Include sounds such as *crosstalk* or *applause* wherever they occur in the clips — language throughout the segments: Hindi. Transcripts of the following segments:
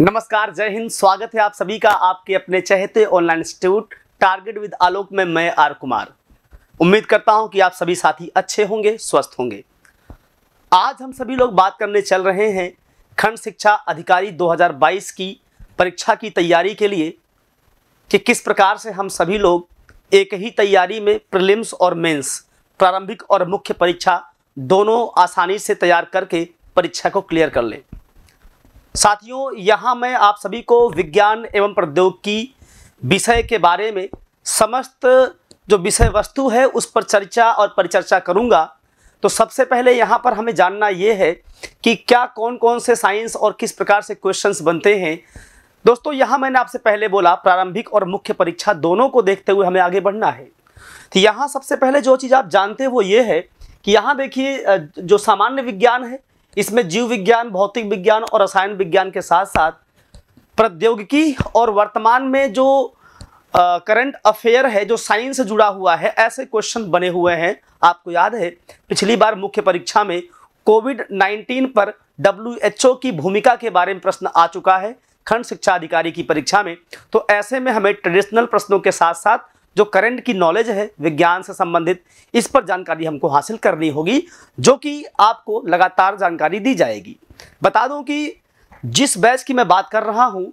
नमस्कार जय हिंद स्वागत है आप सभी का आपके अपने चहेते online institute target with Alok में मैं आर कुमार उम्मीद करता हूं कि आप सभी साथी अच्छे होंगे स्वस्थ होंगे आज हम सभी लोग बात करने चल रहे हैं खंड शिक्षा अधिकारी 2022 की परीक्षा की तैयारी के लिए कि किस प्रकार से हम सभी लोग एक ही तैयारी में प्रिलिम्स और मेन्स प्रारंभिक और मुख्य परीक्षा दोनों आसानी से तैयार करके परीक्षा को क्लियर कर लें साथियों यहाँ मैं आप सभी को विज्ञान एवं प्रौद्योगिकी विषय के बारे में समस्त जो विषय वस्तु है उस पर चर्चा और परिचर्चा करूँगा तो सबसे पहले यहाँ पर हमें जानना ये है कि क्या कौन कौन से साइंस और किस प्रकार से क्वेश्चंस बनते हैं दोस्तों यहाँ मैंने आपसे पहले बोला प्रारंभिक और मुख्य परीक्षा दोनों को देखते हुए हमें आगे बढ़ना है तो यहाँ सबसे पहले जो चीज़ आप जानते हैं वो ये है कि यहाँ देखिए जो सामान्य विज्ञान है इसमें जीव विज्ञान भौतिक विज्ञान और रसायन विज्ञान के साथ साथ प्रौद्योगिकी और वर्तमान में जो करंट अफेयर है जो साइंस से जुड़ा हुआ है ऐसे क्वेश्चन बने हुए हैं आपको याद है पिछली बार मुख्य परीक्षा में कोविड 19 पर डब्ल्यू की भूमिका के बारे में प्रश्न आ चुका है खंड शिक्षा अधिकारी की परीक्षा में तो ऐसे में हमें ट्रेडिशनल प्रश्नों के साथ साथ जो करंट की नॉलेज है विज्ञान से संबंधित इस पर जानकारी हमको हासिल करनी होगी जो कि आपको लगातार जानकारी दी जाएगी बता दूं कि जिस बैच की मैं बात कर रहा हूं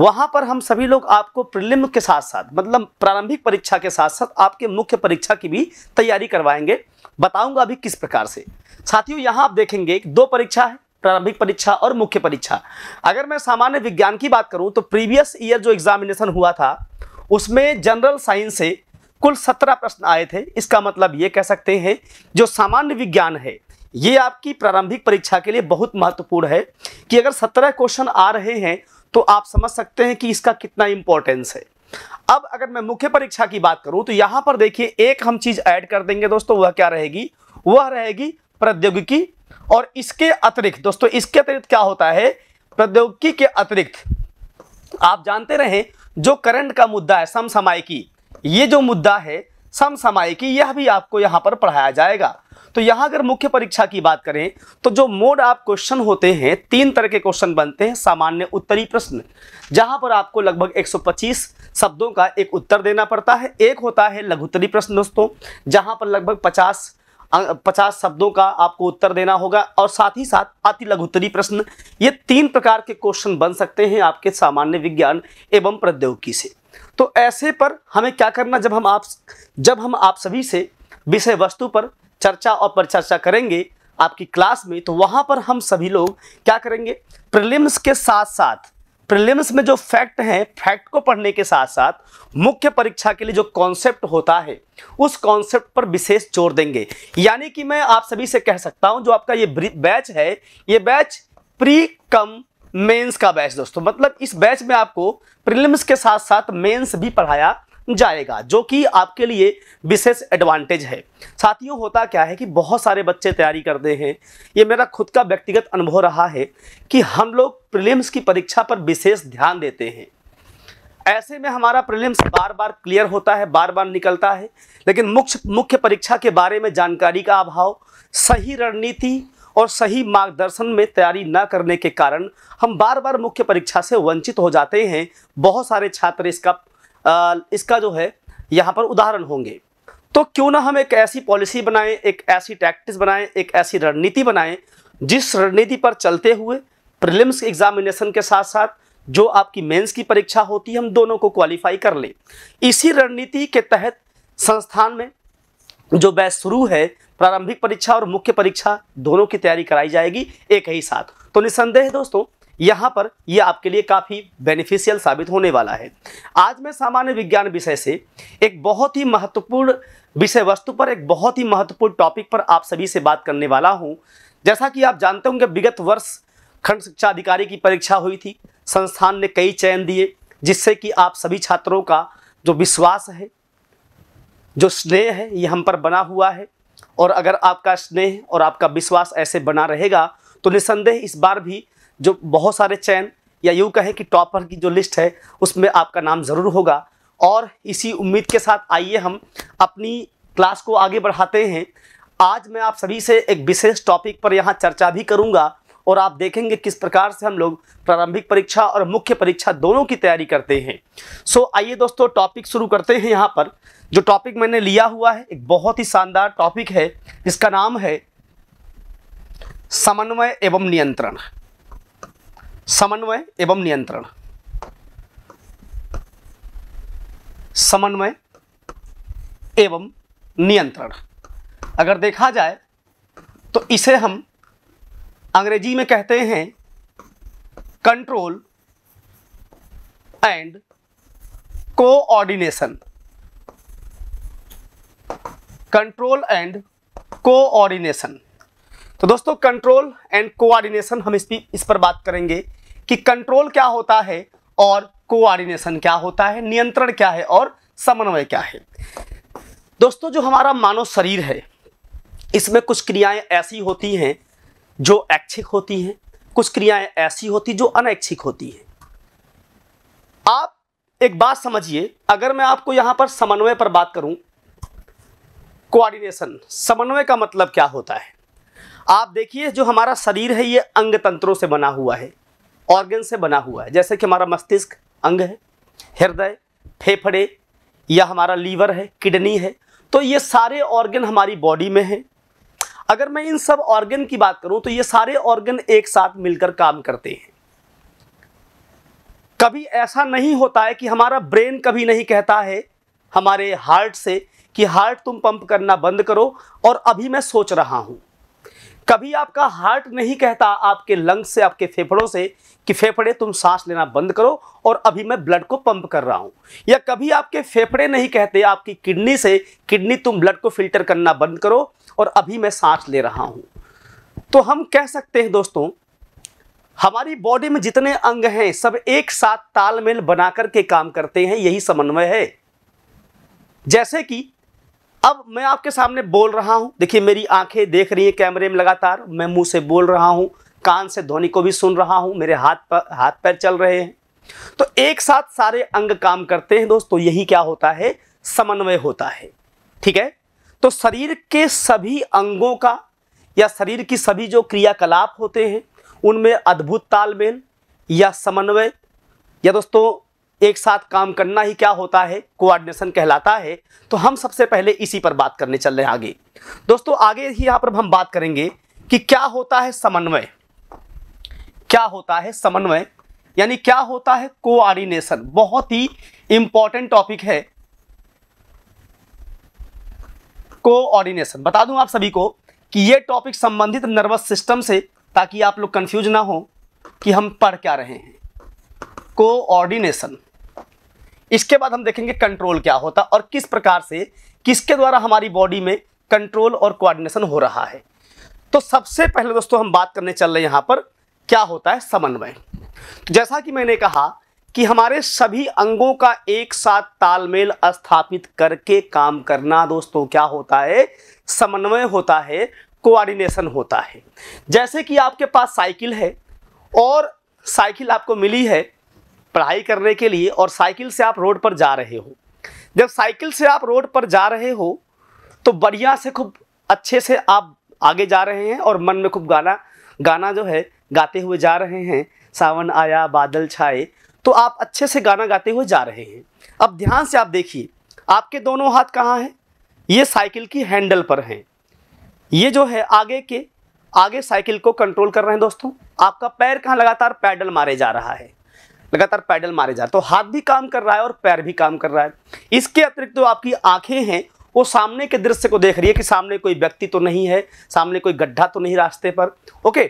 वहां पर हम सभी लोग आपको प्रिलिम के साथ साथ मतलब प्रारंभिक परीक्षा के साथ साथ आपके मुख्य परीक्षा की भी तैयारी करवाएंगे बताऊंगा अभी किस प्रकार से साथियों यहाँ आप देखेंगे दो परीक्षा है प्रारंभिक परीक्षा और मुख्य परीक्षा अगर मैं सामान्य विज्ञान की बात करूं तो प्रीवियस ईयर जो एग्जामिनेशन हुआ था उसमें जनरल साइंस से कुल सत्रह प्रश्न आए थे इसका मतलब ये कह सकते हैं जो सामान्य विज्ञान है ये आपकी प्रारंभिक परीक्षा के लिए बहुत महत्वपूर्ण है कि अगर सत्रह क्वेश्चन आ रहे हैं तो आप समझ सकते हैं कि इसका कितना इंपॉर्टेंस है अब अगर मैं मुख्य परीक्षा की बात करूं तो यहां पर देखिए एक हम चीज ऐड कर देंगे दोस्तों वह क्या रहेगी वह रहेगी प्रौद्योगिकी और इसके अतिरिक्त दोस्तों इसके अतिरिक्त क्या होता है प्रौद्योगिकी के अतिरिक्त आप जानते रहे जो करंट का मुद्दा है समसामयिकी ये जो मुद्दा है की यह भी आपको यहाँ पर पढ़ाया जाएगा तो यहाँ अगर मुख्य परीक्षा की बात करें तो जो मोड आप क्वेश्चन होते हैं तीन तरह के क्वेश्चन बनते हैं सामान्य उत्तरी प्रश्न जहाँ पर आपको लगभग 125 शब्दों का एक उत्तर देना पड़ता है एक होता है लघुत्तरी प्रश्न दोस्तों जहाँ पर लगभग पचास पचास शब्दों का आपको उत्तर देना होगा और साथ ही साथ अति लघुत्तरी प्रश्न ये तीन प्रकार के क्वेश्चन बन सकते हैं आपके सामान्य विज्ञान एवं प्रौद्योगिकी से तो ऐसे पर हमें क्या करना जब हम आप जब हम आप सभी से विषय वस्तु पर चर्चा और परिचर्चा करेंगे आपकी क्लास में तो वहाँ पर हम सभी लोग क्या करेंगे प्रिलिम्स के साथ साथ प्रीलिम्स में जो फैक्ट है फैक्ट को पढ़ने के साथ साथ मुख्य परीक्षा के लिए जो कॉन्सेप्ट होता है उस कॉन्सेप्ट पर विशेष जोर देंगे यानी कि मैं आप सभी से कह सकता हूं जो आपका ये बैच है ये बैच प्री कम मेंस का बैच दोस्तों मतलब इस बैच में आपको प्रीलिम्स के साथ साथ मेंस भी पढ़ाया जाएगा जो कि आपके लिए विशेष एडवांटेज है साथियों होता क्या है कि बहुत सारे बच्चे तैयारी करते हैं ये मेरा खुद का व्यक्तिगत अनुभव रहा है कि हम लोग प्रिलिम्स की परीक्षा पर विशेष ध्यान देते हैं ऐसे में हमारा प्रिलिम्स बार बार क्लियर होता है बार बार निकलता है लेकिन मुख्य मुख्य परीक्षा के बारे में जानकारी का अभाव सही रणनीति और सही मार्गदर्शन में तैयारी न करने के कारण हम बार बार मुख्य परीक्षा से वंचित हो जाते हैं बहुत सारे छात्र इसका इसका जो है यहाँ पर उदाहरण होंगे तो क्यों ना हम एक ऐसी पॉलिसी बनाएं एक ऐसी टैक्टिस बनाएं एक ऐसी रणनीति बनाएं जिस रणनीति पर चलते हुए प्रिलिम्स एग्जामिनेशन के साथ साथ जो आपकी मेंस की परीक्षा होती है हम दोनों को क्वालिफाई कर लें इसी रणनीति के तहत संस्थान में जो बैच शुरू है प्रारंभिक परीक्षा और मुख्य परीक्षा दोनों की तैयारी कराई जाएगी एक ही साथ तो निसंदेह दोस्तों यहाँ पर ये यह आपके लिए काफ़ी बेनिफिशियल साबित होने वाला है आज मैं सामान्य विज्ञान विषय से एक बहुत ही महत्वपूर्ण विषय वस्तु पर एक बहुत ही महत्वपूर्ण टॉपिक पर आप सभी से बात करने वाला हूँ जैसा कि आप जानते होंगे विगत वर्ष खंड शिक्षा अधिकारी की परीक्षा हुई थी संस्थान ने कई चयन दिए जिससे कि आप सभी छात्रों का जो विश्वास है जो स्नेह है ये हम पर बना हुआ है और अगर आपका स्नेह और आपका विश्वास ऐसे बना रहेगा तो निसंदेह इस बार भी जो बहुत सारे चयन या यूँ कहें कि टॉपर की जो लिस्ट है उसमें आपका नाम ज़रूर होगा और इसी उम्मीद के साथ आइए हम अपनी क्लास को आगे बढ़ाते हैं आज मैं आप सभी से एक विशेष टॉपिक पर यहाँ चर्चा भी करूँगा और आप देखेंगे किस प्रकार से हम लोग प्रारंभिक परीक्षा और मुख्य परीक्षा दोनों की तैयारी करते हैं सो so, आइए दोस्तों टॉपिक शुरू करते हैं यहाँ पर जो टॉपिक मैंने लिया हुआ है एक बहुत ही शानदार टॉपिक है जिसका नाम है समन्वय एवं नियंत्रण समन्वय एवं नियंत्रण समन्वय एवं नियंत्रण अगर देखा जाए तो इसे हम अंग्रेजी में कहते हैं control and coordination control and coordination तो दोस्तों कंट्रोल एंड कोऑर्डिनेशन हम इस इस पर बात करेंगे कि कंट्रोल क्या होता है और कोऑर्डिनेशन क्या होता है नियंत्रण क्या है और समन्वय क्या है दोस्तों जो हमारा मानव शरीर है इसमें कुछ क्रियाएं ऐसी होती हैं जो ऐच्छिक होती हैं कुछ क्रियाएं ऐसी होती जो अनैच्छिक होती हैं आप एक बात समझिए अगर मैं आपको यहां पर समन्वय पर बात करूं कोऑर्डिनेशन समन्वय का मतलब क्या होता है आप देखिए जो हमारा शरीर है ये अंग तंत्रों से बना हुआ है ऑर्गन से बना हुआ है जैसे कि हमारा मस्तिष्क अंग है हृदय फेफड़े या हमारा लीवर है किडनी है तो ये सारे ऑर्गन हमारी बॉडी में हैं अगर मैं इन सब ऑर्गन की बात करूं तो ये सारे ऑर्गन एक साथ मिलकर काम करते हैं कभी ऐसा नहीं होता है कि हमारा ब्रेन कभी नहीं कहता है हमारे हार्ट से कि हार्ट तुम पंप करना बंद करो और अभी मैं सोच रहा हूँ कभी आपका हार्ट नहीं कहता आपके लंग्स से आपके फेफड़ों से कि फेफड़े तुम सांस लेना बंद करो और अभी मैं ब्लड को पंप कर रहा हूँ या कभी आपके फेफड़े नहीं कहते आपकी किडनी से किडनी तुम ब्लड को फिल्टर करना बंद करो और अभी मैं सांस ले रहा हूँ तो हम कह सकते हैं दोस्तों हमारी बॉडी में जितने अंग हैं सब एक साथ तालमेल बना करके काम करते हैं यही समन्वय है जैसे कि अब मैं आपके सामने बोल रहा हूं देखिए मेरी आंखें देख रही हैं कैमरे में लगातार मैं मुंह से बोल रहा हूं कान से ध्वनि को भी सुन रहा हूं मेरे हाथ पर हाथ पैर चल रहे हैं तो एक साथ सारे अंग काम करते हैं दोस्तों यही क्या होता है समन्वय होता है ठीक है तो शरीर के सभी अंगों का या शरीर की सभी जो क्रियाकलाप होते हैं उनमें अद्भुत तालमेल या समन्वय या दोस्तों एक साथ काम करना ही क्या होता है कोऑर्डिनेशन कहलाता है तो हम सबसे पहले इसी पर बात करने चल रहे हैं आगे दोस्तों आगे ही यहाँ पर हम बात करेंगे कि क्या होता है समन्वय क्या होता है समन्वय यानी क्या होता है कोऑर्डिनेशन बहुत ही इंपॉर्टेंट टॉपिक है कोऑर्डिनेशन बता दूं आप सभी को कि यह टॉपिक संबंधित नर्वस सिस्टम से ताकि आप लोग कंफ्यूज ना हो कि हम पढ़ क्या रहे हैं कोऑर्डिनेशन इसके बाद हम देखेंगे कंट्रोल क्या होता और किस प्रकार से किसके द्वारा हमारी बॉडी में कंट्रोल और कोऑर्डिनेशन हो रहा है तो सबसे पहले दोस्तों हम बात करने चल रहे हैं यहाँ पर क्या होता है समन्वय तो जैसा कि मैंने कहा कि हमारे सभी अंगों का एक साथ तालमेल स्थापित करके काम करना दोस्तों क्या होता है समन्वय होता है कोऑर्डिनेशन होता है जैसे कि आपके पास साइकिल है और साइकिल आपको मिली है पढ़ाई करने के लिए और साइकिल से आप रोड पर जा रहे हो जब साइकिल से आप रोड पर जा रहे हो तो बढ़िया से खूब अच्छे से आप आगे जा रहे हैं और मन में खूब गाना गाना जो है गाते हुए जा रहे हैं सावन आया बादल छाए तो आप अच्छे से गाना गाते हुए जा रहे हैं अब ध्यान से आप देखिए आपके दोनों हाथ कहाँ हैं ये साइकिल की हैंडल पर हैं ये जो है आगे के आगे साइकिल को कंट्रोल कर रहे हैं दोस्तों आपका पैर कहाँ लगातार पैडल मारे जा रहा है लगातार पैडल मारे जा रहे तो हाथ भी काम कर रहा है और पैर भी काम कर रहा है इसके अतिरिक्त जो आपकी आंखें हैं वो सामने के दृश्य को देख रही है कि सामने कोई व्यक्ति तो नहीं है सामने कोई गड्ढा तो नहीं रास्ते पर ओके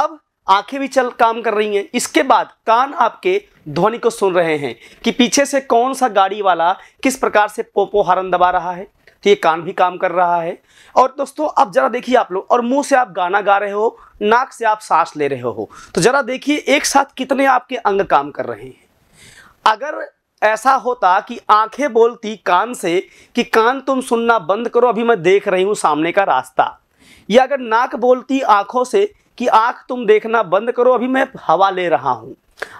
अब आंखें भी चल काम कर रही हैं इसके बाद कान आपके ध्वनि को सुन रहे हैं कि पीछे से कौन सा गाड़ी वाला किस प्रकार से पोपो हारन दबा रहा है तो ये कान भी काम कर रहा है और दोस्तों अब जरा देखिए आप लोग और मुंह से आप गाना गा रहे हो नाक से आप सांस ले रहे हो तो जरा देखिए एक साथ कितने आपके अंग काम कर रहे हैं अगर ऐसा होता कि आंखें बोलती कान से कि कान तुम सुनना बंद करो अभी मैं देख रही हूँ सामने का रास्ता या अगर नाक बोलती आंखों से कि आंख तुम देखना बंद करो अभी मैं हवा ले रहा हूँ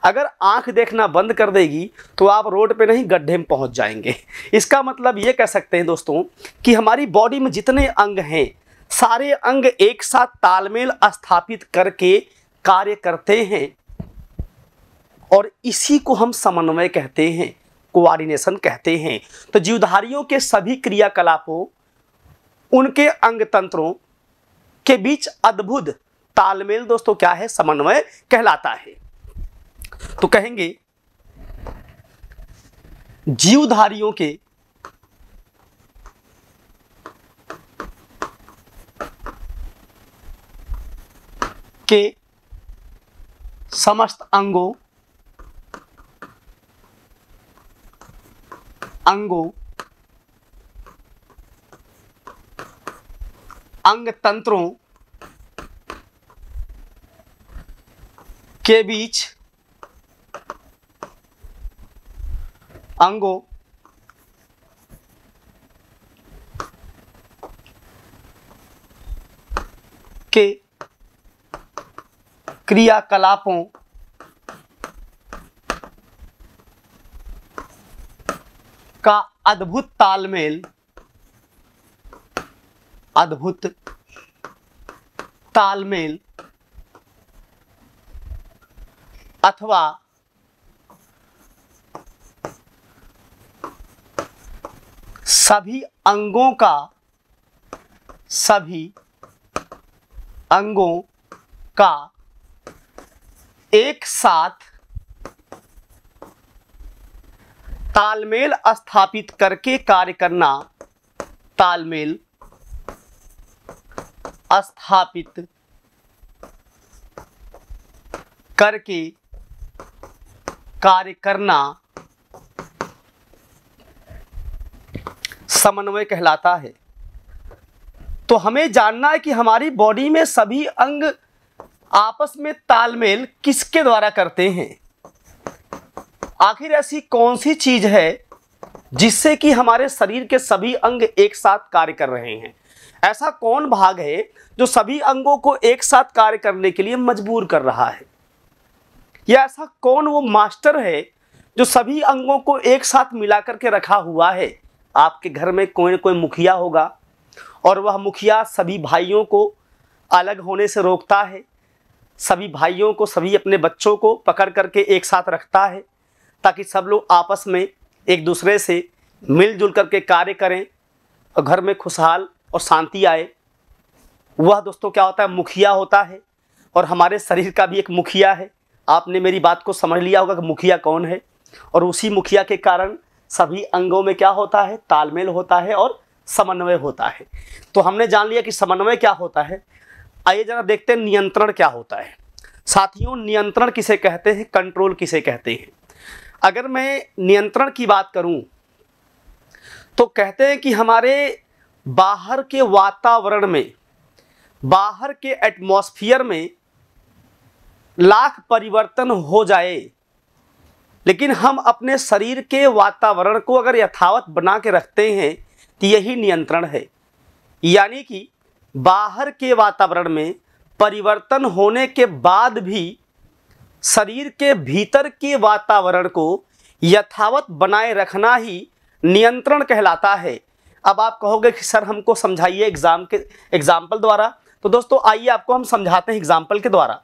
अगर आंख देखना बंद कर देगी तो आप रोड पे नहीं गड्ढे में पहुंच जाएंगे इसका मतलब ये कह सकते हैं दोस्तों कि हमारी बॉडी में जितने अंग हैं सारे अंग एक साथ तालमेल स्थापित करके कार्य करते हैं और इसी को हम समन्वय कहते हैं कोऑर्डिनेशन कहते हैं तो जीवधारियों के सभी क्रियाकलापों उनके अंग तंत्रों के बीच अद्भुत तालमेल दोस्तों क्या है समन्वय कहलाता है तो कहेंगे जीवधारियों के के समस्त अंगों अंगों अंग तंत्रों के बीच अंगो के क्रियाकलापों का अद्भुत तालमेल अद्भुत तालमेल अथवा सभी अंगों का सभी अंगों का एक साथ तालमेल स्थापित करके कार्य करना तालमेल स्थापित करके कार्य करना समन्वय कहलाता है तो हमें जानना है कि हमारी बॉडी में सभी अंग आपस में तालमेल किसके द्वारा करते हैं आखिर ऐसी कौन सी चीज है जिससे कि हमारे शरीर के सभी अंग एक साथ कार्य कर रहे हैं ऐसा कौन भाग है जो सभी अंगों को एक साथ कार्य करने के लिए मजबूर कर रहा है या ऐसा कौन वो मास्टर है जो सभी अंगों को एक साथ मिला करके रखा हुआ है आपके घर में कोई ना कोई मुखिया होगा और वह मुखिया सभी भाइयों को अलग होने से रोकता है सभी भाइयों को सभी अपने बच्चों को पकड़ करके एक साथ रखता है ताकि सब लोग आपस में एक दूसरे से मिलजुल करके कार्य करें और घर में खुशहाल और शांति आए वह दोस्तों क्या होता है मुखिया होता है और हमारे शरीर का भी एक मुखिया है आपने मेरी बात को समझ लिया होगा कि मुखिया कौन है और उसी मुखिया के कारण सभी अंगों में क्या होता है तालमेल होता है और समन्वय होता है तो हमने जान लिया कि समन्वय क्या होता है आइए जरा देखते हैं नियंत्रण क्या होता है साथियों नियंत्रण किसे कहते हैं कंट्रोल किसे कहते हैं अगर मैं नियंत्रण की बात करूं तो कहते हैं कि हमारे बाहर के वातावरण में बाहर के एटमॉस्फियर में लाख परिवर्तन हो जाए लेकिन हम अपने शरीर के वातावरण को अगर यथावत बना के रखते हैं तो यही नियंत्रण है यानी कि बाहर के वातावरण में परिवर्तन होने के बाद भी शरीर के भीतर के वातावरण को यथावत बनाए रखना ही नियंत्रण कहलाता है अब आप कहोगे कि सर हमको समझाइए एग्ज़ाम के एग्ज़ाम्पल द्वारा तो दोस्तों आइए आपको हम समझाते हैं एग्ज़ाम्पल के द्वारा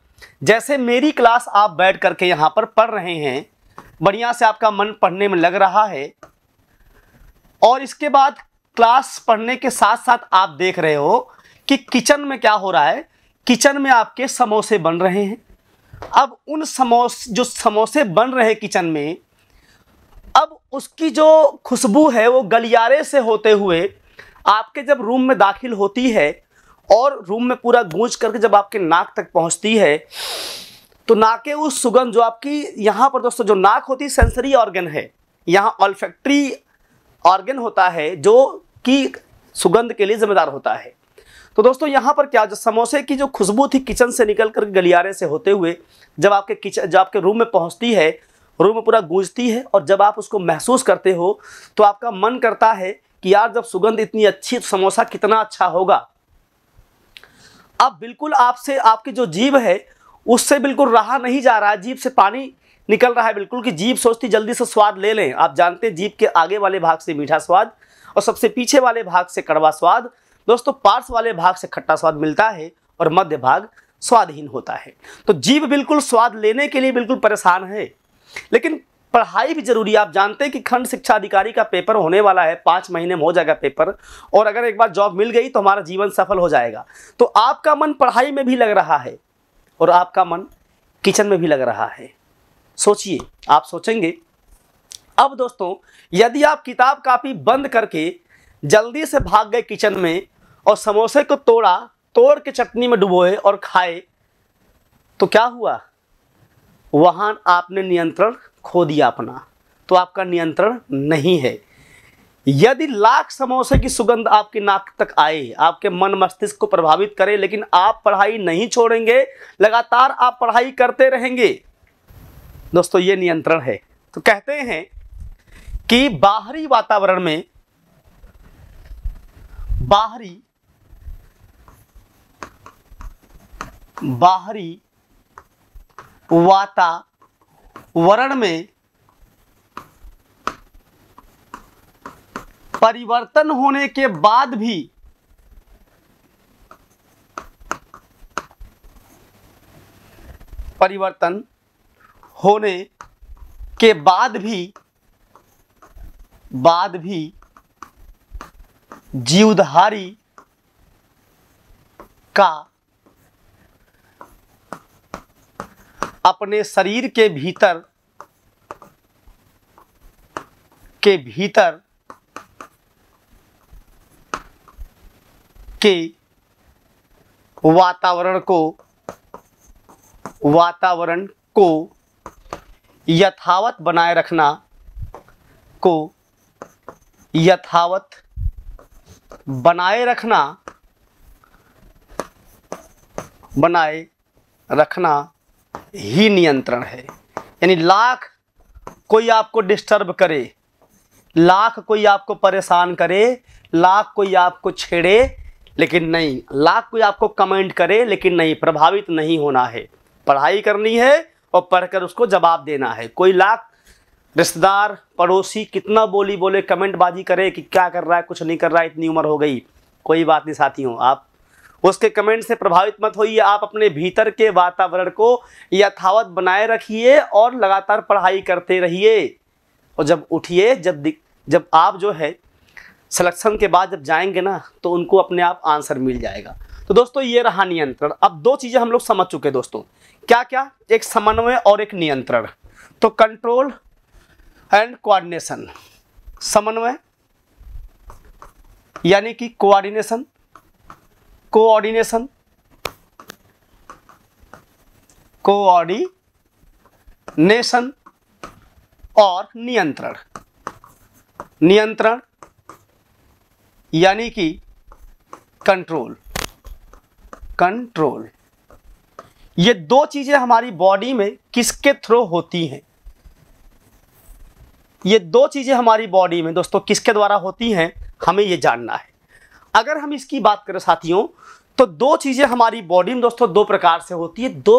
जैसे मेरी क्लास आप बैठ करके यहाँ पर पढ़ रहे हैं बढ़िया से आपका मन पढ़ने में लग रहा है और इसके बाद क्लास पढ़ने के साथ साथ आप देख रहे हो कि किचन में क्या हो रहा है किचन में आपके समोसे बन रहे हैं अब उन समोस जो समोसे बन रहे हैं किचन में अब उसकी जो खुशबू है वो गलियारे से होते हुए आपके जब रूम में दाखिल होती है और रूम में पूरा गूंज करके जब आपके नाक तक पहुंचती है तो नाके उस सुगंध जो आपकी यहाँ पर दोस्तों जो नाक होती है सेंसरी ऑर्गन है यहाँ ऑल्फेक्ट्री ऑर्गन होता है जो कि सुगंध के लिए जिम्मेदार होता है तो दोस्तों यहाँ पर क्या जो समोसे की जो खुशबू थी किचन से निकल कर गलियारे से होते हुए जब आपके किचन जब आपके रूम में पहुँचती है रूम में पूरा गूंजती है और जब आप उसको महसूस करते हो तो आपका मन करता है कि यार जब सुगंध इतनी अच्छी तो समोसा कितना अच्छा होगा अब बिल्कुल आपसे आपकी जो जीव है उससे बिल्कुल रहा नहीं जा रहा जीप से पानी निकल रहा है बिल्कुल कि जीप सोचती जल्दी से स्वाद ले लें आप जानते हैं जीप के आगे वाले भाग से मीठा स्वाद और सबसे पीछे वाले भाग से कड़वा स्वाद दोस्तों पार्स वाले भाग से खट्टा स्वाद मिलता है और मध्य भाग स्वादहीन होता है तो जीव बिल्कुल स्वाद लेने के लिए बिल्कुल परेशान है लेकिन पढ़ाई भी जरूरी है आप जानते हैं कि खंड शिक्षा अधिकारी का पेपर होने वाला है पाँच महीने में हो जाएगा पेपर और अगर एक बार जॉब मिल गई तो हमारा जीवन सफल हो जाएगा तो आपका मन पढ़ाई में भी लग रहा है और आपका मन किचन में भी लग रहा है सोचिए आप सोचेंगे अब दोस्तों यदि आप किताब कापी बंद करके जल्दी से भाग गए किचन में और समोसे को तोड़ा तोड़ के चटनी में डुबोए और खाए तो क्या हुआ वहां आपने नियंत्रण खो दिया अपना तो आपका नियंत्रण नहीं है यदि लाख समोसे की सुगंध आपकी नाक तक आए आपके मन मस्तिष्क को प्रभावित करे लेकिन आप पढ़ाई नहीं छोड़ेंगे लगातार आप पढ़ाई करते रहेंगे दोस्तों ये नियंत्रण है तो कहते हैं कि बाहरी वातावरण में बाहरी बाहरी वातावरण में परिवर्तन होने के बाद भी परिवर्तन होने के बाद भी बाद भी जीवधारी का अपने शरीर के भीतर के भीतर कि वातावरण को वातावरण को यथावत बनाए रखना को यथावत बनाए रखना बनाए रखना ही नियंत्रण है यानी लाख कोई आपको डिस्टर्ब करे लाख कोई आपको परेशान करे लाख कोई आपको छेड़े लेकिन नहीं लाख कोई आपको कमेंट करे लेकिन नहीं प्रभावित नहीं होना है पढ़ाई करनी है और पढ़कर उसको जवाब देना है कोई लाख रिश्तेदार पड़ोसी कितना बोली बोले कमेंटबाजी करे कि क्या कर रहा है कुछ नहीं कर रहा है इतनी उम्र हो गई कोई बात नहीं साथियों आप उसके कमेंट से प्रभावित मत होइए आप अपने भीतर के वातावरण को यथावत बनाए रखिए और लगातार पढ़ाई करते रहिए और जब उठिए जब जब आप जो है सिलेक्शन के बाद जब जाएंगे ना तो उनको अपने आप आंसर मिल जाएगा तो दोस्तों ये रहा नियंत्रण अब दो चीज़ें हम लोग समझ चुके दोस्तों क्या क्या एक समन्वय और एक नियंत्रण तो कंट्रोल एंड कोऑर्डिनेशन समन्वय यानी कि कोऑर्डिनेशन कोऑर्डिनेशन कोऑर्डिनेशन और नियंत्रण नियंत्रण यानी कि कंट्रोल कंट्रोल ये दो चीज़ें हमारी बॉडी में किसके थ्रू होती हैं ये दो चीज़ें हमारी बॉडी में दोस्तों किसके द्वारा होती हैं हमें ये जानना है अगर हम इसकी बात करें साथियों तो दो चीज़ें हमारी बॉडी में दोस्तों दो प्रकार से होती है दो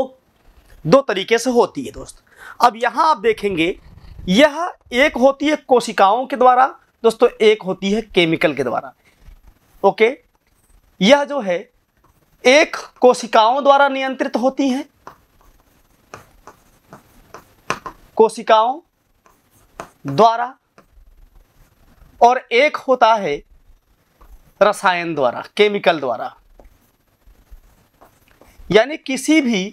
दो तरीके से होती है दोस्त अब यहाँ आप देखेंगे यह एक होती है कोशिकाओं के द्वारा दोस्तों एक होती है केमिकल के द्वारा ओके यह जो है एक कोशिकाओं द्वारा नियंत्रित होती है कोशिकाओं द्वारा और एक होता है रसायन द्वारा केमिकल द्वारा यानी किसी भी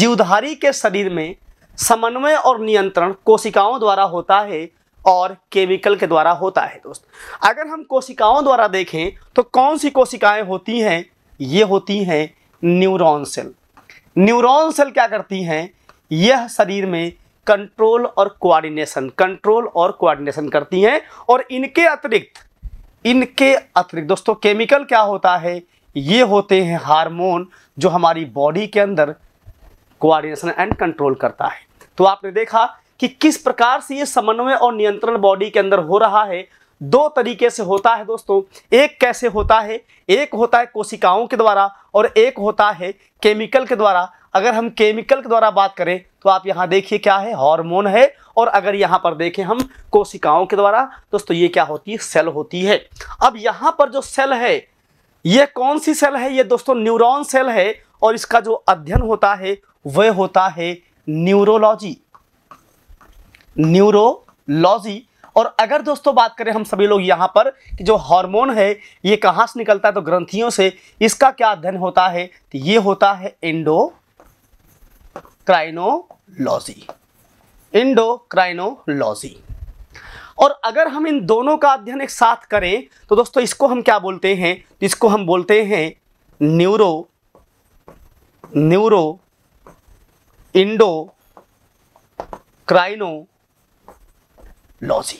जीवधारी के शरीर में समन्वय और नियंत्रण कोशिकाओं द्वारा होता है और केमिकल के द्वारा होता है दोस्त अगर हम कोशिकाओं द्वारा देखें तो कौन सी कोशिकाएं होती हैं ये होती हैं न्यूरॉन सेल न्यूरॉन सेल क्या करती हैं यह शरीर में कंट्रोल और कोऑर्डिनेशन कंट्रोल और कोऑर्डिनेशन करती हैं और इनके अतिरिक्त इनके अतिरिक्त दोस्तों केमिकल क्या होता है ये होते हैं हार्मोन जो हमारी बॉडी के अंदर कोऑर्डिनेशन एंड कंट्रोल करता है तो आपने देखा कि किस प्रकार से ये समन्वय और नियंत्रण बॉडी के अंदर हो रहा है दो तरीके से होता है दोस्तों एक कैसे होता है एक होता है कोशिकाओं के द्वारा और एक होता है केमिकल के द्वारा अगर हम केमिकल के द्वारा बात करें तो आप यहाँ देखिए क्या है हार्मोन है और अगर यहाँ पर देखें हम कोशिकाओं के द्वारा दोस्तों ये क्या होती है सेल होती है अब यहाँ पर जो सेल है ये कौन सी सेल है ये दोस्तों न्यूरॉन सेल है और इसका जो अध्ययन होता है वह होता है न्यूरोलॉजी न्यूरोलॉजी और अगर दोस्तों बात करें हम सभी लोग यहाँ पर कि जो हार्मोन है ये कहाँ से निकलता है तो ग्रंथियों से इसका क्या अध्ययन होता है तो ये होता है इंडोक्राइनोलॉजी इंडोक्राइनोलॉजी और अगर हम इन दोनों का अध्ययन एक साथ करें तो दोस्तों इसको हम क्या बोलते हैं तो इसको हम बोलते हैं neuro neuro endocrinology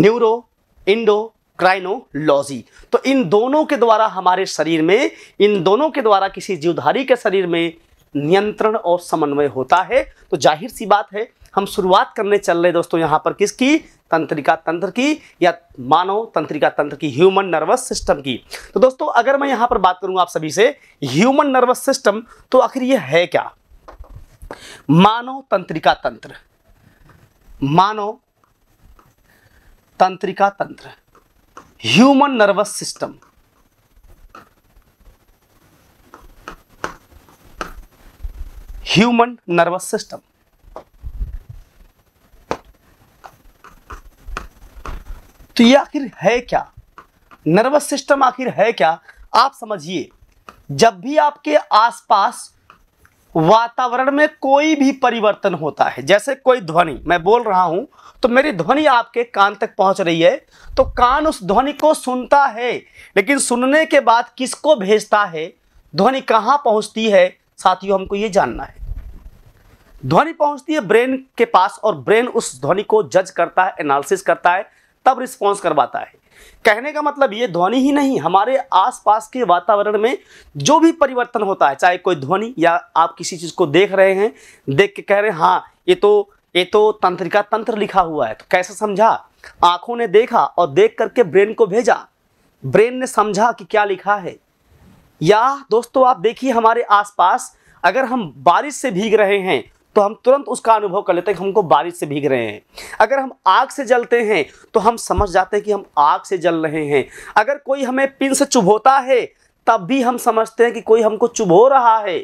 neuro endocrinology तो इन दोनों के द्वारा हमारे शरीर में इन दोनों के द्वारा किसी जीवधारी के शरीर में नियंत्रण और समन्वय होता है तो जाहिर सी बात है हम शुरुआत करने चल रहे दोस्तों यहाँ पर किसकी तंत्रिका तंत्र की या मानव तंत्रिका तंत्र की ह्यूमन नर्वस सिस्टम की तो दोस्तों अगर मैं यहाँ पर बात करूँ आप सभी से ह्यूमन नर्वस सिस्टम तो आखिर ये है क्या मानव तंत्रिका तंत्र मानव तंत्रिका तंत्र human nervous system human nervous system तो ये आखिर है क्या नर्वस सिस्टम आखिर है क्या आप समझिए जब भी आपके आसपास वातावरण में कोई भी परिवर्तन होता है जैसे कोई ध्वनि मैं बोल रहा हूं तो मेरी ध्वनि आपके कान तक पहुंच रही है तो कान उस ध्वनि को सुनता है लेकिन सुनने के बाद किसको भेजता है ध्वनि कहाँ पहुंचती है साथियों हमको ये जानना है ध्वनि पहुंचती है ब्रेन के पास और ब्रेन उस ध्वनि को जज करता है एनालिसिस करता है तब रिस्पॉन्स करवाता है कहने का मतलब ये ध्वनि ही नहीं हमारे आसपास के वातावरण में जो भी परिवर्तन होता है चाहे कोई ध्वनि या आप किसी चीज़ को देख रहे हैं देख के कह रहे हैं हाँ ये तो ये तो तंत्रिका तंत्र लिखा हुआ है तो कैसे समझा आंखों ने देखा और देख करके ब्रेन को भेजा ब्रेन ने समझा कि क्या लिखा है या दोस्तों आप देखिए हमारे आसपास अगर हम बारिश से भीग रहे हैं तो हम तुरंत उसका अनुभव कर लेते हैं कि हमको बारिश से भीग रहे हैं अगर हम आग से जलते हैं तो हम समझ जाते हैं कि हम आग से जल रहे हैं अगर कोई हमें पिन से चुभोता है तब भी हम समझते हैं कि कोई हमको चुभो रहा है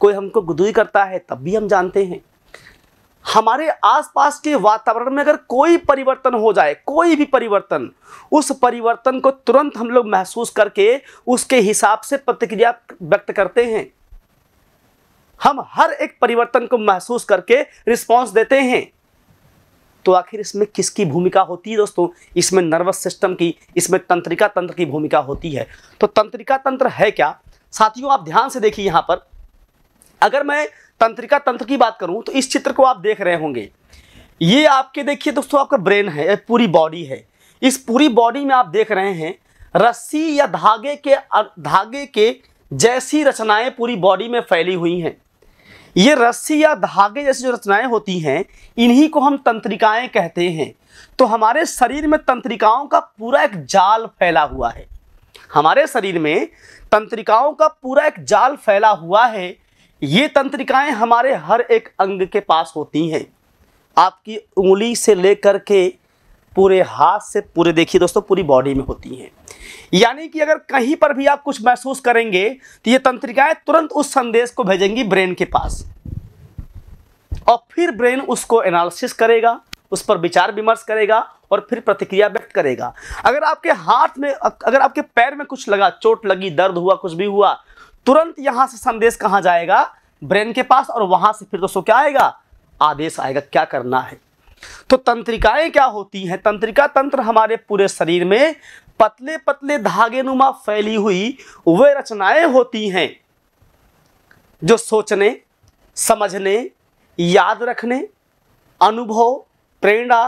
कोई हमको गुदुई करता है तब भी हम जानते हैं हमारे आसपास के वातावरण में अगर कोई परिवर्तन हो जाए कोई भी परिवर्तन उस परिवर्तन को तुरंत हम लोग महसूस करके उसके हिसाब से प्रतिक्रिया व्यक्त करते हैं हम हर एक परिवर्तन को महसूस करके रिस्पॉन्स देते हैं तो आखिर इसमें किसकी भूमिका होती है दोस्तों इसमें नर्वस सिस्टम की इसमें तंत्रिका तंत्र की भूमिका होती है तो तंत्रिका तंत्र है क्या साथियों आप ध्यान से देखिए यहाँ पर अगर मैं तंत्रिका तंत्र की बात करूं तो इस चित्र को आप देख रहे होंगे ये आपके देखिए दोस्तों आपका ब्रेन है पूरी बॉडी है इस पूरी बॉडी में आप देख रहे हैं रस्सी या धागे के धागे के जैसी रचनाएं पूरी बॉडी में फैली हुई हैं ये रस्सी या धागे जैसी जो रचनाएं होती हैं इन्हीं को हम तंत्रिकाएं कहते हैं तो हमारे शरीर में तंत्रिकाओं का पूरा एक जाल फैला हुआ है हमारे शरीर में तंत्रिकाओं का पूरा एक जाल फैला हुआ है ये तंत्रिकाएं हमारे हर एक अंग के पास होती हैं आपकी उंगली से लेकर के पूरे हाथ से पूरे देखिए दोस्तों पूरी बॉडी में होती हैं यानी कि अगर कहीं पर भी आप कुछ महसूस करेंगे तो ये तंत्रिकाएं तुरंत उस संदेश को भेजेंगी ब्रेन के पास और फिर ब्रेन उसको एनालिसिस करेगा उस पर विचार विमर्श करेगा और फिर प्रतिक्रिया व्यक्त करेगा अगर आपके हाथ में अगर आपके पैर में कुछ लगा चोट लगी दर्द हुआ कुछ भी हुआ तुरंत यहां से संदेश कहां जाएगा ब्रेन के पास और वहां से फिर दोस्तों क्या आएगा आदेश आएगा क्या करना है तो तंत्रिकाएं क्या होती हैं तंत्रिका तंत्र हमारे पूरे शरीर में पतले पतले धागे नुमा फैली हुई वे रचनाएं होती हैं जो सोचने समझने याद रखने अनुभव प्रेरणा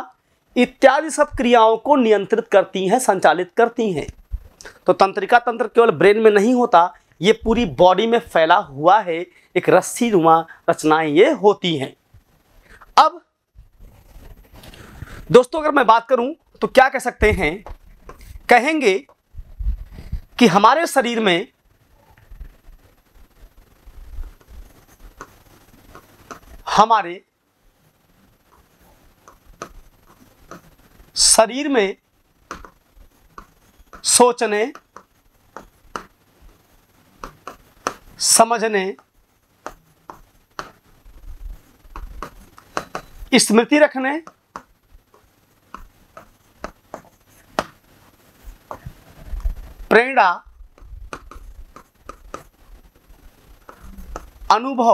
इत्यादि सब क्रियाओं को नियंत्रित करती हैं संचालित करती हैं तो तंत्रिका तंत्र केवल ब्रेन में नहीं होता ये पूरी बॉडी में फैला हुआ है एक रस्सी नुमा रचनाएं ये होती हैं अब दोस्तों अगर मैं बात करूं तो क्या कह सकते हैं कहेंगे कि हमारे शरीर में हमारे शरीर में सोचने समझने स्मृति रखने प्रेरणा अनुभव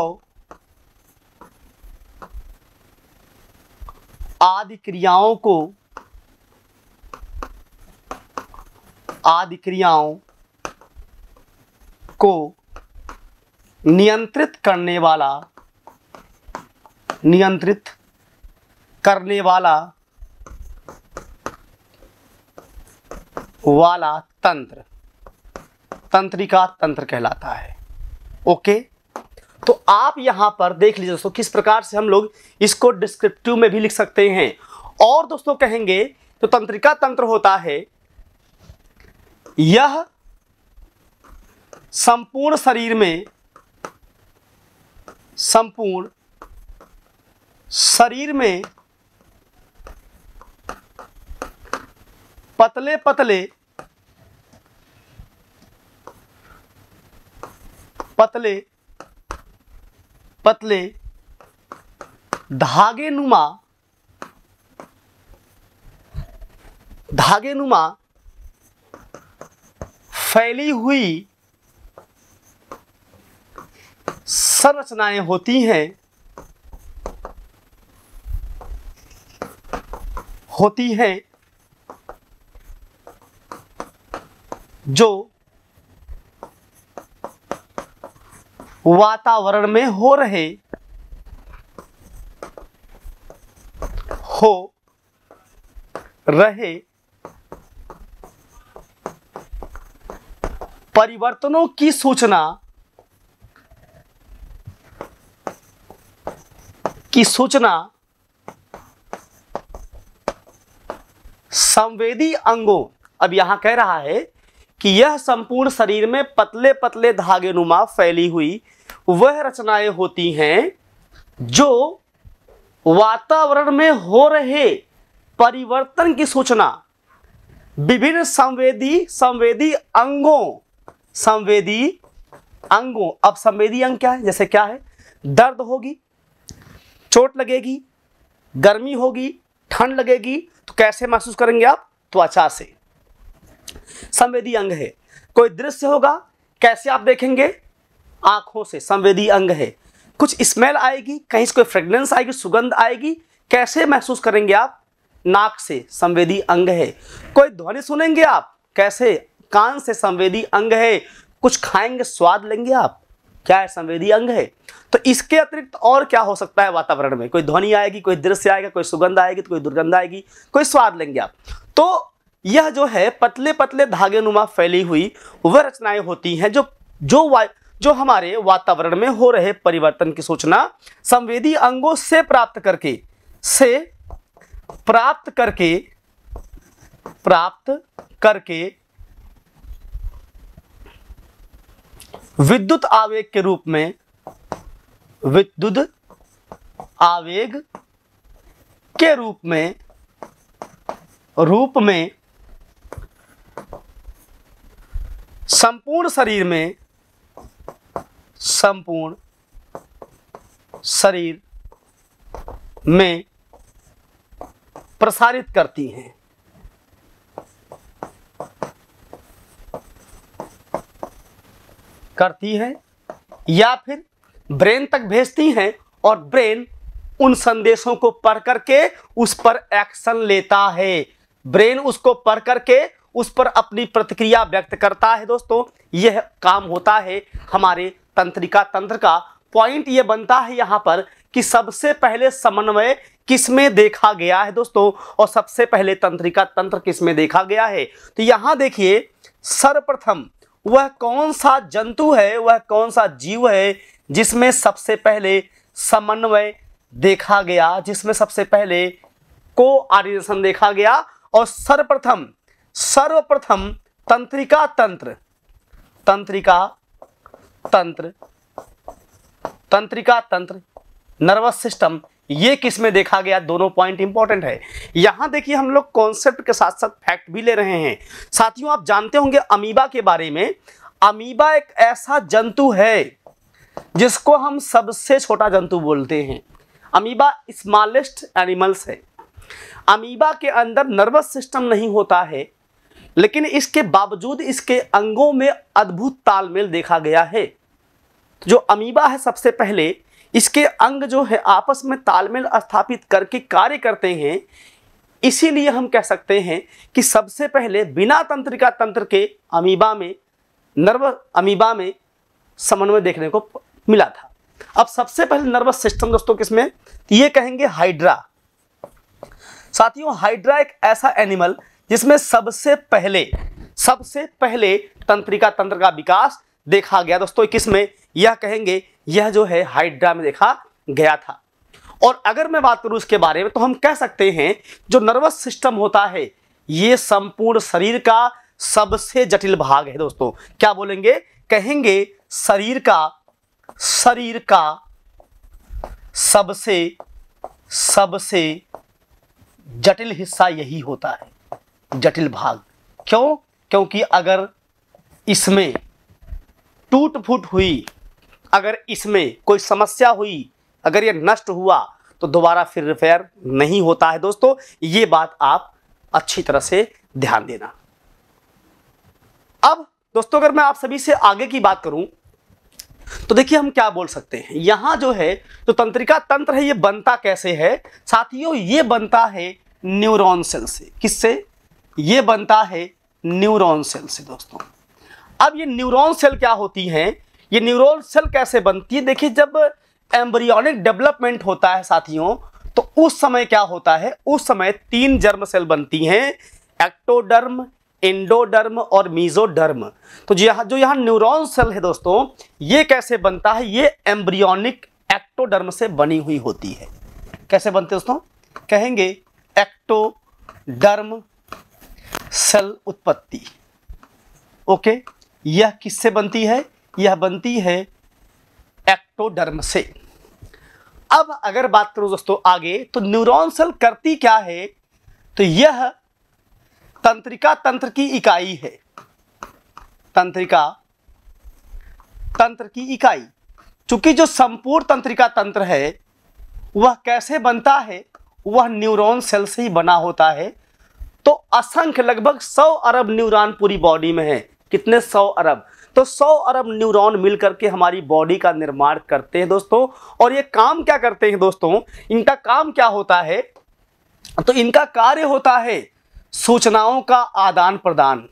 आदि क्रियाओं को आदि क्रियाओं को नियंत्रित करने वाला नियंत्रित करने वाला वाला तंत्र तंत्रिका तंत्र कहलाता है ओके तो आप यहां पर देख लीजिए दोस्तों किस प्रकार से हम लोग इसको डिस्क्रिप्टिव में भी लिख सकते हैं और दोस्तों कहेंगे तो तंत्रिका तंत्र होता है यह संपूर्ण शरीर में संपूर्ण शरीर में पतले पतले पतले पतले धागे नुमा धागे नुमा फैली हुई संरचनाएं होती हैं होती हैं जो वातावरण में हो रहे हो रहे परिवर्तनों की सूचना की सूचना संवेदी अंगों अब यहां कह रहा है कि यह संपूर्ण शरीर में पतले पतले धागे नुमा फैली हुई वह रचनाएं होती हैं जो वातावरण में हो रहे परिवर्तन की सूचना विभिन्न संवेदी संवेदी अंगों संवेदी अंगों अब संवेदी अंग क्या है जैसे क्या है दर्द होगी चोट लगेगी गर्मी होगी ठंड लगेगी तो कैसे महसूस करेंगे आप त्वचा से संवेदी अंग है कोई दृश्य होगा कैसे आप देखेंगे आंखों से संवेदी अंग है कुछ स्मेल आएगी कहीं से कोई फ्रेग्रेंस आएगी सुगंध आएगी कैसे महसूस करेंगे आप नाक से संवेदी अंग है कोई ध्वनि सुनेंगे आप कैसे कान से संवेदी अंग है कुछ खाएंगे स्वाद लेंगे आप क्या है संवेदी अंग है तो इसके अतिरिक्त और क्या हो सकता है वातावरण में कोई ध्वनि आएगी कोई दृश्य आएगा कोई सुगंध आएगी तो कोई दुर्गंध आएगी कोई स्वाद लेंगे आप तो यह जो है पतले पतले धागे नुमा फैली हुई वह रचनाएं होती हैं जो जो वायु जो हमारे वातावरण में हो रहे परिवर्तन की सूचना संवेदी अंगों से प्राप्त करके से प्राप्त करके प्राप्त करके विद्युत आवेग के रूप में विद्युत आवेग के रूप में रूप में संपूर्ण शरीर में संपूर्ण शरीर में प्रसारित करती हैं करती हैं या फिर ब्रेन तक भेजती हैं और ब्रेन उन संदेशों को पढ़ करके उस पर एक्शन लेता है ब्रेन उसको पढ़ करके उस पर अपनी प्रतिक्रिया व्यक्त करता है दोस्तों यह काम होता है हमारे तंत्रिका तंत्र का पॉइंट ये बनता है यहाँ पर कि सबसे पहले समन्वय किस में देखा गया है दोस्तों और सबसे पहले तंत्रिका तंत्र किस में देखा गया है तो यहाँ देखिए सर्वप्रथम वह कौन सा जंतु है वह कौन सा जीव है जिसमें सबसे पहले समन्वय देखा गया जिसमें सबसे पहले को आर्डिनेशन देखा गया और सर्वप्रथम सर्वप्रथम तंत्रिका तंत्र तंत्रिका तंत्र तंत्रिका तंत्र नर्वस सिस्टम ये किस में देखा गया दोनों पॉइंट इंपॉर्टेंट है यहां देखिए हम लोग कॉन्सेप्ट के साथ साथ फैक्ट भी ले रहे हैं साथियों आप जानते होंगे अमीबा के बारे में अमीबा एक ऐसा जंतु है जिसको हम सबसे छोटा जंतु बोलते हैं अमीबा स्मॉलेस्ट एनिमल्स है अमीबा के अंदर नर्वस सिस्टम नहीं होता है लेकिन इसके बावजूद इसके अंगों में अद्भुत तालमेल देखा गया है जो अमीबा है सबसे पहले इसके अंग जो है आपस में तालमेल स्थापित करके कार्य करते हैं इसीलिए हम कह सकते हैं कि सबसे पहले बिना तंत्रिका तंत्र के अमीबा में नर्व अमीबा में समन्वय देखने को मिला था अब सबसे पहले नर्वस सिस्टम दोस्तों किसमें ये कहेंगे हाइड्रा साथियों हाइड्रा एक ऐसा एनिमल जिसमें सबसे पहले सबसे पहले तंत्रिका तंत्र का विकास देखा गया दोस्तों किस में यह कहेंगे यह जो है हाइड्रा में देखा गया था और अगर मैं बात करूं इसके बारे में तो हम कह सकते हैं जो नर्वस सिस्टम होता है ये संपूर्ण शरीर का सबसे जटिल भाग है दोस्तों क्या बोलेंगे कहेंगे शरीर का शरीर का सबसे सबसे जटिल हिस्सा यही होता है जटिल भाग क्यों क्योंकि अगर इसमें टूट फूट हुई अगर इसमें कोई समस्या हुई अगर ये नष्ट हुआ तो दोबारा फिर रिपेयर नहीं होता है दोस्तों ये बात आप अच्छी तरह से ध्यान देना अब दोस्तों अगर मैं आप सभी से आगे की बात करूं तो देखिए हम क्या बोल सकते हैं यहां जो है जो तंत्रिका तंत्र है ये बनता कैसे है साथियों ये बनता है न्यूरॉन सेल से किससे ये बनता है न्यूरॉन सेल से दोस्तों अब ये न्यूरॉन सेल क्या होती हैं ये न्यूरॉन सेल कैसे बनती है देखिए जब एम्ब्रियोनिक डेवलपमेंट होता है साथियों तो उस समय क्या होता है उस समय तीन जर्म सेल बनती हैं एक्टोडर्म एंडोडर्म और मीजोडर्म तो यहां जो यहां न्यूरॉन सेल है दोस्तों ये कैसे बनता है ये एम्ब्रियोनिक एक्टोडर्म से बनी हुई होती है कैसे बनते दोस्तों कहेंगे एक्टोडर्म सेल उत्पत्ति ओके यह किससे बनती है यह बनती है एक्टोडर्म से अब अगर बात करूं दोस्तों आगे तो न्यूरॉन सेल करती क्या है तो यह तंत्रिका तंत्र की इकाई है तंत्रिका तंत्र की इकाई चूंकि जो संपूर्ण तंत्रिका तंत्र है वह कैसे बनता है वह न्यूरॉन सेल से ही बना होता है तो असंख्य लगभग सौ अरब न्यूरॉन पूरी बॉडी में है कितने सौ अरब तो सौ अरब न्यूरॉन मिलकर के हमारी बॉडी का निर्माण करते हैं दोस्तों और ये काम क्या करते हैं दोस्तों इनका काम क्या होता है तो इनका कार्य होता है सूचनाओं का आदान प्रदान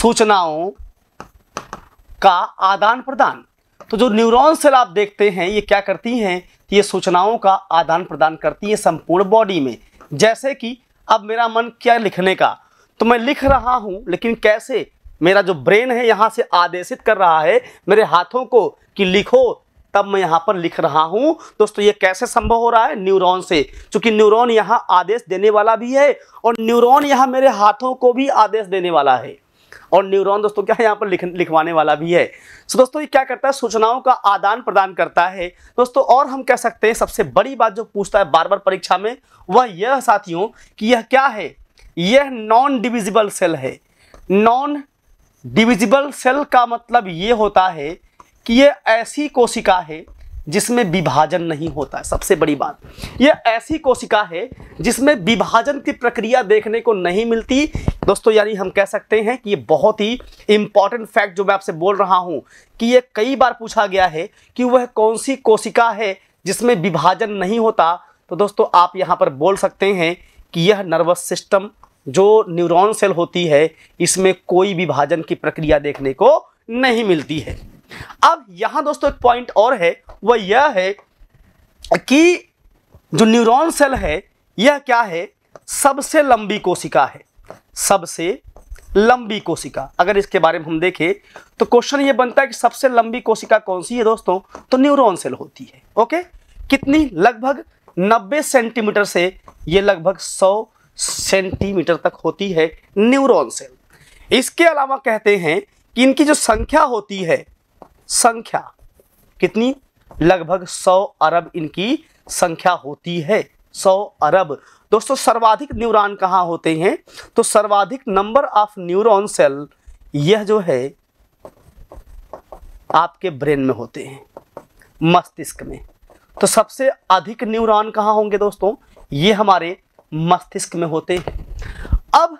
सूचनाओं का आदान प्रदान तो जो न्यूरॉन सेल आप देखते हैं ये क्या करती हैं ये सूचनाओं का आदान प्रदान करती है संपूर्ण बॉडी में जैसे कि अब मेरा मन क्या लिखने का तो मैं लिख रहा हूँ लेकिन कैसे मेरा जो ब्रेन है यहाँ से आदेशित कर रहा है मेरे हाथों को कि लिखो तब मैं यहाँ पर लिख रहा हूँ दोस्तों ये कैसे संभव हो रहा है न्यूरॉन से क्योंकि न्यूरॉन यहाँ आदेश देने वाला भी है और न्यूरॉन यहाँ मेरे हाथों को भी आदेश देने वाला है और न्यूरॉन दोस्तों क्या है यहाँ पर लिख लिखवाने वाला भी है सो दोस्तों ये क्या करता है सूचनाओं का आदान प्रदान करता है दोस्तों और हम कह सकते हैं सबसे बड़ी बात जो पूछता है बार बार परीक्षा में वह यह साथियों कि यह क्या है यह नॉन डिविजिबल सेल है नॉन डिविजिबल सेल का मतलब ये होता है कि यह ऐसी कोशिका है जिसमें विभाजन नहीं होता है सबसे बड़ी बात यह ऐसी कोशिका है जिसमें विभाजन की प्रक्रिया देखने को नहीं मिलती दोस्तों यानी हम कह सकते हैं कि ये बहुत ही इंपॉर्टेंट फैक्ट जो मैं आपसे बोल रहा हूँ कि ये कई बार पूछा गया है कि वह कौन सी कोशिका है जिसमें विभाजन नहीं होता तो दोस्तों आप यहाँ पर बोल सकते हैं कि यह नर्वस सिस्टम जो न्यूरॉन सेल होती है इसमें कोई विभाजन की प्रक्रिया देखने को नहीं मिलती है अब यहाँ दोस्तों एक पॉइंट और है वह यह है कि जो न्यूरॉन सेल है यह क्या है सबसे लंबी कोशिका है सबसे लंबी कोशिका अगर इसके बारे में हम देखें तो क्वेश्चन ये बनता है कि सबसे लंबी कोशिका कौन सी है दोस्तों तो न्यूरॉन सेल होती है ओके कितनी लगभग 90 सेंटीमीटर से यह लगभग 100 सेंटीमीटर तक होती है न्यूरॉन सेल इसके अलावा कहते हैं कि इनकी जो संख्या होती है संख्या कितनी लगभग 100 अरब इनकी संख्या होती है 100 अरब दोस्तों सर्वाधिक न्यूरॉन कहाँ होते हैं तो सर्वाधिक नंबर ऑफ न्यूरॉन सेल यह जो है आपके ब्रेन में होते हैं मस्तिष्क में तो सबसे अधिक न्यूरॉन कहाँ होंगे दोस्तों ये हमारे मस्तिष्क में होते हैं अब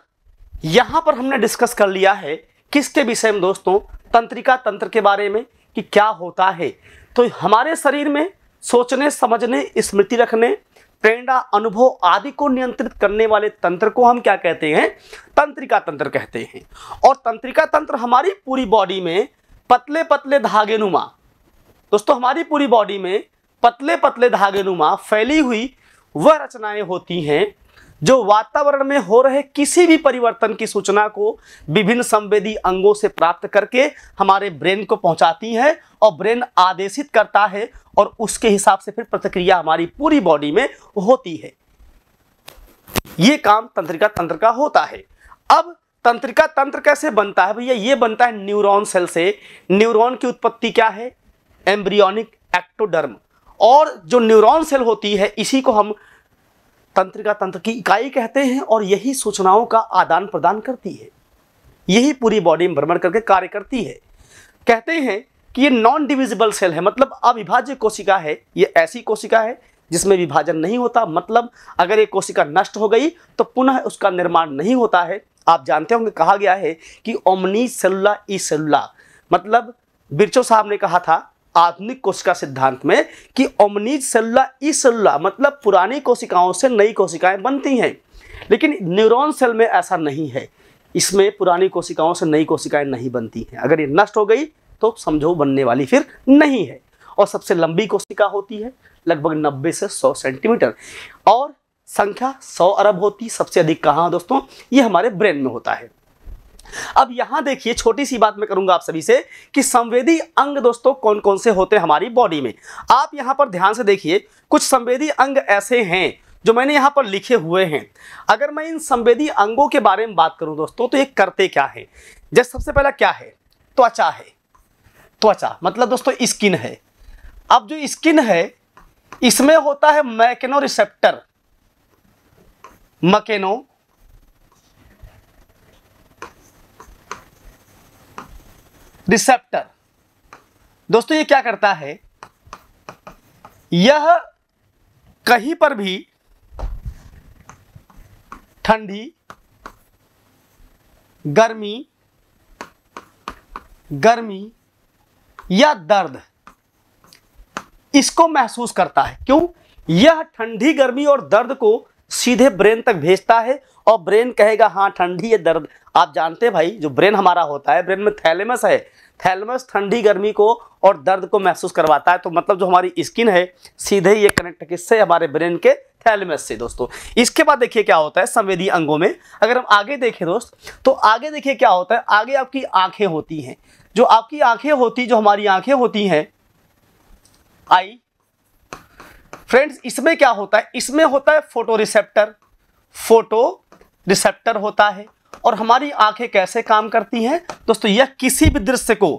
यहाँ पर हमने डिस्कस कर लिया है किसके विषय में दोस्तों तंत्रिका तंत्र के बारे में कि क्या होता है तो हमारे शरीर में सोचने समझने स्मृति रखने प्रेरणा अनुभव आदि को नियंत्रित करने वाले तंत्र को हम क्या कहते हैं तंत्रिका तंत्र कहते हैं और तंत्रिका तंत्र हमारी पूरी बॉडी में पतले पतले धागे नुमा दोस्तों हमारी पूरी बॉडी में पतले पतले धागे नुमा फैली हुई वह रचनाएं होती हैं जो वातावरण में हो रहे किसी भी परिवर्तन की सूचना को विभिन्न संवेदी अंगों से प्राप्त करके हमारे ब्रेन को पहुंचाती है और ब्रेन आदेशित करता है और उसके हिसाब से फिर प्रतिक्रिया हमारी पूरी बॉडी में होती है ये काम तंत्रिका तंत्र का होता है अब तंत्रिका तंत्र कैसे बनता है भैया ये बनता है न्यूरोन सेल से न्यूरोन की उत्पत्ति क्या है एम्ब्रियोनिक एक्टोडर्म और जो न्यूरॉन सेल होती है इसी को हम तंत्रिका तंत्र की इकाई कहते हैं और यही सूचनाओं का आदान प्रदान करती है यही पूरी बॉडी में भ्रमण करके कार्य करती है कहते हैं कि ये नॉन डिविजिबल सेल है मतलब अविभाज्य कोशिका है ये ऐसी कोशिका है जिसमें विभाजन नहीं होता मतलब अगर ये कोशिका नष्ट हो गई तो पुनः उसका निर्माण नहीं होता है आप जानते होंगे कहा गया है कि ओमनी सेलुला ई सेलुला मतलब बिरचो साहब ने कहा था आधुनिक कोशिका सिद्धांत में कि ओमनीज सेलुला ई सेलुला मतलब पुरानी कोशिकाओं से नई कोशिकाएं बनती हैं लेकिन न्यूरॉन सेल में ऐसा नहीं है इसमें पुरानी कोशिकाओं से नई कोशिकाएं नहीं बनती हैं अगर ये नष्ट हो गई तो समझो बनने वाली फिर नहीं है और सबसे लंबी कोशिका होती है लगभग 90 से 100 सेंटीमीटर और संख्या 100 अरब होती सबसे अधिक कहाँ दोस्तों ये हमारे ब्रेन में होता है अब यहां देखिए छोटी सी बात मैं करूंगा आप सभी से कि संवेदी अंग दोस्तों कौन कौन से होते हैं हमारी बॉडी में आप यहां पर ध्यान से देखिए कुछ संवेदी अंग ऐसे हैं जो मैंने यहां पर लिखे हुए हैं अगर मैं इन संवेदी अंगों के बारे में बात करूं दोस्तों तो ये करते क्या है जैसे सबसे पहला क्या है त्वचा है त्वचा मतलब दोस्तों स्किन है अब जो स्किन है इसमें होता है मैकेनो रिसेप्टर मकेनो रिसेप्टर दोस्तों ये क्या करता है यह कहीं पर भी ठंडी गर्मी गर्मी या दर्द इसको महसूस करता है क्यों यह ठंडी गर्मी और दर्द को सीधे ब्रेन तक भेजता है और ब्रेन कहेगा हाँ ठंडी या दर्द आप जानते हैं भाई जो ब्रेन हमारा होता है ब्रेन में थैलेमस है थैलमस ठंडी गर्मी को और दर्द को महसूस करवाता है तो मतलब जो हमारी स्किन है सीधे ही ये कनेक्ट किससे हमारे ब्रेन के थैलमस से दोस्तों इसके बाद देखिए क्या होता है संवेदी अंगों में अगर हम आगे देखें दोस्त तो आगे देखिए क्या होता है आगे आपकी आंखें होती हैं जो आपकी आंखें होती जो हमारी आंखें होती हैं आई फ्रेंड्स इसमें क्या होता है इसमें होता है फोटो रिसेप्टर फोटो रिसेप्टर होता है और हमारी आंखें कैसे काम करती हैं दोस्तों यह किसी भी दृश्य को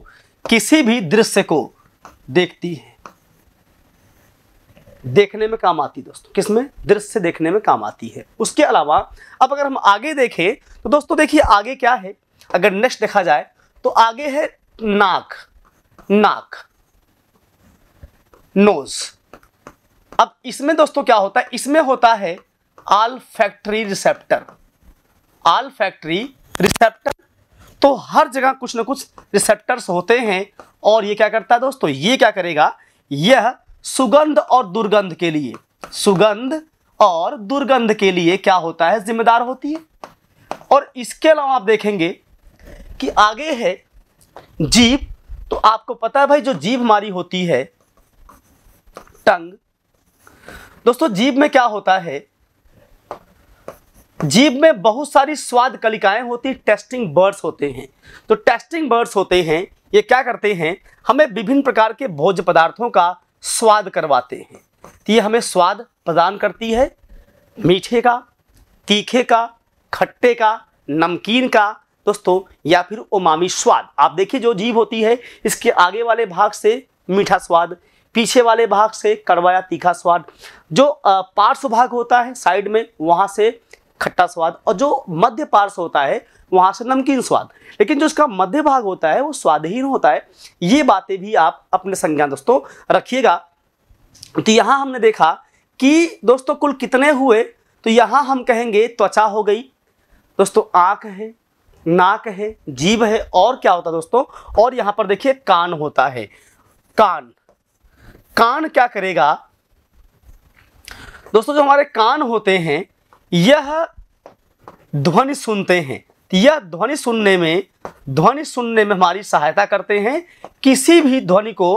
किसी भी दृश्य को देखती है देखने में काम आती है दोस्तों किसमें दृश्य देखने में काम आती है उसके अलावा अब अगर हम आगे देखें तो दोस्तों देखिए आगे क्या है अगर नेक्स्ट देखा जाए तो आगे है नाक नाक नोज अब इसमें दोस्तों क्या होता है इसमें होता है olfactory receptor olfactory receptor तो हर जगह कुछ ना कुछ रिसेप्टर्स होते हैं और ये क्या करता है दोस्तों ये क्या करेगा यह सुगंध और दुर्गंध के लिए सुगंध और दुर्गंध के लिए क्या होता है जिम्मेदार होती है और इसके अलावा आप देखेंगे कि आगे है जीभ तो आपको पता है भाई जो जीभ हमारी होती है टंग दोस्तों जीभ में क्या होता है जीव में बहुत सारी स्वाद कलिकाएं होती टेस्टिंग बर्ड्स होते हैं तो टेस्टिंग बर्ड्स होते हैं ये क्या करते हैं हमें विभिन्न प्रकार के भोज पदार्थों का स्वाद करवाते हैं तो ये हमें स्वाद प्रदान करती है मीठे का तीखे का खट्टे का नमकीन का दोस्तों या फिर उमामी स्वाद आप देखिए जो जीव होती है इसके आगे वाले भाग से मीठा स्वाद पीछे वाले भाग से कड़वा या तीखा स्वाद जो पार्श्व भाग होता है साइड में वहाँ से खट्टा स्वाद और जो मध्य पार्श्व होता है वहां से नमकीन स्वाद लेकिन जो इसका मध्य भाग होता है वो स्वादहीन होता है ये बातें भी आप अपने संज्ञान दोस्तों रखिएगा तो यहाँ हमने देखा कि दोस्तों कुल कितने हुए तो यहाँ हम कहेंगे त्वचा हो गई दोस्तों आंख है नाक है जीभ है और क्या होता है दोस्तों और यहां पर देखिए कान होता है कान कान क्या करेगा दोस्तों जो हमारे कान होते हैं यह ध्वनि सुनते हैं यह ध्वनि सुनने में ध्वनि सुनने में हमारी सहायता करते हैं किसी भी ध्वनि को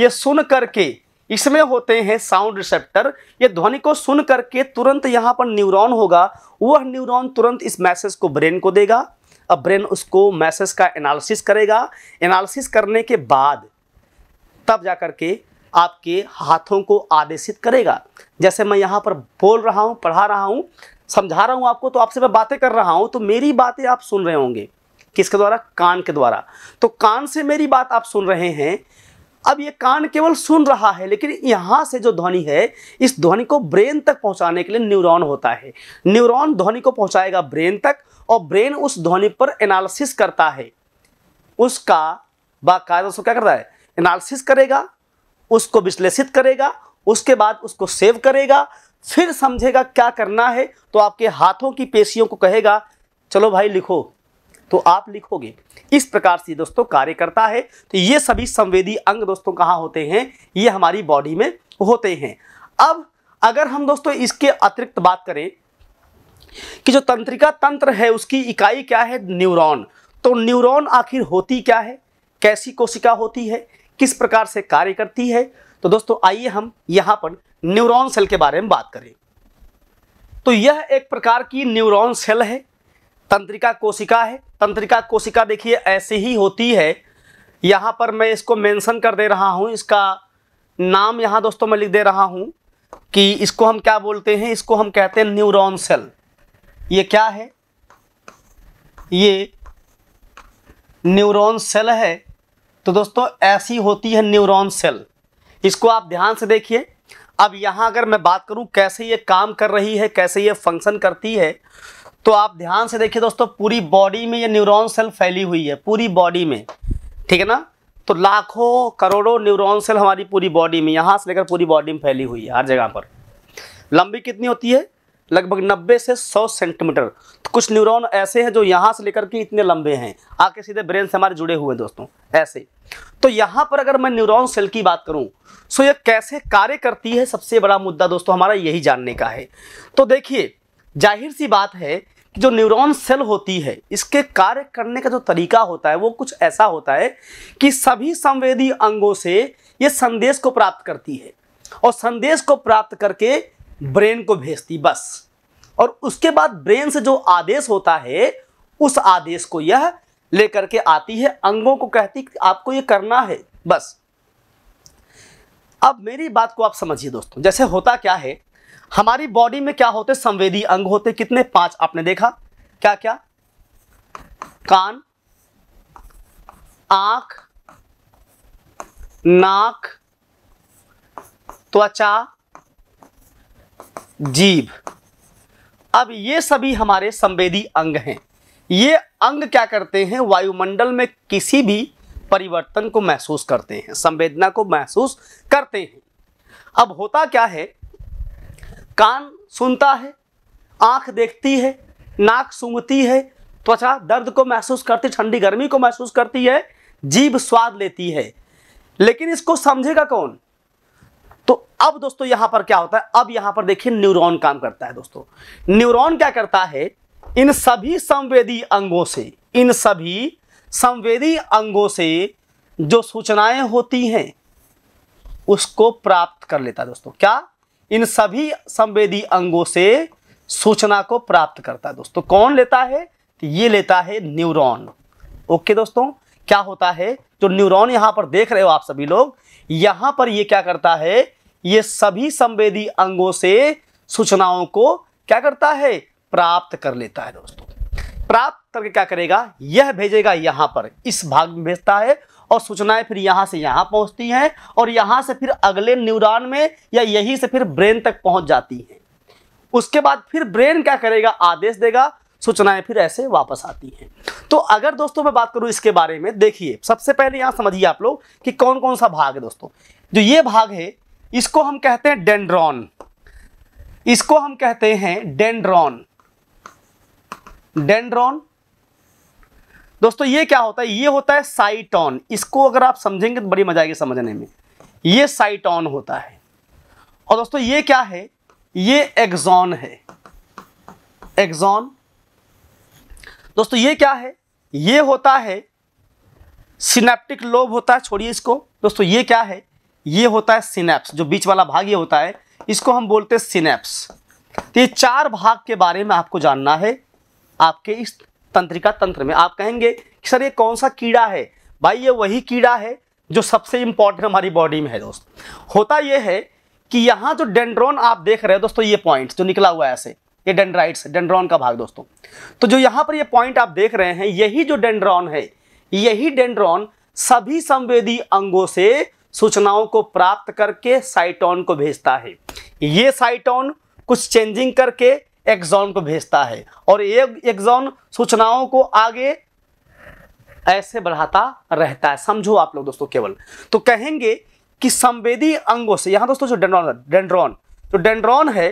यह सुन करके इसमें होते हैं साउंड रिसेप्टर यह ध्वनि को सुन करके तुरंत यहाँ पर न्यूरॉन होगा वह न्यूरॉन तुरंत इस मैसेज को ब्रेन को देगा अब ब्रेन उसको मैसेज का एनालिसिस करेगा एनालिसिस करने के बाद तब जा करके आपके हाथों को आदेशित करेगा जैसे मैं यहाँ पर बोल रहा हूँ पढ़ा रहा हूँ समझा रहा हूँ आपको तो आपसे मैं बातें कर रहा हूँ तो मेरी बातें आप सुन रहे होंगे किसके द्वारा कान के द्वारा तो कान से मेरी बात आप सुन रहे हैं अब ये कान केवल सुन रहा है लेकिन यहाँ से जो ध्वनि है इस ध्वनि को ब्रेन तक पहुँचाने के लिए न्यूरॉन होता है न्यूरॉन ध्वनि को पहुँचाएगा ब्रेन तक और ब्रेन उस ध्वनि पर एनालिसिस करता है उसका बाकायदा उसको क्या करता है एनालिसिस करेगा उसको विश्लेषित करेगा उसके बाद उसको सेव करेगा फिर समझेगा क्या करना है तो आपके हाथों की पेशियों को कहेगा चलो भाई लिखो तो आप लिखोगे इस प्रकार से दोस्तों कार्य करता है तो ये सभी संवेदी अंग दोस्तों कहाँ होते हैं ये हमारी बॉडी में होते हैं अब अगर हम दोस्तों इसके अतिरिक्त बात करें कि जो तंत्रिका तंत्र है उसकी इकाई क्या है न्यूरॉन तो न्यूरॉन आखिर होती क्या है कैसी कोशिका होती है किस प्रकार से कार्य करती है तो दोस्तों आइए हम यहाँ पर न्यूरॉन सेल के बारे में बात करें तो यह एक प्रकार की न्यूरॉन सेल है तंत्रिका कोशिका है तंत्रिका कोशिका देखिए ऐसे ही होती है यहां पर मैं इसको मेंशन कर दे रहा हूँ इसका नाम यहाँ दोस्तों मैं लिख दे रहा हूं कि इसको हम क्या बोलते हैं इसको हम कहते हैं न्यूरॉन सेल ये क्या है ये न्यूरॉन सेल है तो दोस्तों ऐसी होती है न्यूरॉन सेल इसको आप ध्यान से देखिए अब यहाँ अगर मैं बात करूँ कैसे ये काम कर रही है कैसे ये फंक्शन करती है तो आप ध्यान से देखिए दोस्तों पूरी बॉडी में ये न्यूरॉन सेल फैली हुई है पूरी बॉडी में ठीक है ना तो लाखों करोड़ों न्यूरॉन सेल हमारी पूरी बॉडी में यहाँ से लेकर पूरी बॉडी में फैली हुई है हर जगह पर लंबी कितनी होती है लगभग 90 से 100 सेंटीमीटर तो कुछ न्यूरॉन ऐसे हैं जो यहाँ से लेकर के इतने लंबे हैं आके सीधे ब्रेन से हमारे जुड़े हुए हैं दोस्तों ऐसे तो यहाँ पर अगर मैं न्यूरॉन सेल की बात करूँ सो ये कैसे कार्य करती है सबसे बड़ा मुद्दा दोस्तों हमारा यही जानने का है तो देखिए जाहिर सी बात है कि जो न्यूरोन सेल होती है इसके कार्य करने का जो तरीका होता है वो कुछ ऐसा होता है कि सभी संवेदी अंगों से ये संदेश को प्राप्त करती है और संदेश को प्राप्त करके ब्रेन को भेजती बस और उसके बाद ब्रेन से जो आदेश होता है उस आदेश को यह लेकर के आती है अंगों को कहती कि आपको यह करना है बस अब मेरी बात को आप समझिए दोस्तों जैसे होता क्या है हमारी बॉडी में क्या होते संवेदी अंग होते कितने पांच आपने देखा क्या क्या कान आंख नाक त्वचा जीभ अब ये सभी हमारे संवेदी अंग हैं ये अंग क्या करते हैं वायुमंडल में किसी भी परिवर्तन को महसूस करते हैं संवेदना को महसूस करते हैं अब होता क्या है कान सुनता है आंख देखती है नाक सूंघती है त्वचा दर्द को महसूस करती ठंडी गर्मी को महसूस करती है जीभ स्वाद लेती है लेकिन इसको समझेगा कौन तो अब दोस्तों यहां पर क्या होता है अब यहां पर देखिए न्यूरॉन काम करता है दोस्तों न्यूरॉन क्या करता है इन सभी संवेदी अंगों से इन सभी संवेदी अंगों से जो सूचनाएं होती हैं उसको प्राप्त कर लेता है दोस्तों क्या इन सभी संवेदी अंगों से सूचना को प्राप्त करता है दोस्तों कौन लेता है तो ये लेता है न्यूरॉन ओके दोस्तों क्या होता है जो न्यूरॉन यहां पर देख रहे हो आप सभी लोग यहां पर यह क्या करता है ये सभी संवेदी अंगों से सूचनाओं को क्या करता है प्राप्त कर लेता है दोस्तों प्राप्त करके क्या करेगा यह भेजेगा यहां पर इस भाग में भेजता है और सूचनाएं फिर यहां से यहां पहुंचती हैं और यहां से फिर अगले न्यूरॉन में या यहीं से फिर ब्रेन तक पहुंच जाती है उसके बाद फिर ब्रेन क्या करेगा आदेश देगा सूचनाएं फिर ऐसे वापस आती हैं तो अगर दोस्तों मैं बात करूं इसके बारे में देखिए सबसे पहले यहां समझिए आप लोग कि कौन कौन सा भाग है दोस्तों जो ये भाग है इसको हम कहते हैं डेंड्रॉन इसको हम कहते हैं डेंड्रॉन डेंड्रॉन दोस्तों ये क्या होता है ये होता है साइटॉन इसको अगर आप समझेंगे तो बड़ी मजा आएगी समझने में ये साइटॉन होता है और दोस्तों ये क्या है ये एग्जॉन है एग्जॉन दोस्तों ये क्या है ये होता है सिनेप्टिक लोब होता है छोड़िए इसको दोस्तों ये क्या है ये होता है सिनेप्स जो बीच वाला भाग ये होता है इसको हम बोलते हैं सिनेप्स तो ये चार भाग के बारे में आपको जानना है आपके इस तंत्रिका तंत्र में आप कहेंगे कि सर ये कौन सा कीड़ा है भाई ये वही कीड़ा है जो सबसे इंपॉर्टेंट हमारी बॉडी में है दोस्त होता यह है कि यहाँ जो डेंड्रॉन आप देख रहे हो दोस्तों ये पॉइंट जो निकला हुआ है ऐसे ये डेंड्राइट्स डेंड्रॉन का भाग दोस्तों तो जो यहां पर ये पॉइंट आप देख रहे हैं यही जो डेंड्रॉन है यही डेंड्रॉन सभी संवेदी अंगों से सूचनाओं को प्राप्त करके साइटोन को भेजता है ये साइटोन कुछ चेंजिंग करके एक्सॉन को भेजता है और ये एक्सॉन सूचनाओं को आगे ऐसे बढ़ाता रहता है समझो आप लोग दोस्तों केवल तो कहेंगे कि संवेदी अंगों से यहां दोस्तों जो डेंड्रॉन डेंड्रॉन जो डेंड्रॉन है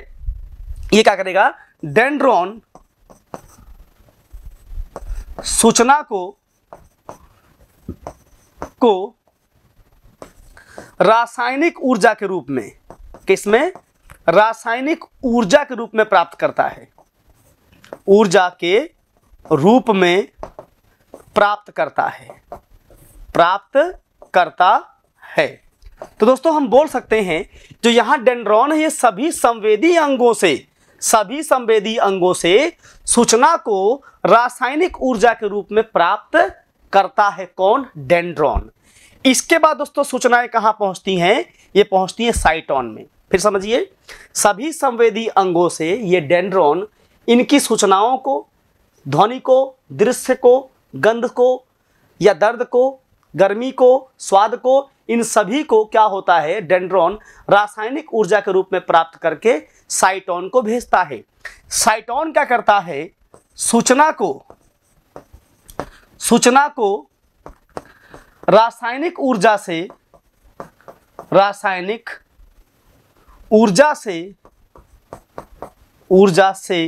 ये क्या करेगा डेंड्रॉन सूचना को को रासायनिक ऊर्जा के रूप में किसमें रासायनिक ऊर्जा के रूप में प्राप्त करता है ऊर्जा के रूप में प्राप्त करता है प्राप्त करता है तो दोस्तों हम बोल सकते हैं जो यहां डेंड्रॉन है ये सभी संवेदी अंगों से सभी संवेदी अंगों से सूचना को रासायनिक ऊर्जा के रूप में प्राप्त करता है कौन डेंड्रॉन इसके बाद दोस्तों सूचनाएं कहां पहुंचती हैं ये पहुंचती है साइटॉन में फिर समझिए सभी संवेदी अंगों से ये डेंड्रॉन इनकी सूचनाओं को ध्वनि को दृश्य को गंध को या दर्द को गर्मी को स्वाद को इन सभी को क्या होता है डेंड्रॉन रासायनिक ऊर्जा के रूप में प्राप्त करके साइटोन को भेजता है साइटोन क्या करता है सूचना को सूचना को रासायनिक ऊर्जा से रासायनिक ऊर्जा से ऊर्जा से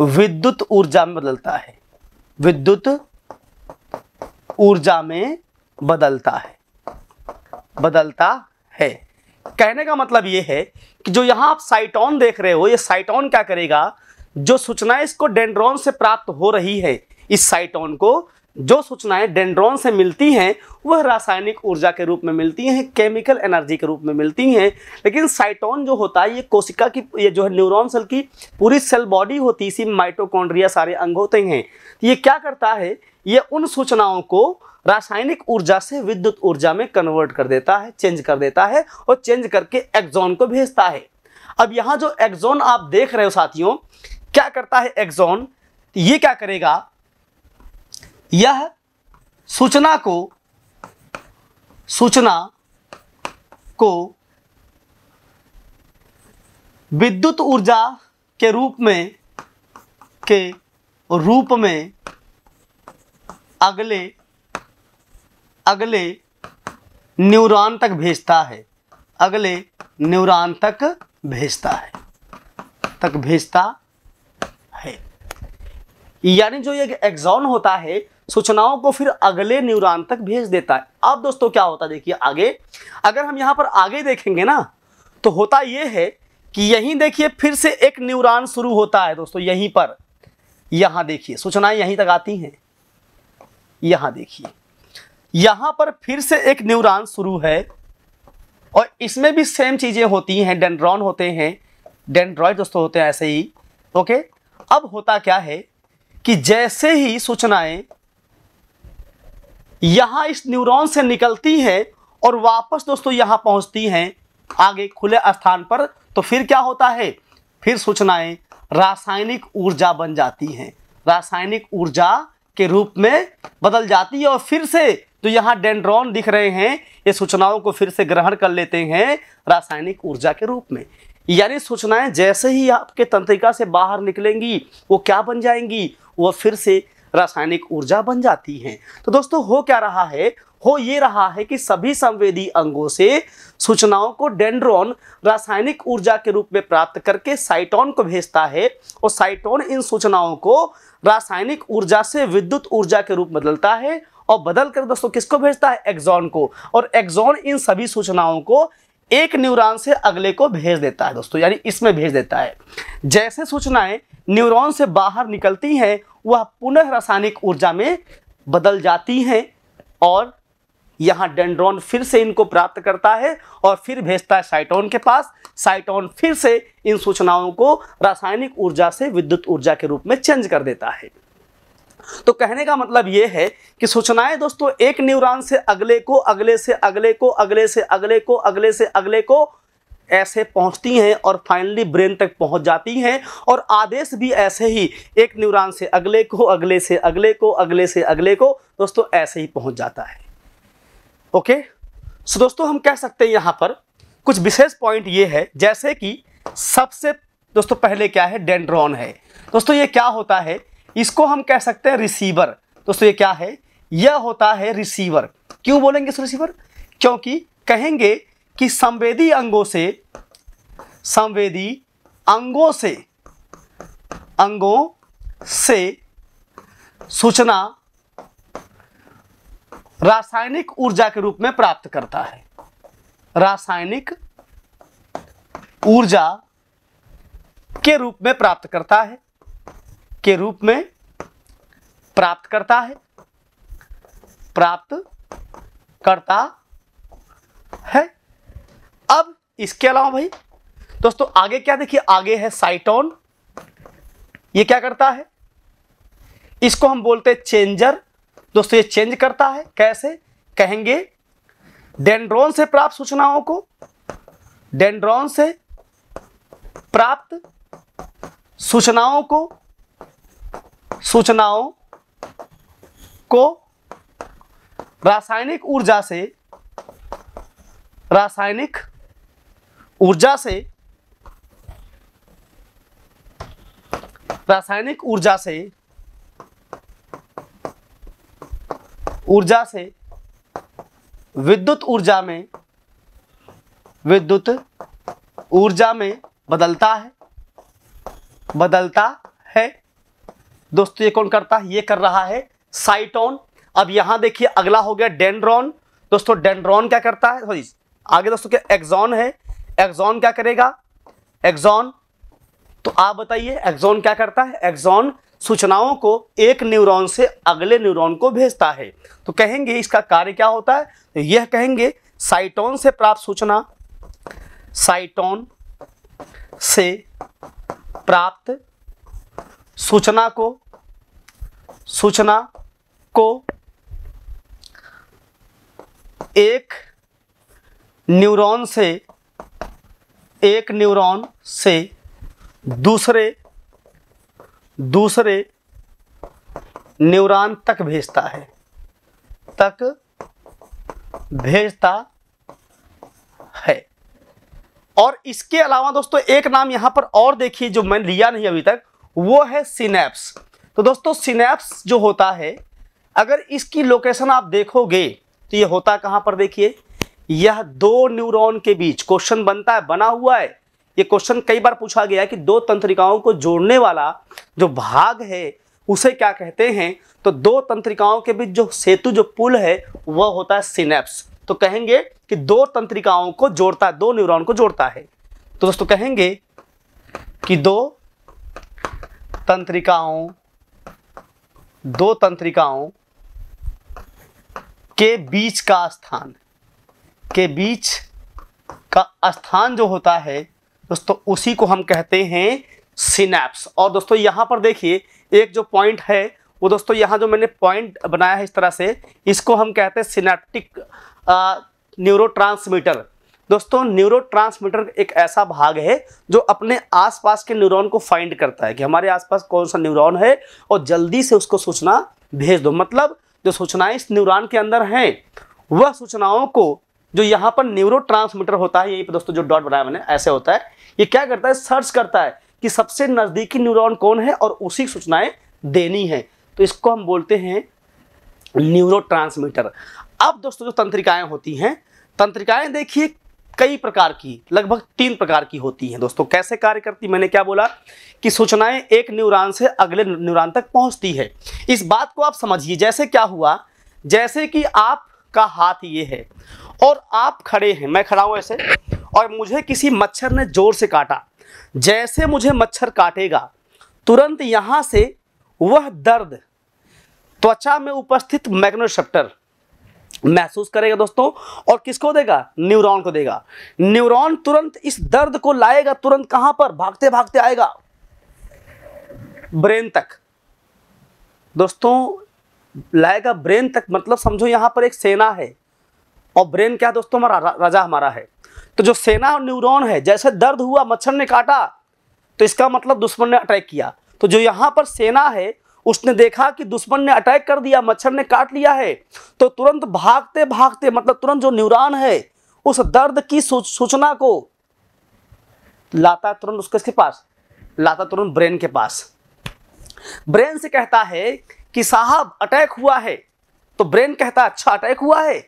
विद्युत ऊर्जा में बदलता है विद्युत ऊर्जा में बदलता है बदलता है कहने का मतलब ये है कि जो यहाँ आप साइटॉन देख रहे हो ये साइटॉन क्या करेगा जो सूचनाएं इसको डेंड्रॉन से प्राप्त हो रही है इस साइटॉन को जो सूचनाएं डेंड्रॉन से मिलती हैं वह रासायनिक ऊर्जा के रूप में मिलती हैं केमिकल एनर्जी के रूप में मिलती हैं लेकिन साइटॉन जो होता है ये कोशिका की ये जो है न्यूरॉन सेल की पूरी सेल बॉडी होती इसी माइटोकॉन्ड्रिया सारे अंग होते हैं ये क्या करता है ये उन सूचनाओं को रासायनिक ऊर्जा से विद्युत ऊर्जा में कन्वर्ट कर देता है चेंज कर देता है और चेंज करके एक्जोन को भेजता है अब यहां जो एक्जोन आप देख रहे हो साथियों क्या करता है एक्जोन ये क्या करेगा यह सूचना को सूचना को विद्युत ऊर्जा के रूप में के रूप में अगले अगले न्यूरॉन तक भेजता है अगले न्यूरॉन तक भेजता है तक भेजता है यानी जो एक एग्जॉन होता है सूचनाओं को फिर अगले न्यूरॉन तक भेज देता है अब दोस्तों क्या होता है देखिए आगे अगर हम यहां पर आगे देखेंगे ना तो होता यह है कि यहीं देखिए फिर से एक न्यूरॉन शुरू होता है दोस्तों यहीं पर यहां देखिए सूचनाएं यहीं तक आती हैं यहां देखिए यहां पर फिर से एक न्यूरॉन शुरू है और इसमें भी सेम चीजें होती हैं डेंड्रॉन होते हैं डेंड्रॉइड दोस्तों होते हैं ऐसे ही ओके अब होता क्या है कि जैसे ही सूचनाएं यहां इस न्यूरॉन से निकलती हैं और वापस दोस्तों यहां पहुंचती हैं आगे खुले स्थान पर तो फिर क्या होता है फिर सूचनाएं रासायनिक ऊर्जा बन जाती हैं रासायनिक ऊर्जा के रूप में बदल जाती है और फिर से तो यहाँ डेंड्रॉन दिख रहे हैं ये सूचनाओं को फिर से ग्रहण कर लेते हैं रासायनिक ऊर्जा के रूप में यानी सूचनाएं जैसे ही आपके तंत्रिका से बाहर निकलेंगी वो क्या बन जाएंगी वो फिर से रासायनिक ऊर्जा बन जाती हैं तो दोस्तों हो क्या रहा है हो ये रहा है कि सभी संवेदी अंगों से सूचनाओं को डेंड्रॉन रासायनिक ऊर्जा के रूप में प्राप्त करके साइटोन को भेजता है और साइटोन इन सूचनाओं को रासायनिक ऊर्जा से विद्युत ऊर्जा के रूप में बदलता है और बदल कर दोस्तों किसको भेजता है एक्जॉन को और एक्जॉन इन सभी सूचनाओं को एक न्यूरॉन से अगले को भेज देता है दोस्तों यानी इसमें भेज देता है जैसे सूचनाएं न्यूरॉन से बाहर निकलती हैं वह पुनः रासायनिक ऊर्जा में बदल जाती हैं और यहाँ डेंड्रॉन फिर से इनको प्राप्त करता है और फिर भेजता है साइटोन के पास साइटोन फिर से इन सूचनाओं को रासायनिक ऊर्जा से विद्युत ऊर्जा के रूप में चेंज कर देता है तो कहने का मतलब यह है कि सूचनाएं दोस्तों एक न्यूरॉन से अगले को अगले से अगले को अगले से अगले को अगले से अगले को ऐसे पहुंचती हैं और फाइनली ब्रेन तक पहुंच जाती हैं और आदेश भी ऐसे ही एक न्यूरॉन से अगले को अगले से अगले को अगले से अगले को दोस्तों ऐसे ही पहुंच जाता है ओके सो दोस्तों हम कह सकते हैं यहां पर कुछ विशेष पॉइंट ये है जैसे कि सबसे दोस्तों पहले क्या है डेंड्रॉन है दोस्तों ये क्या होता है इसको हम कह सकते हैं रिसीवर दोस्तों ये क्या है यह होता है रिसीवर क्यों बोलेंगे इसको रिसीवर क्योंकि कहेंगे कि संवेदी अंगों से संवेदी अंगों से अंगों से सूचना रासायनिक ऊर्जा के रूप में प्राप्त करता है रासायनिक ऊर्जा के रूप में प्राप्त करता है के रूप में प्राप्त करता है प्राप्त करता है अब इसके अलावा भाई दोस्तों आगे क्या देखिए आगे है साइटोन ये क्या करता है इसको हम बोलते हैं चेंजर दोस्तों ये चेंज करता है कैसे कहेंगे डेंड्रॉन से प्राप्त सूचनाओं को डेंड्रॉन से प्राप्त सूचनाओं को सूचनाओं को रासायनिक ऊर्जा से रासायनिक ऊर्जा से रासायनिक ऊर्जा से ऊर्जा से विद्युत ऊर्जा में विद्युत ऊर्जा में बदलता है बदलता है दोस्तों ये कौन करता है ये कर रहा है साइटोन अब यहां देखिए अगला हो गया डेंड्रॉन दोस्तों डेंड्रॉन क्या करता है सॉरी आगे दोस्तों क्या एक्जॉन है एक्जॉन क्या करेगा एक्जॉन तो आप बताइए एक्जॉन क्या करता है एक्जॉन सूचनाओं को एक न्यूरॉन से अगले न्यूरॉन को भेजता है तो कहेंगे इसका कार्य क्या होता है तो यह कहेंगे साइटोन से प्राप्त सूचना साइटोन से प्राप्त सूचना को सूचना को एक न्यूरॉन से एक न्यूरॉन से दूसरे दूसरे न्यूरॉन तक भेजता है तक भेजता है और इसके अलावा दोस्तों एक नाम यहां पर और देखिए जो मैंने लिया नहीं अभी तक वो है सिनेप्स तो दोस्तों सिनेप्स जो होता है अगर इसकी लोकेशन आप देखोगे तो ये होता कहाँ पर देखिए यह दो न्यूरॉन के बीच क्वेश्चन बनता है बना हुआ है ये क्वेश्चन कई बार पूछा गया है कि दो तंत्रिकाओं को जोड़ने वाला जो भाग है उसे क्या कहते हैं तो दो तंत्रिकाओं के बीच जो सेतु जो पुल है वह होता है सिनेप्स तो कहेंगे कि दो तंत्रिकाओं को जोड़ता है दो न्यूरॉन को जोड़ता है तो दोस्तों कहेंगे कि दो तंत्रिकाओं दो तंत्रिकाओं के बीच का स्थान के बीच का स्थान जो होता है दोस्तों उसी को हम कहते हैं सिनेप्स और दोस्तों यहाँ पर देखिए एक जो पॉइंट है वो दोस्तों यहाँ जो मैंने पॉइंट बनाया है इस तरह से इसको हम कहते हैं सिनेप्टिक न्यूरोट्रांसमीटर दोस्तों न्यूरो एक ऐसा भाग है जो अपने आसपास के न्यूरॉन को फाइंड करता है कि हमारे आसपास कौन सा न्यूरॉन है और जल्दी से उसको सूचना भेज दो मतलब जो सूचनाएं इस न्यूरॉन के अंदर हैं वह सूचनाओं को जो यहाँ पर न्यूरो होता है यही पर दोस्तों जो डॉट बनाया मैंने ऐसे होता है ये क्या करता है सर्च करता है कि सबसे नज़दीकी न्यूरोन कौन है और उसी सूचनाएं देनी है तो इसको हम बोलते हैं न्यूरो अब दोस्तों जो तंत्रिकाएं होती हैं तंत्रिकाएं देखिए कई प्रकार की लगभग तीन प्रकार की होती हैं दोस्तों कैसे कार्य करती मैंने क्या बोला कि सूचनाएं एक न्यूरॉन से अगले न्यूरॉन तक पहुंचती है इस बात को आप समझिए जैसे क्या हुआ जैसे कि आपका हाथ ये है और आप खड़े हैं मैं खड़ा हूं ऐसे और मुझे किसी मच्छर ने जोर से काटा जैसे मुझे मच्छर काटेगा तुरंत यहाँ से वह दर्द त्वचा में उपस्थित मैग्नोसेप्टर महसूस करेगा दोस्तों और किसको देगा न्यूरॉन को देगा न्यूरॉन तुरंत इस दर्द को लाएगा तुरंत कहां पर भागते भागते आएगा ब्रेन तक दोस्तों लाएगा ब्रेन तक मतलब समझो यहां पर एक सेना है और ब्रेन क्या दोस्तों हमारा राजा हमारा है तो जो सेना और न्यूरॉन है जैसे दर्द हुआ मच्छर ने काटा तो इसका मतलब दुश्मन ने अटैक किया तो जो यहां पर सेना है उसने देखा कि दुश्मन ने अटैक कर दिया मच्छर ने काट लिया है तो तुरंत भागते भागते मतलब तुरंत जो न्यूरॉन है उस दर्द की सूचना को लाता तुरंत उसके किसके पास लाता तुरंत ब्रेन के पास ब्रेन से कहता है कि साहब अटैक हुआ है तो ब्रेन कहता है अच्छा अटैक हुआ है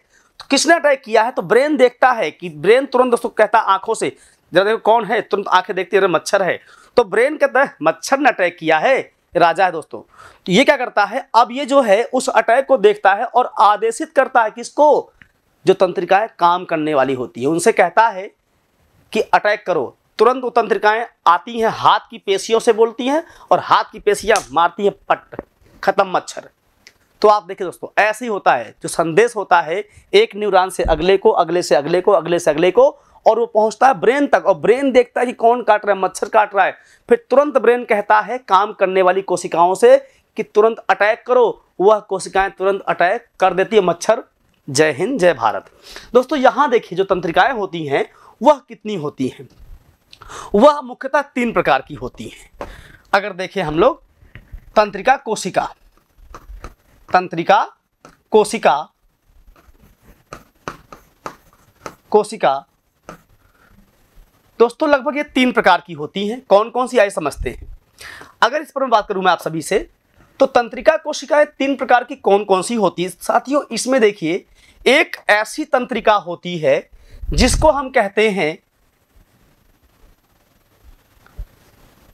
तो किसने अटैक किया है तो ब्रेन देखता है कि ब्रेन तुरंत उसको कहता आंखों से जरा देखो कौन है तुरंत आंखें देखती है मच्छर है तो ब्रेन कहता है मच्छर ने अटैक किया है राजा है दोस्तों तो ये क्या करता है अब ये जो है उस अटैक को देखता है और आदेशित करता है किसको जो तंत्रिकाएं काम करने वाली होती है उनसे कहता है कि अटैक करो तुरंत वो तंत्रिकाएं आती हैं हाथ की पेशियों से बोलती हैं और हाथ की पेशियां मारती हैं पट खत्म मच्छर तो आप देखिए दोस्तों ऐसे ही होता है जो संदेश होता है एक न्यूरॉन से अगले को अगले से अगले को अगले से अगले को और वो पहुंचता है ब्रेन तक और ब्रेन देखता है कि कौन काट रहा है मच्छर काट रहा है फिर तुरंत ब्रेन कहता है काम करने वाली कोशिकाओं से कि तुरंत अटैक करो वह कोशिकाएं तुरंत अटैक कर देती है मच्छर जय हिंद जय भारत दोस्तों यहां देखिए जो तंत्रिकाएं होती हैं वह कितनी होती हैं वह मुख्यतः तीन प्रकार की होती हैं अगर देखें हम लोग तंत्रिका कोशिका तंत्रिका कोशिका कोशिका दोस्तों लगभग ये तीन प्रकार की होती हैं कौन कौन सी आए समझते हैं अगर इस पर मैं बात करूं मैं आप सभी से तो तंत्रिका कोशिकाएं तीन प्रकार की कौन कौन सी होती है साथियों इसमें देखिए एक ऐसी तंत्रिका होती है जिसको हम कहते हैं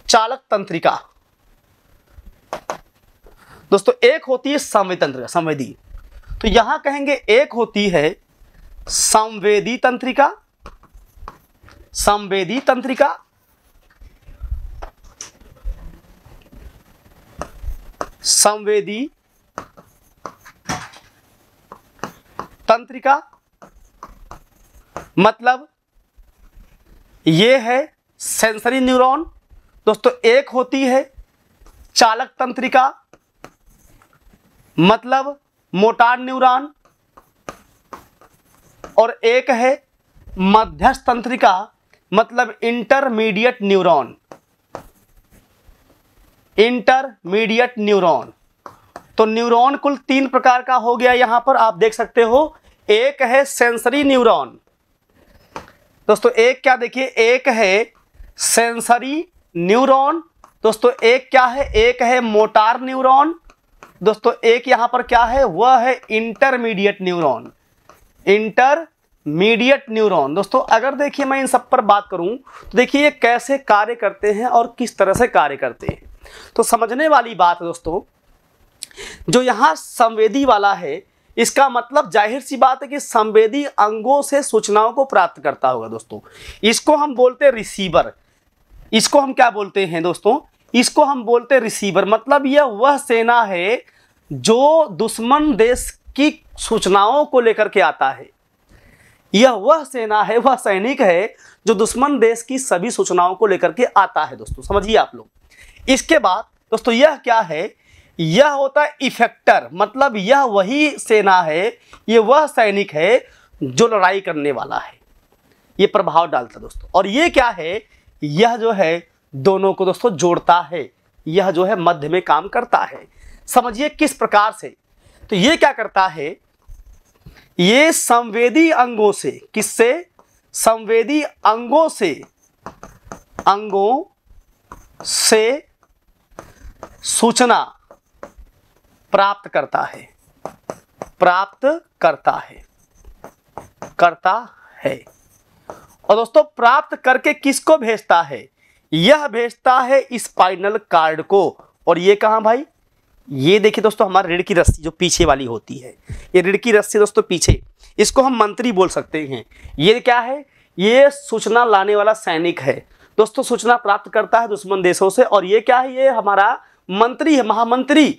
चालक तंत्रिका दोस्तों एक होती है संवेदी तंत्रिका संवेदी तो यहां कहेंगे एक होती है संवेदी तंत्रिका संवेदी तंत्रिका संवेदी तंत्रिका मतलब ये है सेंसरी न्यूरॉन दोस्तों एक होती है चालक तंत्रिका मतलब मोटार न्यूरॉन और एक है मध्यस्थ तंत्रिका मतलब इंटरमीडिएट न्यूरॉन इंटरमीडिएट न्यूरॉन तो न्यूरॉन कुल तीन प्रकार का हो गया यहां पर आप देख सकते हो एक है सेंसरी न्यूरॉन दोस्तों एक क्या देखिए एक है सेंसरी न्यूरॉन दोस्तों एक क्या है एक है मोटार न्यूरॉन दोस्तों एक यहां पर क्या है वह है intermediate neuron intermediate neuron दोस्तों अगर देखिए मैं इन सब पर बात करूं तो देखिए ये कैसे कार्य करते हैं और किस तरह से कार्य करते हैं तो समझने वाली बात है दोस्तों जो यहाँ संवेदी वाला है इसका मतलब जाहिर सी बात है कि संवेदी अंगों से सूचनाओं को प्राप्त करता होगा दोस्तों इसको हम बोलते हैं रिसीवर इसको हम क्या बोलते हैं दोस्तों इसको हम बोलते रिसीवर मतलब यह वह सेना है जो दुश्मन देश की सूचनाओं को लेकर के आता है यह वह सेना है वह सैनिक है जो दुश्मन देश की सभी सूचनाओं को लेकर के आता है दोस्तों समझिए आप लोग इसके बाद दोस्तों यह क्या है यह होता है इफेक्टर मतलब यह वही सेना है यह वह सैनिक है जो लड़ाई करने वाला है ये प्रभाव डालता दोस्तों और यह क्या है यह जो है दोनों को दोस्तों जोड़ता है यह जो है मध्य में काम करता है समझिए किस प्रकार से तो यह क्या करता है ये संवेदी अंगों से किससे संवेदी अंगों से अंगों से सूचना प्राप्त करता है प्राप्त करता है करता है और दोस्तों प्राप्त करके किसको भेजता है यह भेजता है स्पाइनल कार्ड को और ये कहा भाई ये देखिए दोस्तों हमारे ऋण की रस्सी जो पीछे वाली होती है ये ऋण की रस्सी दोस्तों पीछे इसको हम मंत्री बोल सकते हैं ये क्या है ये सूचना लाने वाला सैनिक है दोस्तों सूचना प्राप्त करता है दुश्मन देशों से और ये क्या है ये हमारा मंत्री है महामंत्री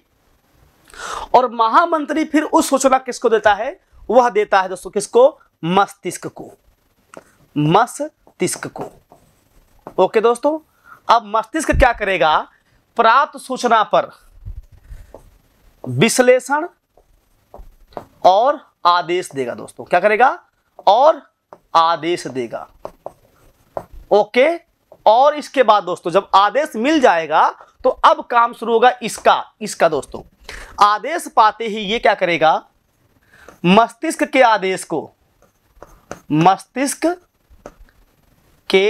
और महामंत्री फिर उस सूचना किसको देता है वह देता है दोस्तों किसको मस्तिष्क को मस्तिष्क को ओके दोस्तों अब मस्तिष्क क्या करेगा प्राप्त सूचना पर विश्लेषण और आदेश देगा दोस्तों क्या करेगा और आदेश देगा ओके और इसके बाद दोस्तों जब आदेश मिल जाएगा तो अब काम शुरू होगा इसका इसका दोस्तों आदेश पाते ही ये क्या करेगा मस्तिष्क के आदेश को मस्तिष्क के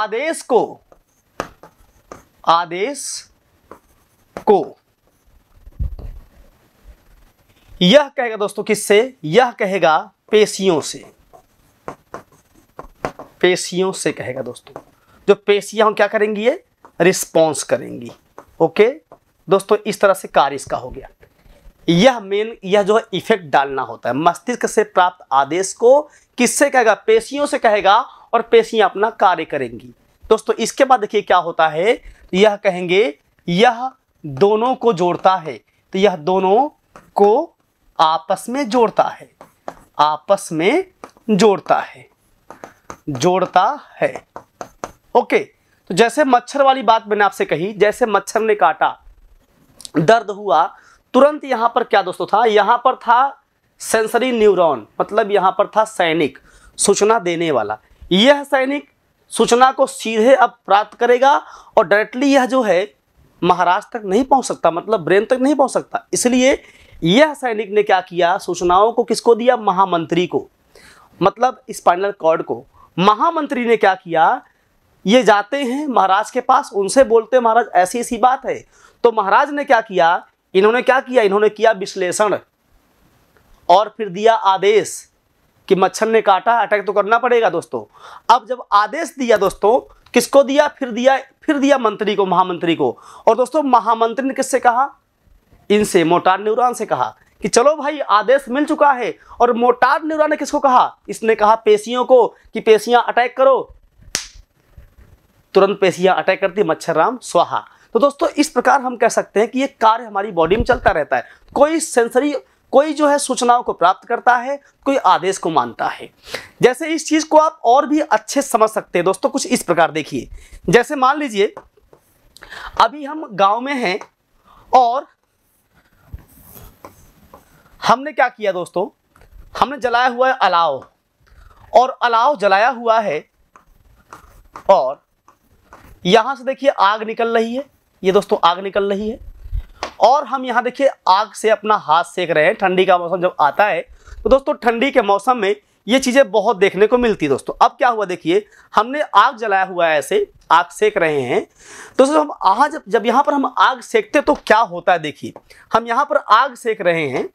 आदेश को आदेश को यह कहेगा दोस्तों किससे यह कहेगा पेशियों से पेशियों से कहेगा दोस्तों जो पेशियां हम क्या करेंगी ये रिस्पॉन्स करेंगी ओके दोस्तों इस तरह से कार्य इसका हो गया यह मेन यह जो है इफेक्ट डालना होता है मस्तिष्क से प्राप्त आदेश को किससे कहेगा पेशियों से कहेगा और पेशियां अपना कार्य करेंगी दोस्तों इसके बाद देखिए क्या होता है तो यह कहेंगे यह दोनों को जोड़ता है तो यह दोनों को आपस में जोड़ता है आपस में जोड़ता है जोड़ता है ओके तो जैसे मच्छर वाली बात मैंने आपसे कही जैसे मच्छर ने काटा दर्द हुआ तुरंत यहां पर क्या दोस्तों था यहां पर था सेंसरी न्यूरॉन मतलब यहां पर था सैनिक सूचना देने वाला यह सैनिक सूचना को सीधे अब प्राप्त करेगा और डायरेक्टली यह जो है महाराज तक नहीं पहुंच सकता मतलब ब्रेन तक नहीं पहुंच सकता इसलिए यह सैनिक ने क्या किया सूचनाओं को किसको दिया महामंत्री को मतलब स्पाइनल कॉर्ड को महामंत्री ने क्या किया ये जाते हैं महाराज के पास उनसे बोलते महाराज ऐसी ऐसी बात है तो महाराज ने क्या किया इन्होंने क्या किया इन्होंने किया विश्लेषण और फिर दिया आदेश कि मच्छर ने काटा अटैक तो करना पड़ेगा दोस्तों अब जब आदेश दिया दोस्तों किसको दिया फिर दिया फिर दिया मंत्री को महामंत्री को और दोस्तों महामंत्री ने किससे कहा इनसे मोटार न्यूरॉन से कहा कि चलो भाई आदेश मिल चुका है और मोटार न्यूरॉन ने किसको कहा इसने कहा पेशियों को कि पेशियां अटैक करो तुरंत पेशियां अटैक करती मच्छर राम स्वाहा तो दोस्तों इस प्रकार हम कह सकते हैं कि ये कार्य हमारी बॉडी में चलता रहता है कोई सेंसरी कोई जो है सूचनाओं को प्राप्त करता है कोई आदेश को मानता है जैसे इस चीज़ को आप और भी अच्छे समझ सकते हैं दोस्तों कुछ इस प्रकार देखिए जैसे मान लीजिए अभी हम गांव में हैं और हमने क्या किया दोस्तों हमने जलाया हुआ है अलाव और अलाव जलाया हुआ है और यहां से देखिए आग निकल रही है ये दोस्तों आग निकल रही है और हम यहाँ देखिए आग से अपना हाथ सेक रहे हैं ठंडी का मौसम जब आता है तो दोस्तों ठंडी के मौसम में ये चीज़ें बहुत देखने को मिलती है दोस्तों अब क्या हुआ देखिए हमने आग जलाया हुआ है ऐसे आग सेक रहे हैं तो दोस्तों हम आज जब यहाँ पर हम आग सेकते तो क्या होता है देखिए हम यहाँ पर आग सेक रहे हैं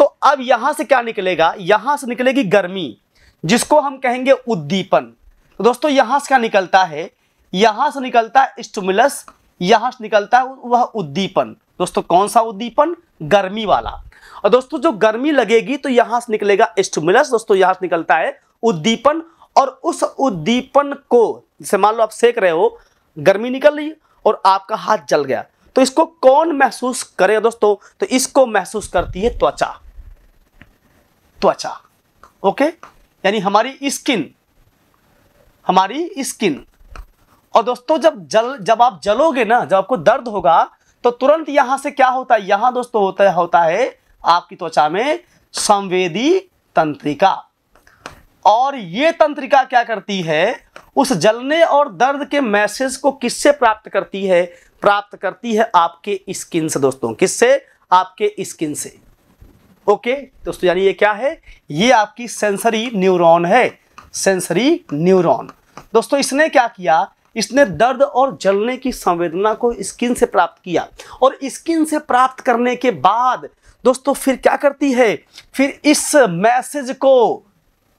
तो अब यहां से क्या निकलेगा यहां से निकलेगी गर्मी जिसको हम कहेंगे उद्दीपन तो दोस्तों यहां से क्या निकलता है यहां से निकलता है स्टमुलस यहां से निकलता है वह उद्दीपन दोस्तों कौन सा उद्दीपन गर्मी वाला और दोस्तों जो गर्मी लगेगी तो यहां से निकलेगा स्टमुलस दोस्तों यहां से निकलता है उद्दीपन और उस उद्दीपन को जैसे मान लो आप सेक रहे हो गर्मी निकल रही और आपका हाथ जल गया तो इसको कौन महसूस करेगा दोस्तों तो इसको महसूस करती है त्वचा त्वचा ओके यानी हमारी स्किन हमारी स्किन और दोस्तों जब जल जब आप जलोगे ना जब आपको दर्द होगा तो तुरंत यहां से क्या होता है यहां दोस्तों होता होता है आपकी त्वचा में संवेदी तंत्रिका और ये तंत्रिका क्या करती है उस जलने और दर्द के मैसेज को किससे प्राप्त करती है प्राप्त करती है आपके स्किन से दोस्तों किससे आपके स्किन से ओके दोस्तों यानी ये क्या है ये आपकी सेंसरी न्यूरॉन है सेंसरी न्यूरॉन दोस्तों इसने क्या किया इसने दर्द और जलने की संवेदना को स्किन से प्राप्त किया और स्किन से प्राप्त करने के बाद दोस्तों फिर क्या करती है फिर इस मैसेज को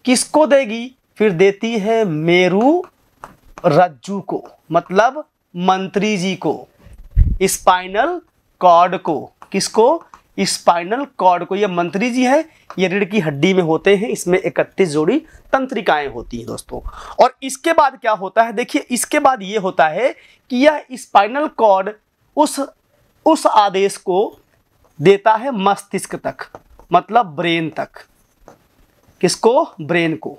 किसको देगी फिर देती है मेरू रज्जू को मतलब मंत्री जी को स्पाइनल कॉर्ड को किसको स्पाइनल कॉर्ड को ये मंत्री जी है ये रीढ़ की हड्डी में होते हैं इसमें इकतीस जोड़ी तंत्रिकाएं होती हैं दोस्तों और इसके बाद क्या होता है देखिए इसके बाद ये होता है कि यह स्पाइनल कॉर्ड उस उस आदेश को देता है मस्तिष्क तक मतलब ब्रेन तक किसको ब्रेन को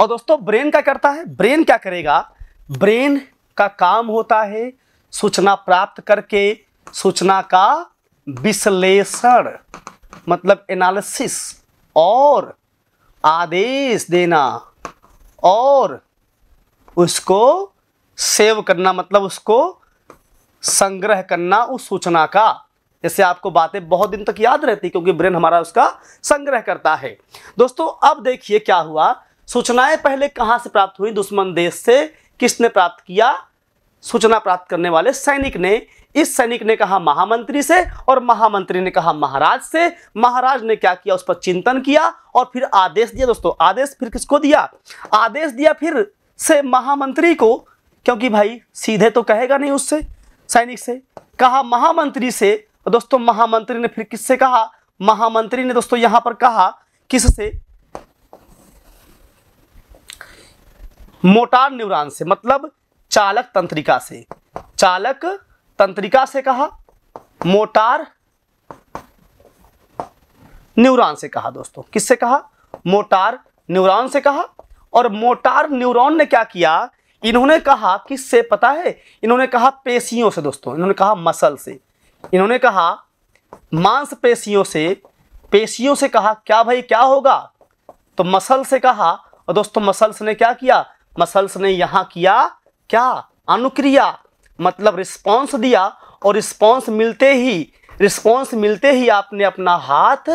और दोस्तों ब्रेन क्या करता है ब्रेन क्या करेगा ब्रेन का काम होता है सूचना प्राप्त करके सूचना का विश्लेषण मतलब एनालिसिस और आदेश देना और उसको सेव करना मतलब उसको संग्रह करना उस सूचना का जैसे आपको बातें बहुत दिन तक याद रहती क्योंकि ब्रेन हमारा उसका संग्रह करता है दोस्तों अब देखिए क्या हुआ सूचनाएं पहले कहाँ से प्राप्त हुई दुश्मन देश से किसने प्राप्त किया सूचना प्राप्त करने वाले सैनिक ने इस सैनिक ने कहा महामंत्री से और महामंत्री ने कहा महाराज से महाराज ने क्या किया उस पर चिंतन किया और फिर आदेश दिया दोस्तों आदेश फिर किसको दिया आदेश दिया फिर से महामंत्री को क्योंकि भाई सीधे तो कहेगा नहीं उससे सैनिक से कहा महामंत्री से दोस्तों महामंत्री ने फिर किससे कहा महामंत्री ने दोस्तों यहां पर कहा किससे मोटार न्यूरान से मतलब चालक तंत्रिका से चालक तंत्रिका से कहा मोटार न्यूरॉन से कहा दोस्तों किससे कहा मोटार न्यूरॉन से कहा और मोटार न्यूरॉन ने क्या किया इन्होंने कहा किससे पता है इन्होंने कहा पेशियों से दोस्तों इन्होंने कहा मसल से इन्होंने कहा मांसपेशियों से पेशियों से कहा क्या भाई क्या होगा तो मसल से कहा और दोस्तों मसल्स ने क्या किया मसल्स ने यहां किया क्या अनुक्रिया मतलब रिस्पॉन्स दिया और रिस्पॉन्स मिलते ही रिस्पॉन्स मिलते ही आपने अपना हाथ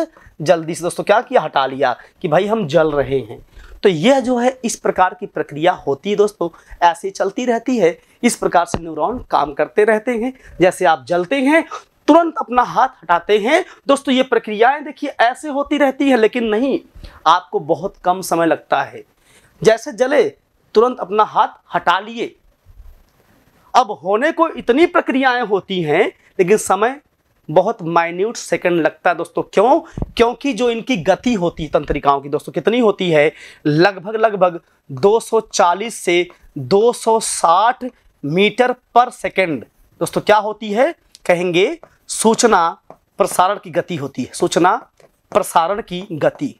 जल्दी से दोस्तों क्या किया हटा लिया कि भाई हम जल रहे हैं तो यह जो है इस प्रकार की प्रक्रिया होती है दोस्तों ऐसे चलती रहती है इस प्रकार से न्यूरॉन काम करते रहते हैं जैसे आप जलते हैं तुरंत अपना हाथ हटाते हैं दोस्तों ये प्रक्रियाएं देखिए ऐसे होती रहती है लेकिन नहीं आपको बहुत कम समय लगता है जैसे जले तुरंत अपना हाथ हटा लिए अब होने को इतनी प्रक्रियाएं होती हैं लेकिन समय बहुत माइन्यूट सेकंड लगता है दोस्तों क्यों क्योंकि जो इनकी गति होती है तंत्रिकाओं की दोस्तों कितनी होती है लगभग लगभग 240 से 260 मीटर पर सेकंड दोस्तों क्या होती है कहेंगे सूचना प्रसारण की गति होती है सूचना प्रसारण की गति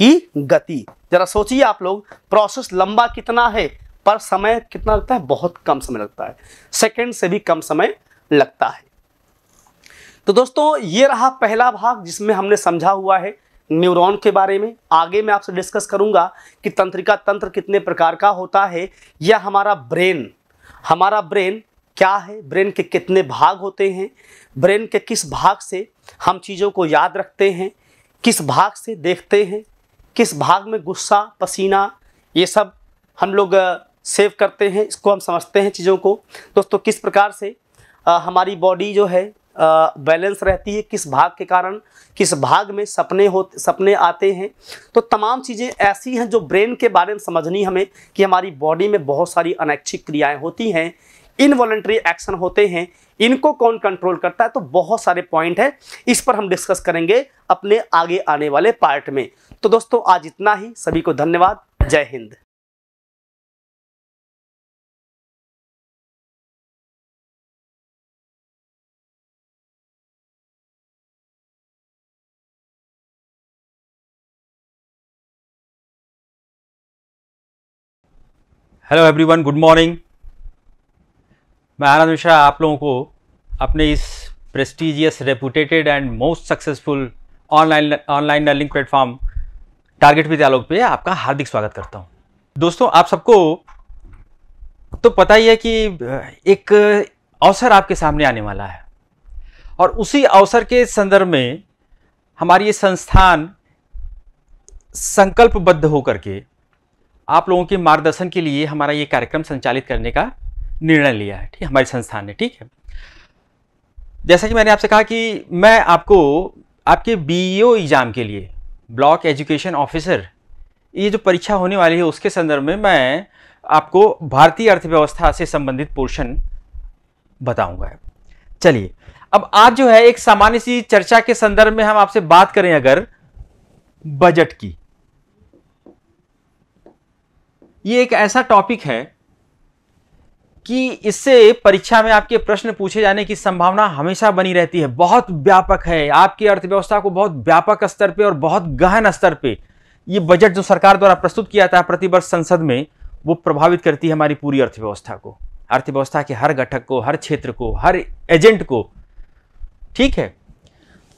की गति जरा सोचिए आप लोग प्रोसेस लंबा कितना है पर समय कितना लगता है बहुत कम समय लगता है सेकेंड से भी कम समय लगता है तो दोस्तों ये रहा पहला भाग जिसमें हमने समझा हुआ है न्यूरॉन के बारे में आगे मैं आपसे डिस्कस करूंगा कि तंत्रिका तंत्र कितने प्रकार का होता है या हमारा ब्रेन हमारा ब्रेन क्या है ब्रेन के कितने भाग होते हैं ब्रेन के किस भाग से हम चीज़ों को याद रखते हैं किस भाग से देखते हैं किस भाग में गुस्सा पसीना ये सब हम लोग सेव करते हैं इसको हम समझते हैं चीज़ों को दोस्तों किस प्रकार से आ, हमारी बॉडी जो है बैलेंस रहती है किस भाग के कारण किस भाग में सपने हो सपने आते हैं तो तमाम चीज़ें ऐसी हैं जो ब्रेन के बारे में समझनी हमें कि हमारी बॉडी में बहुत सारी अनैच्छिक क्रियाएं होती हैं इनवॉलेंट्री एक्शन होते हैं इनको कौन कंट्रोल करता है तो बहुत सारे पॉइंट हैं इस पर हम डिस्कस करेंगे अपने आगे आने वाले पार्ट में तो दोस्तों आज इतना ही सभी को धन्यवाद जय हिंद हेलो एवरीवन गुड मॉर्निंग मैं आनंद मिश्रा आप लोगों को अपने इस prestigious reputed and most successful online online learning platform target with Alok पे आपका हार्दिक स्वागत करता हूँ दोस्तों आप सबको तो पता ही है कि एक अवसर आपके सामने आने वाला है और उसी अवसर के संदर्भ में हमारी ये संस्थान संकल्पबद्ध होकर के आप लोगों के मार्गदर्शन के लिए हमारा ये कार्यक्रम संचालित करने का निर्णय लिया है ठीक है हमारे संस्थान ने ठीक है जैसा कि मैंने आपसे कहा कि मैं आपको आपके बी e एग्ज़ाम के लिए ब्लॉक एजुकेशन ऑफिसर ये जो परीक्षा होने वाली है उसके संदर्भ में मैं आपको भारतीय अर्थव्यवस्था से संबंधित पोर्शन बताऊंगा चलिए अब आज जो है एक सामान्य सी चर्चा के संदर्भ में हम आपसे बात करें अगर बजट की ये एक ऐसा टॉपिक है कि इससे परीक्षा में आपके प्रश्न पूछे जाने की संभावना हमेशा बनी रहती है बहुत व्यापक है आपकी अर्थव्यवस्था को बहुत व्यापक स्तर पे और बहुत गहन स्तर पे ये बजट जो सरकार द्वारा प्रस्तुत किया जाता है प्रतिवर्ष संसद में वो प्रभावित करती है हमारी पूरी अर्थव्यवस्था को अर्थव्यवस्था के हर घटक को हर क्षेत्र को हर एजेंट को ठीक है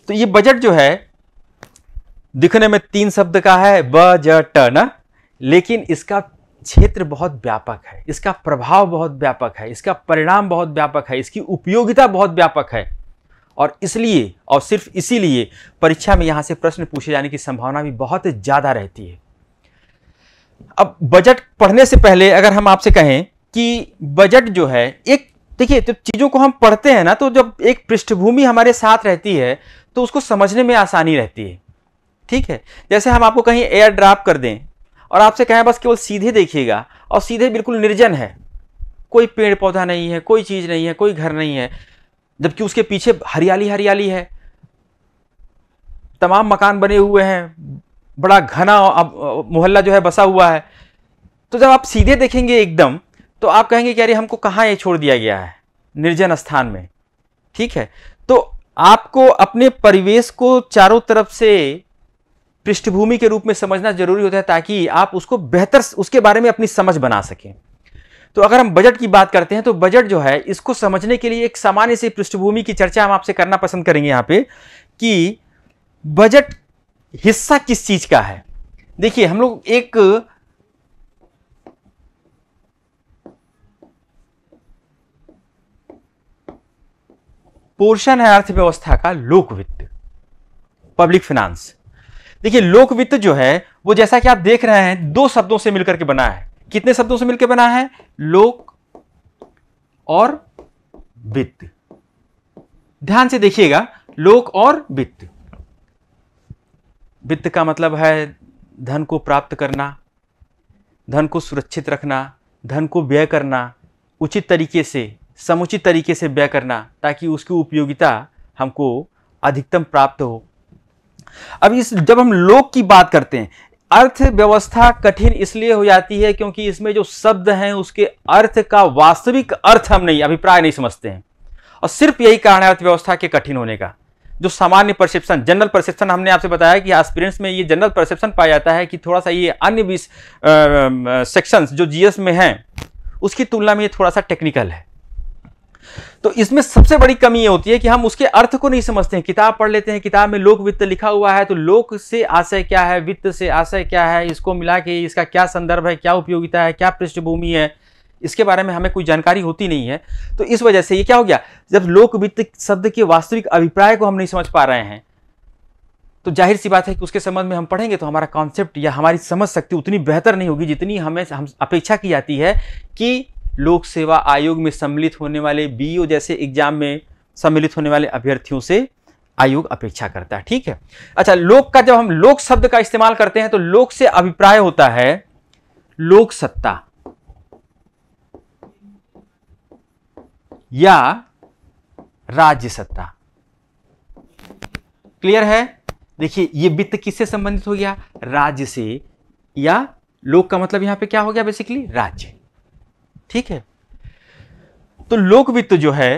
तो ये बजट जो है दिखने में तीन शब्द का है बजट ना लेकिन इसका क्षेत्र बहुत व्यापक है इसका प्रभाव बहुत व्यापक है इसका परिणाम बहुत व्यापक है इसकी उपयोगिता बहुत व्यापक है और इसलिए और सिर्फ इसीलिए परीक्षा में यहाँ से प्रश्न पूछे जाने की संभावना भी बहुत ज़्यादा रहती है अब बजट पढ़ने से पहले अगर हम आपसे कहें कि बजट जो है एक देखिए जब चीज़ों को हम पढ़ते हैं ना तो जब एक पृष्ठभूमि हमारे साथ रहती है तो उसको समझने में आसानी रहती है ठीक है जैसे हम आपको कहीं एयर ड्राफ्ट कर दें और आपसे कहें बस केवल सीधे देखिएगा और सीधे बिल्कुल निर्जन है कोई पेड़ पौधा नहीं है कोई चीज़ नहीं है कोई घर नहीं है जबकि उसके पीछे हरियाली हरियाली है तमाम मकान बने हुए हैं बड़ा घना मोहल्ला जो है बसा हुआ है तो जब आप सीधे देखेंगे एकदम तो आप कहेंगे कि अरे हमको कहाँ ये छोड़ दिया गया है निर्जन स्थान में ठीक है तो आपको अपने परिवेश को चारों तरफ से पृष्ठभूमि के रूप में समझना जरूरी होता है ताकि आप उसको बेहतर उसके बारे में अपनी समझ बना सकें तो अगर हम बजट की बात करते हैं तो बजट जो है इसको समझने के लिए एक सामान्य सी पृष्ठभूमि की चर्चा हम आपसे करना पसंद करेंगे यहाँ पे कि बजट हिस्सा किस चीज का है देखिए हम लोग एक पोर्शन है अर्थव्यवस्था का लोक वित्त पब्लिक फाइनेंस देखिए वित्त जो है वो जैसा कि आप देख रहे हैं दो शब्दों से मिलकर के बना है कितने शब्दों से मिलकर बना है लोक और वित्त ध्यान से देखिएगा लोक और वित्त वित्त का मतलब है धन को प्राप्त करना धन को सुरक्षित रखना धन को व्यय करना उचित तरीके से समुचित तरीके से व्यय करना ताकि उसकी उपयोगिता हमको अधिकतम प्राप्त हो अब इस जब हम लोक की बात करते हैं अर्थव्यवस्था कठिन इसलिए हो जाती है क्योंकि इसमें जो शब्द हैं उसके अर्थ का वास्तविक अर्थ हम नहीं अभिप्राय नहीं समझते हैं और सिर्फ यही कारण है अर्थव्यवस्था के कठिन होने का जो सामान्य परसेप्शन जनरल परसेप्शन हमने आपसे बताया कि एक्सपीरियंस में ये जनरल परसेप्शन पाया जाता है कि थोड़ा सा ये अन्य सेक्शंस जो जीएस में हैं उसकी तुलना में ये थोड़ा सा टेक्निकल है तो इसमें सबसे बड़ी कमी ये होती है कि हम उसके अर्थ को नहीं समझते हैं किताब पढ़ लेते हैं किताब में लोक वित्त लिखा हुआ है तो लोक से आशय क्या है वित्त से आशय क्या है इसको मिला के इसका क्या संदर्भ है क्या उपयोगिता है क्या पृष्ठभूमि है इसके बारे में हमें कोई जानकारी होती नहीं है तो इस वजह से ये क्या हो गया जब लोक वित्त शब्द के वास्तविक अभिप्राय को हम नहीं समझ पा रहे हैं तो जाहिर सी बात है कि उसके संबंध में हम पढ़ेंगे तो हमारा कॉन्सेप्ट या हमारी समझ शक्ति उतनी बेहतर नहीं होगी जितनी हमें हम अपेक्षा की जाती है कि लोक सेवा आयोग में सम्मिलित होने वाले बीओ जैसे एग्जाम में सम्मिलित होने वाले अभ्यर्थियों से आयोग अपेक्षा करता है ठीक है अच्छा लोक का जब हम लोक शब्द का इस्तेमाल करते हैं तो लोक से अभिप्राय होता है लोक सत्ता या राज्य सत्ता क्लियर है देखिए ये वित्त किससे संबंधित हो गया राज्य से या लोक का मतलब यहां पे क्या हो गया बेसिकली राज्य ठीक है तो लोक वित्त जो है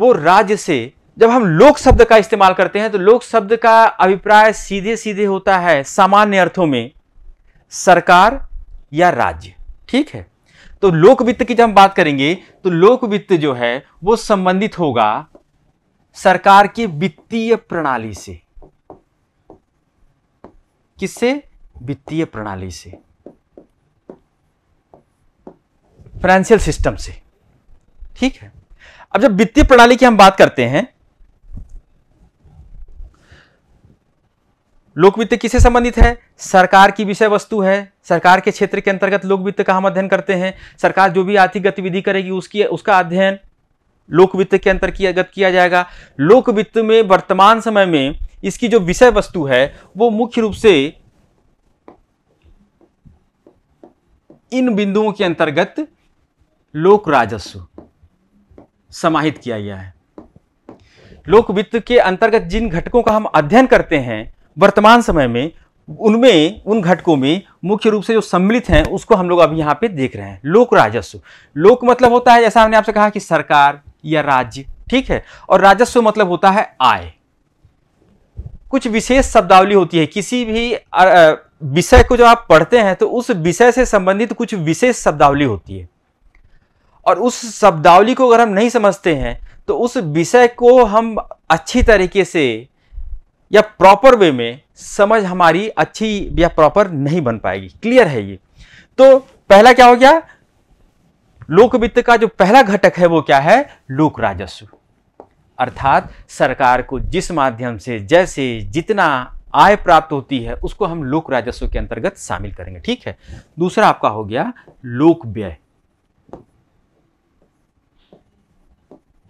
वो राज्य से जब हम लोक शब्द का इस्तेमाल करते हैं तो लोक शब्द का अभिप्राय सीधे सीधे होता है सामान्य अर्थों में सरकार या राज्य ठीक है तो लोक वित्त की जब हम बात करेंगे तो लोक वित्त जो है वो संबंधित होगा सरकार की वित्तीय प्रणाली से किससे वित्तीय प्रणाली से फाइनेंशियल सिस्टम से ठीक है अब जब वित्तीय प्रणाली की हम बात करते हैं लोक वित्त किसे संबंधित है सरकार की विषय वस्तु है सरकार के क्षेत्र के अंतर्गत लोक वित्त का हम अध्ययन करते हैं सरकार जो भी आर्थिक गतिविधि करेगी उसकी उसका अध्ययन लोक वित्त के अंतर्गत किया किया जाएगा लोक वित्त में वर्तमान समय में इसकी जो विषय वस्तु है वो मुख्य रूप से इन बिंदुओं के अंतर्गत लोक राजस्व समाहित किया गया है लोक वित्त के अंतर्गत जिन घटकों का हम अध्ययन करते हैं वर्तमान समय में उनमें उन घटकों में मुख्य रूप से जो सम्मिलित हैं उसको हम लोग अभी यहाँ पे देख रहे हैं लोक राजस्व लोक मतलब होता है जैसा हमने आपसे कहा कि सरकार या राज्य ठीक है और राजस्व मतलब होता है आय कुछ विशेष शब्दावली होती है किसी भी विषय को जब आप पढ़ते हैं तो उस विषय से संबंधित कुछ विशेष शब्दावली होती है और उस शब्दावली को अगर हम नहीं समझते हैं तो उस विषय को हम अच्छी तरीके से या प्रॉपर वे में समझ हमारी अच्छी या प्रॉपर नहीं बन पाएगी क्लियर है ये तो पहला क्या हो गया लोक वित्त का जो पहला घटक है वो क्या है लोक राजस्व अर्थात सरकार को जिस माध्यम से जैसे जितना आय प्राप्त होती है उसको हम लोक राजस्व के अंतर्गत शामिल करेंगे ठीक है दूसरा आपका हो गया लोक व्यय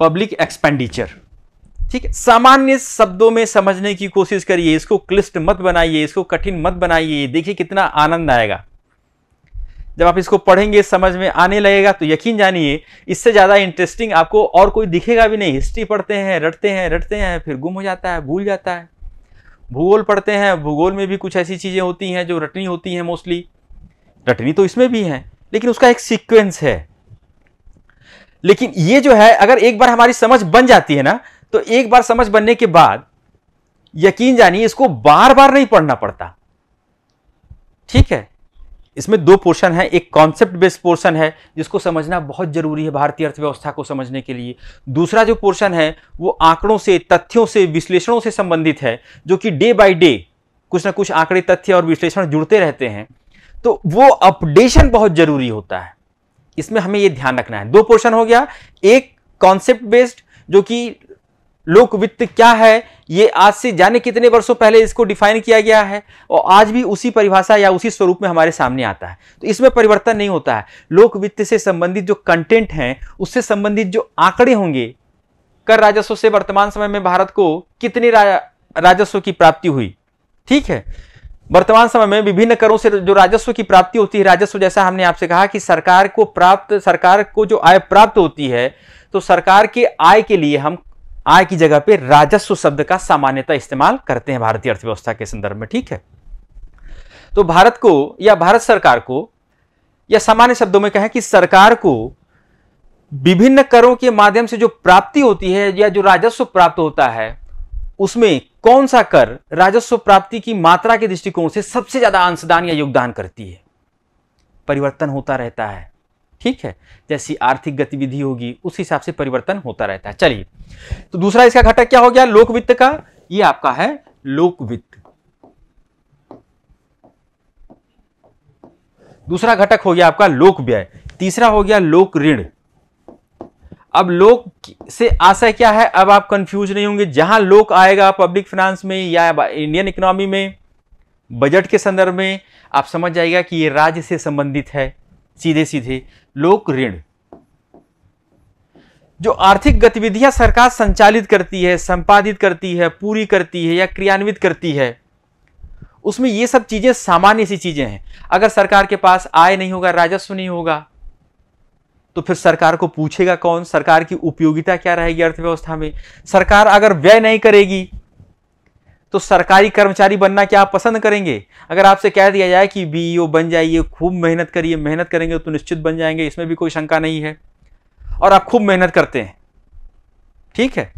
पब्लिक एक्सपेंडिचर ठीक है सामान्य शब्दों में समझने की कोशिश करिए इसको क्लिष्ट मत बनाइए इसको कठिन मत बनाइए देखिए कितना आनंद आएगा जब आप इसको पढ़ेंगे समझ में आने लगेगा तो यकीन जानिए इससे ज़्यादा इंटरेस्टिंग आपको और कोई दिखेगा भी नहीं हिस्ट्री पढ़ते हैं रटते हैं रटते हैं फिर गुम हो जाता है भूल जाता है भूगोल पढ़ते हैं भूगोल में भी कुछ ऐसी चीज़ें होती हैं जो रटनी होती हैं मोस्टली रटनी तो इसमें भी हैं लेकिन उसका एक सीक्वेंस है लेकिन ये जो है अगर एक बार हमारी समझ बन जाती है ना तो एक बार समझ बनने के बाद यकीन जानिए इसको बार बार नहीं पढ़ना पड़ता ठीक है इसमें दो पोर्शन है एक कॉन्सेप्ट बेस्ड पोर्शन है जिसको समझना बहुत जरूरी है भारतीय अर्थव्यवस्था को समझने के लिए दूसरा जो पोर्शन है वो आंकड़ों से तथ्यों से विश्लेषणों से संबंधित है जो कि डे बाय डे कुछ ना कुछ आंकड़े तथ्य और विश्लेषण जुड़ते रहते हैं तो वो अपडेशन बहुत जरूरी होता है इसमें हमें यह ध्यान रखना है दो पोर्शन हो गया एक कॉन्सेप्ट बेस्ड जो कि लोक वित्त क्या है ये आज से जाने कितने वर्षों पहले इसको डिफाइन किया गया है और आज भी उसी परिभाषा या उसी स्वरूप में हमारे सामने आता है तो इसमें परिवर्तन नहीं होता है लोक वित्त से संबंधित जो कंटेंट हैं उससे संबंधित जो आंकड़े होंगे कर राजस्व से वर्तमान समय में भारत को कितने राजस्व की प्राप्ति हुई ठीक है वर्तमान समय में विभिन्न करों से जो राजस्व की प्राप्ति होती है राजस्व जैसा हमने आपसे कहा कि सरकार को प्राप्त सरकार को जो आय प्राप्त होती है तो सरकार के आय के लिए हम आय की जगह पे राजस्व शब्द का सामान्यता इस्तेमाल करते हैं भारतीय अर्थव्यवस्था के संदर्भ में ठीक है तो भारत को या भारत सरकार को या सामान्य शब्दों में कहें कि सरकार को विभिन्न करों के माध्यम से जो प्राप्ति होती है या जो राजस्व प्राप्त होता है उसमें कौन सा कर राजस्व प्राप्ति की मात्रा के दृष्टिकोण से सबसे ज्यादा अंशदान या योगदान करती है परिवर्तन होता रहता है ठीक है जैसी आर्थिक गतिविधि होगी उस हिसाब से परिवर्तन होता रहता है चलिए तो दूसरा इसका घटक क्या हो गया लोक वित्त का ये आपका है लोक वित्त दूसरा घटक हो गया आपका लोक व्यय तीसरा हो गया लोक ऋण अब लोग से आशा क्या है अब आप कंफ्यूज नहीं होंगे जहां लोग आएगा पब्लिक फाइनेंस में या इंडियन इकोनॉमी में बजट के संदर्भ में आप समझ जाएगा कि ये राज्य से संबंधित है सीधे सीधे लोक ऋण जो आर्थिक गतिविधियां सरकार संचालित करती है संपादित करती है पूरी करती है या क्रियान्वित करती है उसमें ये सब चीजें सामान्य सी चीजें हैं अगर सरकार के पास आय नहीं होगा राजस्व नहीं होगा तो फिर सरकार को पूछेगा कौन सरकार की उपयोगिता क्या रहेगी अर्थव्यवस्था में सरकार अगर व्यय नहीं करेगी तो सरकारी कर्मचारी बनना क्या आप पसंद करेंगे अगर आपसे कह दिया जाए कि बीईओ e बन जाइए खूब मेहनत करिए मेहनत करेंगे तो निश्चित बन जाएंगे इसमें भी कोई शंका नहीं है और आप खूब मेहनत करते हैं ठीक है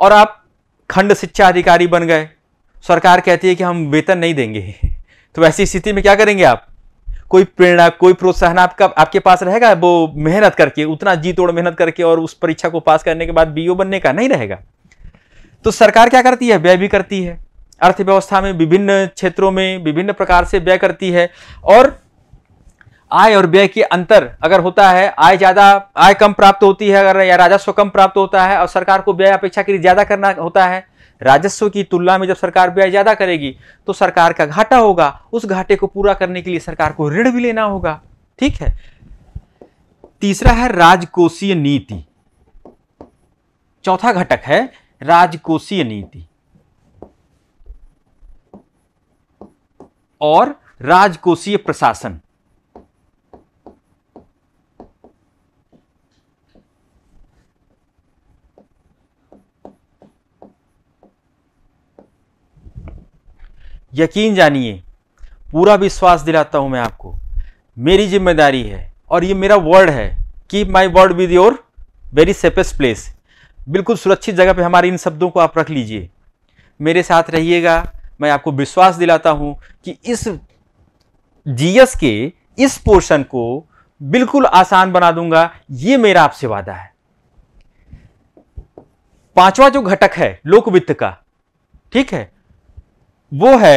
और आप खंड शिक्षा अधिकारी बन गए सरकार कहती है कि हम वेतन नहीं देंगे *laughs* तो वैसी स्थिति में क्या करेंगे आप कोई प्रेरणा कोई प्रोत्साहन आपका आपके पास रहेगा वो मेहनत करके उतना जी तोड़ मेहनत करके और उस परीक्षा को पास करने के बाद बीओ बनने का नहीं रहेगा तो सरकार क्या करती है व्यय भी करती है अर्थव्यवस्था में विभिन्न क्षेत्रों में विभिन्न प्रकार से व्यय करती है और आय और व्यय के अंतर अगर होता है आय ज़्यादा आय कम प्राप्त होती है अगर या राजस्व कम प्राप्त होता है और सरकार को व्यय अपेक्षा के लिए ज़्यादा करना होता है राजस्व की तुलना में जब सरकार व्यय ज़्यादा करेगी तो सरकार का घाटा होगा उस घाटे को पूरा करने के लिए सरकार को ऋण भी लेना होगा ठीक है तीसरा है राजकोषीय नीति चौथा घटक है राजकोषीय नीति और राजकोषीय प्रशासन यकीन जानिए पूरा विश्वास दिलाता हूँ मैं आपको मेरी जिम्मेदारी है और ये मेरा वर्ड है keep my word with your very safest place बिल्कुल सुरक्षित जगह पे हमारे इन शब्दों को आप रख लीजिए मेरे साथ रहिएगा मैं आपको विश्वास दिलाता हूँ कि इस जीएस के इस पोर्शन को बिल्कुल आसान बना दूंगा ये मेरा आपसे वादा है पांचवा जो घटक है लोक वित्त का ठीक है वो है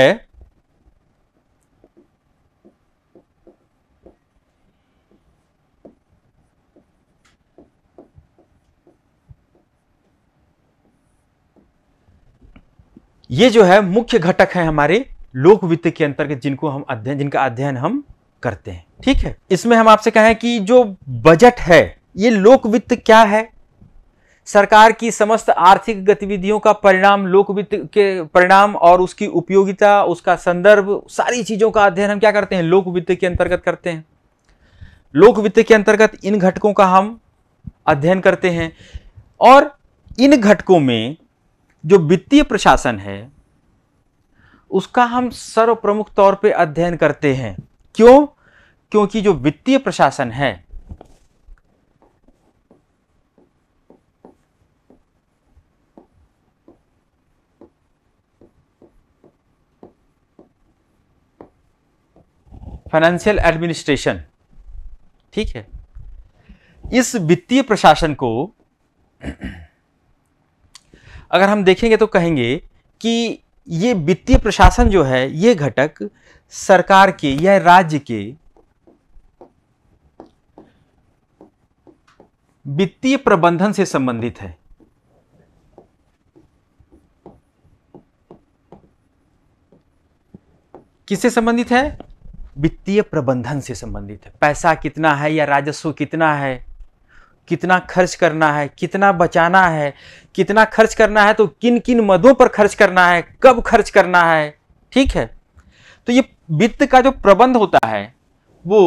ये जो है मुख्य घटक है हमारे लोक वित्त के अंतर्गत जिनको हम अध्ययन जिनका अध्ययन हम करते हैं ठीक है इसमें हम आपसे कहें कि जो बजट है ये लोक वित्त क्या है सरकार की समस्त आर्थिक गतिविधियों का परिणाम लोक वित्त के परिणाम और उसकी उपयोगिता उसका संदर्भ सारी चीज़ों का अध्ययन हम क्या करते हैं लोक वित्त के अंतर्गत करते हैं लोक वित्त के अंतर्गत इन घटकों का हम अध्ययन करते हैं और इन घटकों में जो वित्तीय प्रशासन है उसका हम सर्व प्रमुख तौर पर अध्ययन करते हैं क्यों क्योंकि जो वित्तीय प्रशासन है फाइनेंशियल एडमिनिस्ट्रेशन ठीक है इस वित्तीय प्रशासन को अगर हम देखेंगे तो कहेंगे कि ये वित्तीय प्रशासन जो है ये घटक सरकार के या राज्य के वित्तीय प्रबंधन से संबंधित है किससे संबंधित है वित्तीय प्रबंधन से संबंधित है पैसा कितना है या राजस्व कितना है कितना खर्च करना है कितना बचाना है कितना खर्च करना है तो किन किन मदों पर खर्च करना है कब खर्च करना है ठीक है तो ये वित्त का जो प्रबंध होता है वो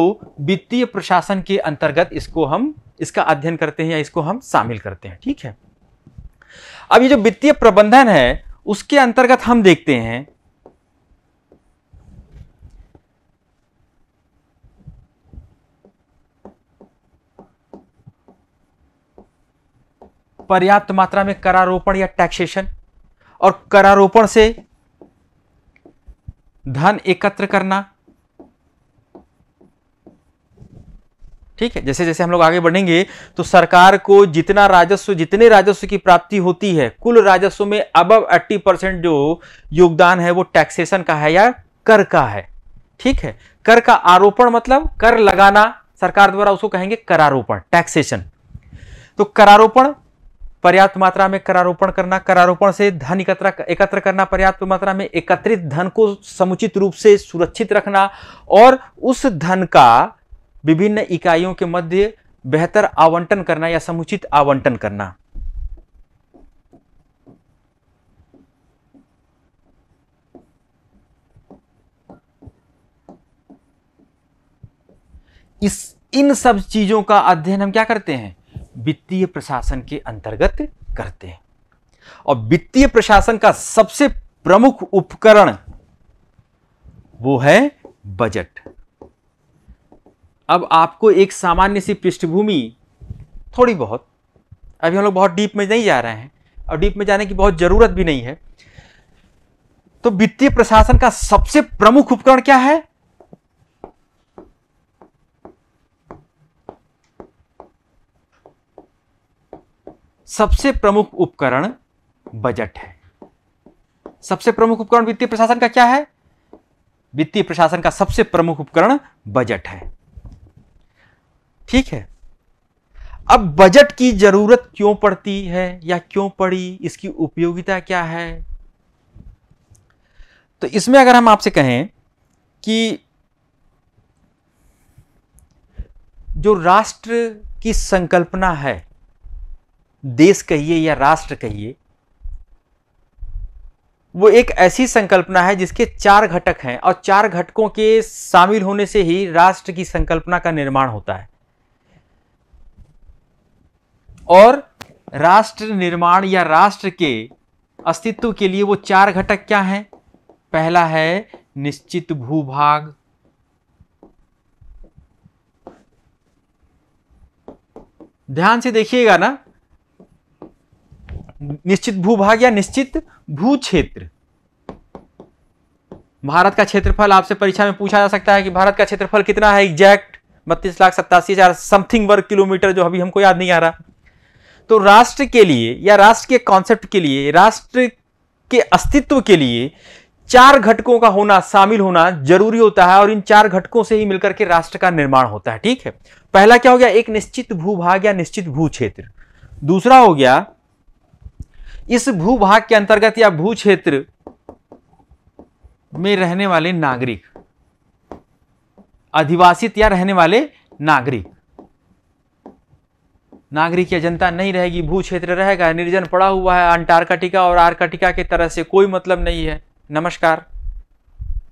वित्तीय प्रशासन के अंतर्गत इसको हम इसका अध्ययन करते हैं या इसको हम शामिल करते हैं ठीक है अब ये जो वित्तीय प्रबंधन है उसके अंतर्गत हम देखते हैं पर्याप्त मात्रा में करारोपण या टैक्सेशन और करारोपण से धन एकत्र करना ठीक है जैसे जैसे हम लोग आगे बढ़ेंगे तो सरकार को जितना राजस्व जितने राजस्व की प्राप्ति होती है कुल राजस्व में अब एट्टी परसेंट जो योगदान है वो टैक्सेशन का है या कर का है ठीक है कर का आरोपण मतलब कर लगाना सरकार द्वारा उसको कहेंगे करारोपण टैक्सेशन तो करारोपण पर्याप्त मात्रा में करारोपण करना करारोपण से धन एकत्र एकत्र करना पर्याप्त मात्रा में एकत्रित धन को समुचित रूप से सुरक्षित रखना और उस धन का विभिन्न इकाइयों के मध्य बेहतर आवंटन करना या समुचित आवंटन करना इस इन सब चीजों का अध्ययन हम क्या करते हैं वित्तीय प्रशासन के अंतर्गत करते हैं और वित्तीय प्रशासन का सबसे प्रमुख उपकरण वो है बजट अब आपको एक सामान्य सी पृष्ठभूमि थोड़ी बहुत अभी हम लोग बहुत डीप में नहीं जा रहे हैं और डीप में जाने की बहुत ज़रूरत भी नहीं है तो वित्तीय प्रशासन का सबसे प्रमुख उपकरण क्या है सबसे प्रमुख उपकरण बजट है सबसे प्रमुख उपकरण वित्तीय प्रशासन का क्या है वित्तीय प्रशासन का सबसे प्रमुख उपकरण बजट है ठीक है अब बजट की जरूरत क्यों पड़ती है या क्यों पड़ी इसकी उपयोगिता क्या है तो इसमें अगर हम आपसे कहें कि जो राष्ट्र की संकल्पना है देश कहिए या राष्ट्र कहिए वो एक ऐसी संकल्पना है जिसके चार घटक हैं और चार घटकों के शामिल होने से ही राष्ट्र की संकल्पना का निर्माण होता है और राष्ट्र निर्माण या राष्ट्र के अस्तित्व के लिए वो चार घटक क्या हैं पहला है निश्चित भूभाग ध्यान से देखिएगा ना निश्चित भूभाग या निश्चित भू क्षेत्र भारत का क्षेत्रफल आपसे परीक्षा में पूछा जा सकता है कि भारत का क्षेत्रफल कितना है एग्जैक्ट बत्तीस लाख सत्तासी हजार समथिंग वर्ग किलोमीटर जो अभी हमको याद नहीं आ रहा तो राष्ट्र के लिए या राष्ट्र के कॉन्सेप्ट के लिए राष्ट्र के अस्तित्व के लिए चार घटकों का होना शामिल होना जरूरी होता है और इन चार घटकों से ही मिलकर के राष्ट्र का निर्माण होता है ठीक है पहला क्या हो गया एक निश्चित भूभाग या निश्चित भू क्षेत्र दूसरा हो गया इस भूभाग के अंतर्गत या भू क्षेत्र में रहने वाले नागरिक अधिवासित या रहने वाले नागरिक नागरिक या जनता नहीं रहेगी भू क्षेत्र रहेगा निर्जन पड़ा हुआ है अंटार्कटिका और आर्कटिका की तरह से कोई मतलब नहीं है नमस्कार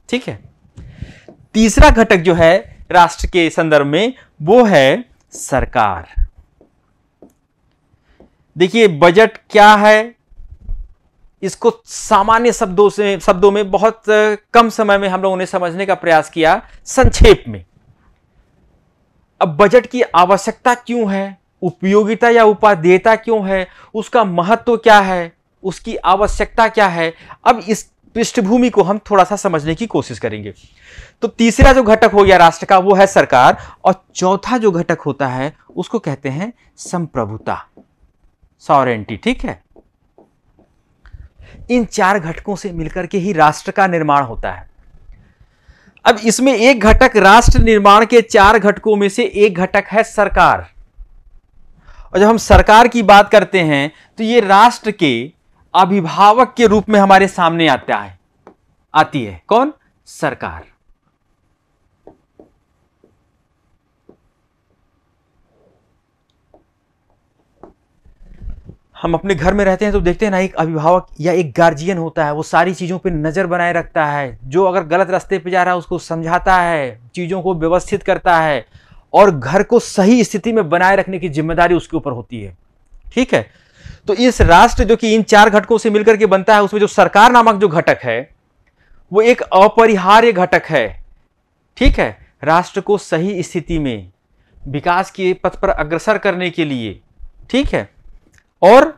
ठीक है तीसरा घटक जो है राष्ट्र के संदर्भ में वो है सरकार देखिए बजट क्या है इसको सामान्य शब्दों से शब्दों में बहुत कम समय में हम लोगों ने समझने का प्रयास किया संक्षेप में अब बजट की आवश्यकता क्यों है उपयोगिता या उपादेयता क्यों है उसका महत्व क्या है उसकी आवश्यकता क्या है अब इस पृष्ठभूमि को हम थोड़ा सा समझने की कोशिश करेंगे तो तीसरा जो घटक हो गया राष्ट्र का वो है सरकार और चौथा जो घटक होता है उसको कहते हैं संप्रभुता सॉरेंटी ठीक है इन चार घटकों से मिलकर के ही राष्ट्र का निर्माण होता है अब इसमें एक घटक राष्ट्र निर्माण के चार घटकों में से एक घटक है सरकार और जब हम सरकार की बात करते हैं तो ये राष्ट्र के अभिभावक के रूप में हमारे सामने आता है आती है कौन सरकार हम अपने घर में रहते हैं तो देखते हैं ना एक अभिभावक या एक गार्जियन होता है वो सारी चीज़ों पे नज़र बनाए रखता है जो अगर गलत रास्ते पे जा रहा है उसको समझाता है चीज़ों को व्यवस्थित करता है और घर को सही स्थिति में बनाए रखने की जिम्मेदारी उसके ऊपर होती है ठीक है तो इस राष्ट्र जो कि इन चार घटकों से मिलकर के बनता है उसमें जो सरकार नामक जो घटक है वो एक अपरिहार्य घटक है ठीक है राष्ट्र को सही स्थिति में विकास के पथ पर अग्रसर करने के लिए ठीक है और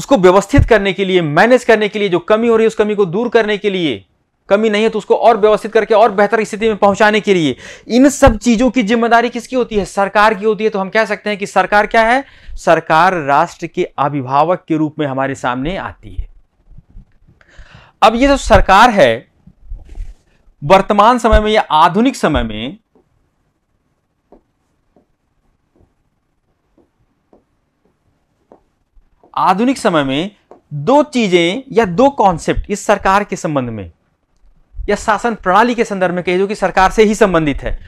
उसको व्यवस्थित करने के लिए मैनेज करने के लिए जो कमी हो रही है उस कमी को दूर करने के लिए कमी नहीं है तो उसको और व्यवस्थित करके और बेहतर स्थिति में पहुंचाने के लिए इन सब चीजों की जिम्मेदारी किसकी होती है सरकार की होती है तो हम कह सकते हैं कि सरकार क्या है सरकार राष्ट्र के अभिभावक के रूप में हमारे सामने आती है अब ये जो सरकार है वर्तमान समय में या आधुनिक समय में आधुनिक समय में दो चीजें या दो कॉन्सेप्ट इस सरकार के संबंध में या शासन प्रणाली के संदर्भ में कहे जो कि सरकार से ही संबंधित है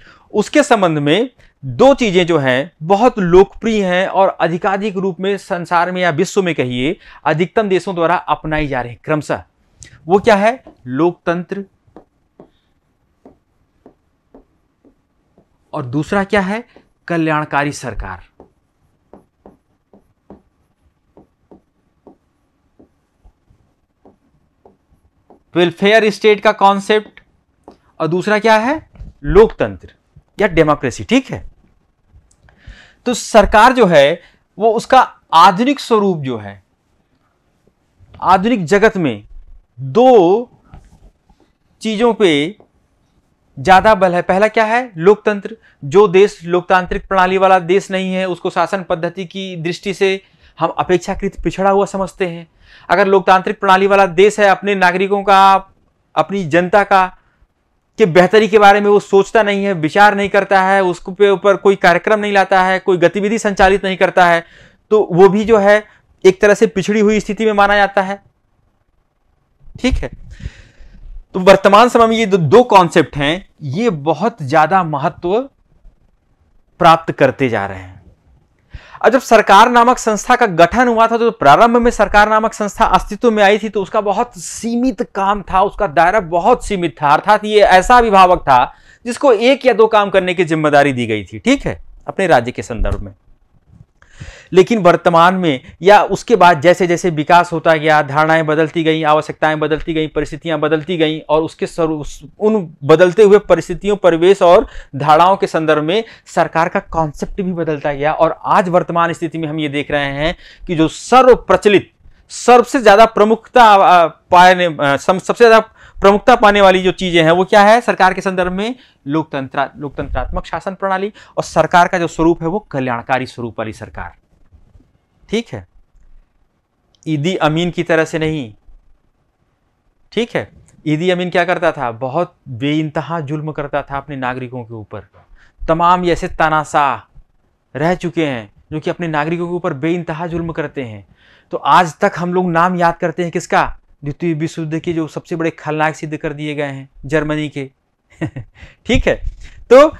उसके संबंध में दो चीजें जो हैं बहुत लोकप्रिय हैं और अधिकाधिक रूप में संसार में या विश्व में कहिए अधिकतम देशों द्वारा अपनाई जा रही क्रमशः वो क्या है लोकतंत्र और दूसरा क्या है कल्याणकारी सरकार वेलफेयर स्टेट का कॉन्सेप्ट और दूसरा क्या है लोकतंत्र या डेमोक्रेसी ठीक है तो सरकार जो है वो उसका आधुनिक स्वरूप जो है आधुनिक जगत में दो चीजों पे ज्यादा बल है पहला क्या है लोकतंत्र जो देश लोकतांत्रिक प्रणाली वाला देश नहीं है उसको शासन पद्धति की दृष्टि से हम अपेक्षाकृत पिछड़ा हुआ समझते हैं अगर लोकतांत्रिक प्रणाली वाला देश है अपने नागरिकों का अपनी जनता का के बेहतरी के बारे में वो सोचता नहीं है विचार नहीं करता है उसके ऊपर कोई कार्यक्रम नहीं लाता है कोई गतिविधि संचालित नहीं करता है तो वो भी जो है एक तरह से पिछड़ी हुई स्थिति में माना जाता है ठीक है तो वर्तमान समय में ये दो, दो कॉन्सेप्ट हैं ये बहुत ज्यादा महत्व प्राप्त करते जा रहे हैं और जब सरकार नामक संस्था का गठन हुआ था तो प्रारंभ में सरकार नामक संस्था अस्तित्व में आई थी तो उसका बहुत सीमित काम था उसका दायरा बहुत सीमित था अर्थात ये ऐसा अभिभावक था जिसको एक या दो काम करने की जिम्मेदारी दी गई थी ठीक है अपने राज्य के संदर्भ में लेकिन वर्तमान में या उसके बाद जैसे जैसे विकास होता गया धारणाएं बदलती गई आवश्यकताएं बदलती गई परिस्थितियां बदलती गई और उसके उन बदलते हुए परिस्थितियों परिवेश और धारणाओं के संदर्भ में सरकार का कॉन्सेप्ट भी बदलता गया और आज वर्तमान स्थिति में हम ये देख रहे हैं कि जो सर्वप्रचलित सबसे ज़्यादा प्रमुखता पाया सबसे ज़्यादा प्रमुखता पाने वाली जो चीजें हैं वो क्या है सरकार के संदर्भ में लोकतंत्र लोकतंत्रात्मक शासन प्रणाली और सरकार का जो स्वरूप है वो कल्याणकारी स्वरूप वाली सरकार ठीक है ईदी अमीन की तरह से नहीं ठीक है ईदी अमीन क्या करता था बहुत इंतहा जुल्म करता था अपने नागरिकों के ऊपर तमाम ऐसे तानाशाह रह चुके हैं जो कि अपने नागरिकों के ऊपर इंतहा जुल्म करते हैं तो आज तक हम लोग नाम याद करते हैं किसका द्वितीय विश्व युद्ध के जो सबसे बड़े खलनायक सिद्ध कर दिए गए हैं जर्मनी के *laughs* ठीक है तो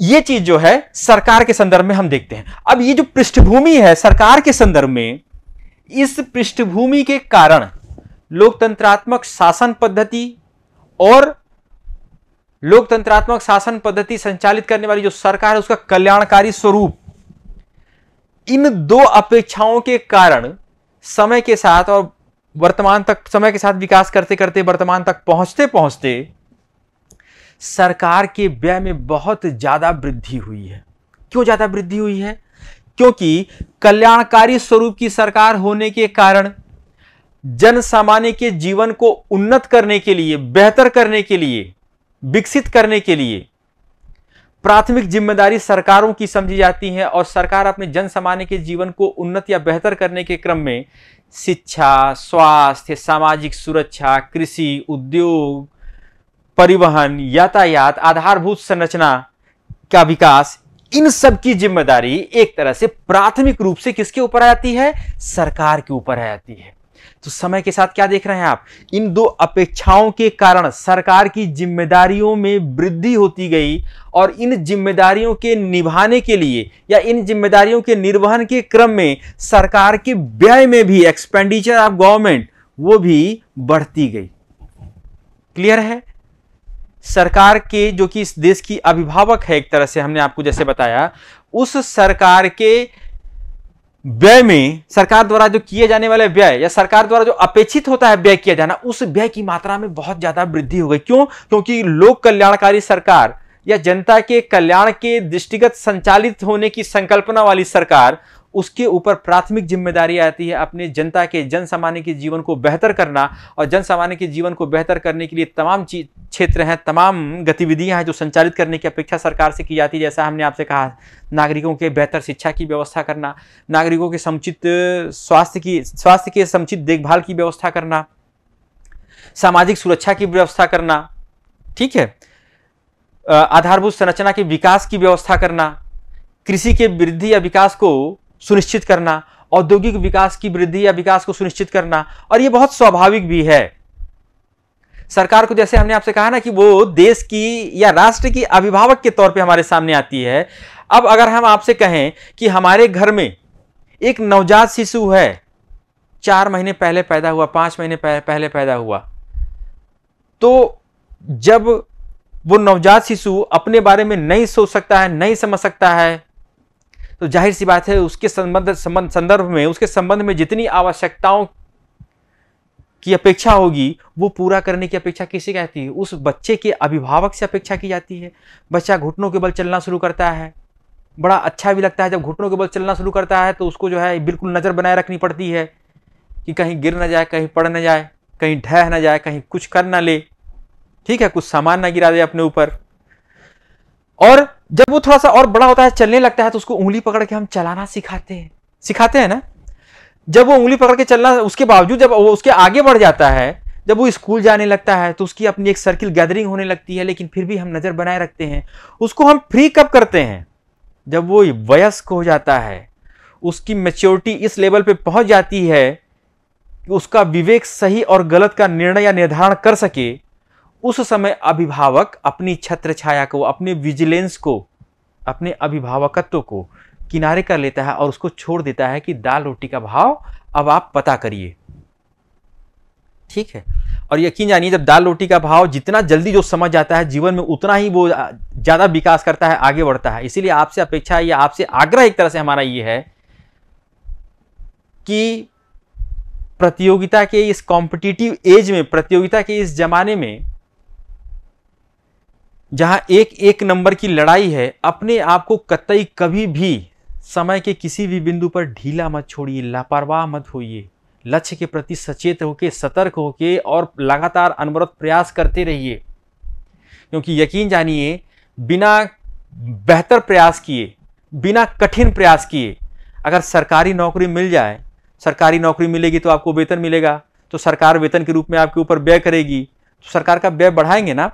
ये चीज जो है सरकार के संदर्भ में हम देखते हैं अब ये जो पृष्ठभूमि है सरकार के संदर्भ में इस पृष्ठभूमि के कारण लोकतंत्रात्मक शासन पद्धति और लोकतंत्रात्मक शासन पद्धति संचालित करने वाली जो सरकार है उसका कल्याणकारी स्वरूप इन दो अपेक्षाओं के कारण समय के साथ और वर्तमान तक समय के साथ विकास करते करते वर्तमान तक पहुंचते पहुंचते सरकार के व्यय में बहुत ज़्यादा वृद्धि हुई है क्यों ज़्यादा वृद्धि हुई है क्योंकि कल्याणकारी स्वरूप की सरकार होने के कारण जन सामान्य के जीवन को उन्नत करने के लिए बेहतर करने के लिए विकसित करने के लिए प्राथमिक जिम्मेदारी सरकारों की समझी जाती है और सरकार अपने जन सामान्य के जीवन को उन्नत या बेहतर करने के क्रम में शिक्षा स्वास्थ्य सामाजिक सुरक्षा कृषि उद्योग परिवहन यातायात आधारभूत संरचना का विकास इन सब की जिम्मेदारी एक तरह से प्राथमिक रूप से किसके ऊपर आ जाती है सरकार के ऊपर आ जाती है तो समय के साथ क्या देख रहे हैं आप इन दो अपेक्षाओं के कारण सरकार की जिम्मेदारियों में वृद्धि होती गई और इन जिम्मेदारियों के निभाने के लिए या इन जिम्मेदारियों के निर्वहन के क्रम में सरकार के व्यय में भी एक्सपेंडिचर ऑफ गवर्नमेंट वो भी बढ़ती गई क्लियर है सरकार के जो कि इस देश की अभिभावक है एक तरह से हमने आपको जैसे बताया उस सरकार के व्यय में सरकार द्वारा जो किए जाने वाले व्यय या सरकार द्वारा जो अपेक्षित होता है व्यय किया जाना उस व्यय की मात्रा में बहुत ज्यादा वृद्धि हो गई क्यों क्योंकि लोक कल्याणकारी सरकार या जनता के कल्याण के दृष्टिगत संचालित होने की संकल्पना वाली सरकार उसके ऊपर प्राथमिक जिम्मेदारी आती है अपने जनता के जन सामान्य के जीवन को बेहतर करना और जन सामान्य के जीवन को बेहतर करने के लिए तमाम क्षेत्र हैं तमाम गतिविधियां हैं जो संचालित करने की अपेक्षा सरकार से की जाती है जैसा हमने आपसे कहा नागरिकों के बेहतर शिक्षा की व्यवस्था करना नागरिकों के समुचित स्वास्थ्य की स्वास्थ्य के समुचित देखभाल की व्यवस्था करना सामाजिक सुरक्षा की व्यवस्था करना ठीक है आधारभूत संरचना के विकास की व्यवस्था करना कृषि के वृद्धि या विकास को सुनिश्चित करना औद्योगिक विकास की वृद्धि या विकास को सुनिश्चित करना और यह बहुत स्वाभाविक भी है सरकार को जैसे हमने आपसे कहा ना कि वो देश की या राष्ट्र की अभिभावक के तौर पे हमारे सामने आती है अब अगर हम आपसे कहें कि हमारे घर में एक नवजात शिशु है चार महीने पहले पैदा हुआ पांच महीने पहले पैदा हुआ तो जब वो नवजात शिशु अपने बारे में नहीं सोच सकता है नहीं समझ सकता है तो जाहिर सी बात है उसके संबंध संबंध संदर्भ में उसके संबंध में जितनी आवश्यकताओं की अपेक्षा होगी वो पूरा करने की अपेक्षा किसे कहती है उस बच्चे के अभिभावक से अपेक्षा की जाती है बच्चा घुटनों के बल चलना शुरू करता है बड़ा अच्छा भी लगता है जब घुटनों के बल चलना शुरू करता है तो उसको जो है बिल्कुल नज़र बनाए रखनी पड़ती है कि कहीं गिर ना जाए कहीं पड़ ना जाए कहीं ढह ना जाए कहीं कुछ कर ना ले ठीक है कुछ सामान ना गिरा दे अपने ऊपर और जब वो थोड़ा सा और बड़ा होता है चलने लगता है तो उसको उंगली पकड़ के हम चलाना सिखाते हैं सिखाते हैं ना जब वो उंगली पकड़ के चलना उसके बावजूद जब वो उसके आगे बढ़ जाता है जब वो स्कूल जाने लगता है तो उसकी अपनी एक सर्किल गैदरिंग होने लगती है लेकिन फिर भी हम नज़र बनाए रखते हैं उसको हम फ्री कब करते हैं जब वो वयस्क हो जाता है उसकी मेच्योरिटी इस लेवल पे पहुंच जाती है कि उसका विवेक सही और गलत का निर्णय या निर्धारण कर सके उस समय अभिभावक अपनी छत्र छाया को अपने विजिलेंस को अपने अभिभावकत्व को किनारे कर लेता है और उसको छोड़ देता है कि दाल रोटी का भाव अब आप पता करिए ठीक है और यकीन जानिए जब दाल रोटी का भाव जितना जल्दी जो समझ जाता है जीवन में उतना ही वो ज़्यादा विकास करता है आगे बढ़ता है इसीलिए आपसे अपेक्षा या आपसे आग्रह एक तरह से हमारा ये है कि प्रतियोगिता के इस कॉम्पिटिटिव एज में प्रतियोगिता के इस जमाने में जहां एक एक नंबर की लड़ाई है अपने आप को कतई कभी भी समय के किसी भी बिंदु पर ढीला मत छोड़िए लापरवाह मत होइए लक्ष्य के प्रति सचेत होके सतर्क होके और लगातार अनवरत प्रयास करते रहिए क्योंकि यकीन जानिए बिना बेहतर प्रयास किए बिना कठिन प्रयास किए अगर सरकारी नौकरी मिल जाए सरकारी नौकरी मिलेगी तो आपको वेतन मिलेगा तो सरकार वेतन के रूप में आपके ऊपर व्यय करेगी तो सरकार का व्यय बढ़ाएंगे ना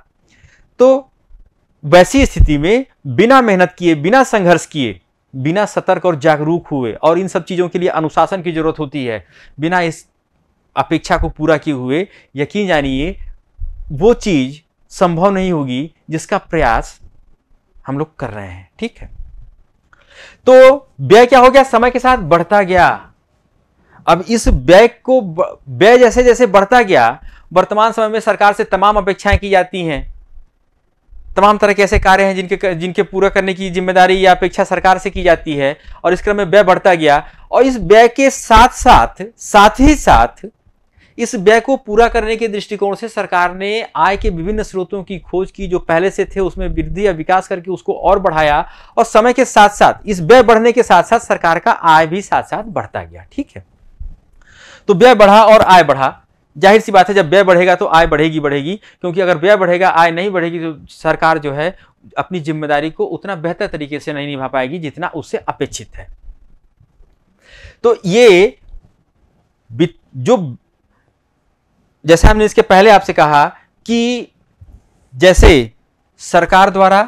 तो वैसी स्थिति में बिना मेहनत किए बिना संघर्ष किए बिना सतर्क और जागरूक हुए और इन सब चीज़ों के लिए अनुशासन की जरूरत होती है बिना इस अपेक्षा को पूरा किए हुए यकीन जानिए वो चीज़ संभव नहीं होगी जिसका प्रयास हम लोग कर रहे हैं ठीक है तो व्यय क्या हो गया समय के साथ बढ़ता गया अब इस व्यय को व्यय जैसे जैसे बढ़ता गया वर्तमान समय में सरकार से तमाम अपेक्षाएं की जाती हैं तमाम तरह के ऐसे कार्य हैं जिनके जिनके पूरा करने की जिम्मेदारी या अपेक्षा सरकार से की जाती है और इस क्रम में व्यय बढ़ता गया और इस व्यय के साथ साथ साथ ही साथ इस व्यय को पूरा करने के दृष्टिकोण से सरकार ने आय के विभिन्न स्रोतों की खोज की जो पहले से थे उसमें वृद्धि या विकास करके उसको और बढ़ाया और समय के साथ साथ इस व्यय बढ़ने के साथ साथ सरकार का आय भी साथ साथ बढ़ता गया ठीक है तो व्यय बढ़ा और आय बढ़ा जाहिर सी बात है जब व्यय बढ़ेगा तो आय बढ़ेगी बढ़ेगी क्योंकि अगर व्यय बढ़ेगा आय नहीं बढ़ेगी तो सरकार जो है अपनी जिम्मेदारी को उतना बेहतर तरीके से नहीं निभा पाएगी जितना उससे अपेक्षित है तो ये जो जैसे हमने इसके पहले आपसे कहा कि जैसे सरकार द्वारा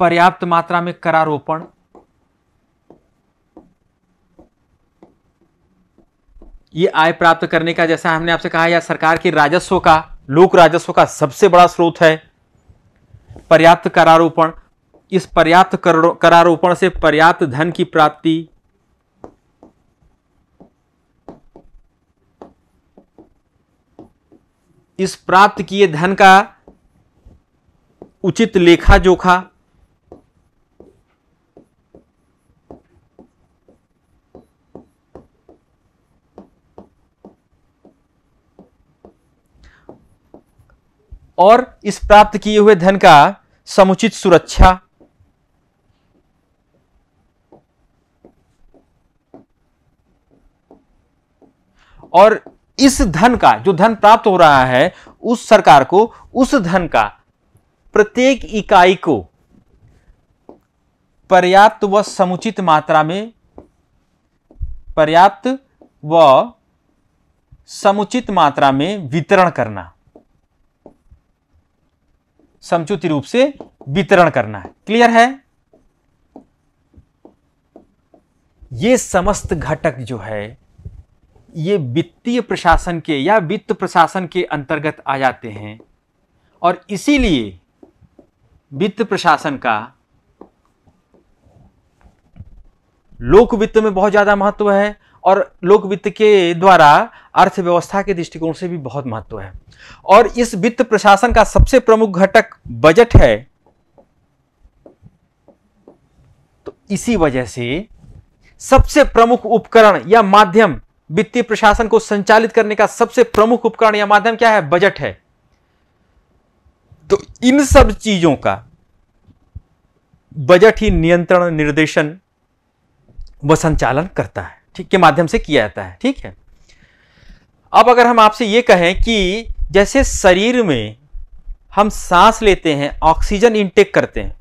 पर्याप्त मात्रा में करारोपण ये आय प्राप्त करने का जैसा हमने आपसे कहा या सरकार के राजस्व का लोक राजस्व का सबसे बड़ा स्रोत है पर्याप्त करारोपण इस पर्याप्त करारोपण से पर्याप्त धन की प्राप्ति इस प्राप्त किए धन का उचित लेखा जोखा और इस प्राप्त किए हुए धन का समुचित सुरक्षा और इस धन का जो धन प्राप्त हो रहा है उस सरकार को उस धन का प्रत्येक इकाई को पर्याप्त व समुचित मात्रा में पर्याप्त व समुचित मात्रा में वितरण करना समझौती रूप से वितरण करना है क्लियर है ये समस्त घटक जो है ये वित्तीय प्रशासन के या वित्त प्रशासन के अंतर्गत आ जाते हैं और इसीलिए वित्त प्रशासन का लोक वित्त में बहुत ज़्यादा महत्व है और लोक वित्त के द्वारा अर्थव्यवस्था के दृष्टिकोण से भी बहुत महत्व है और इस वित्त प्रशासन का सबसे प्रमुख घटक बजट है तो इसी वजह से सबसे प्रमुख उपकरण या माध्यम वित्तीय प्रशासन को संचालित करने का सबसे प्रमुख उपकरण या माध्यम क्या है बजट है तो इन सब चीजों का बजट ही नियंत्रण निर्देशन व संचालन करता है ठीक के माध्यम से किया जाता है ठीक है अब अगर हम आपसे ये कहें कि जैसे शरीर में हम सांस लेते हैं ऑक्सीजन इनटेक करते हैं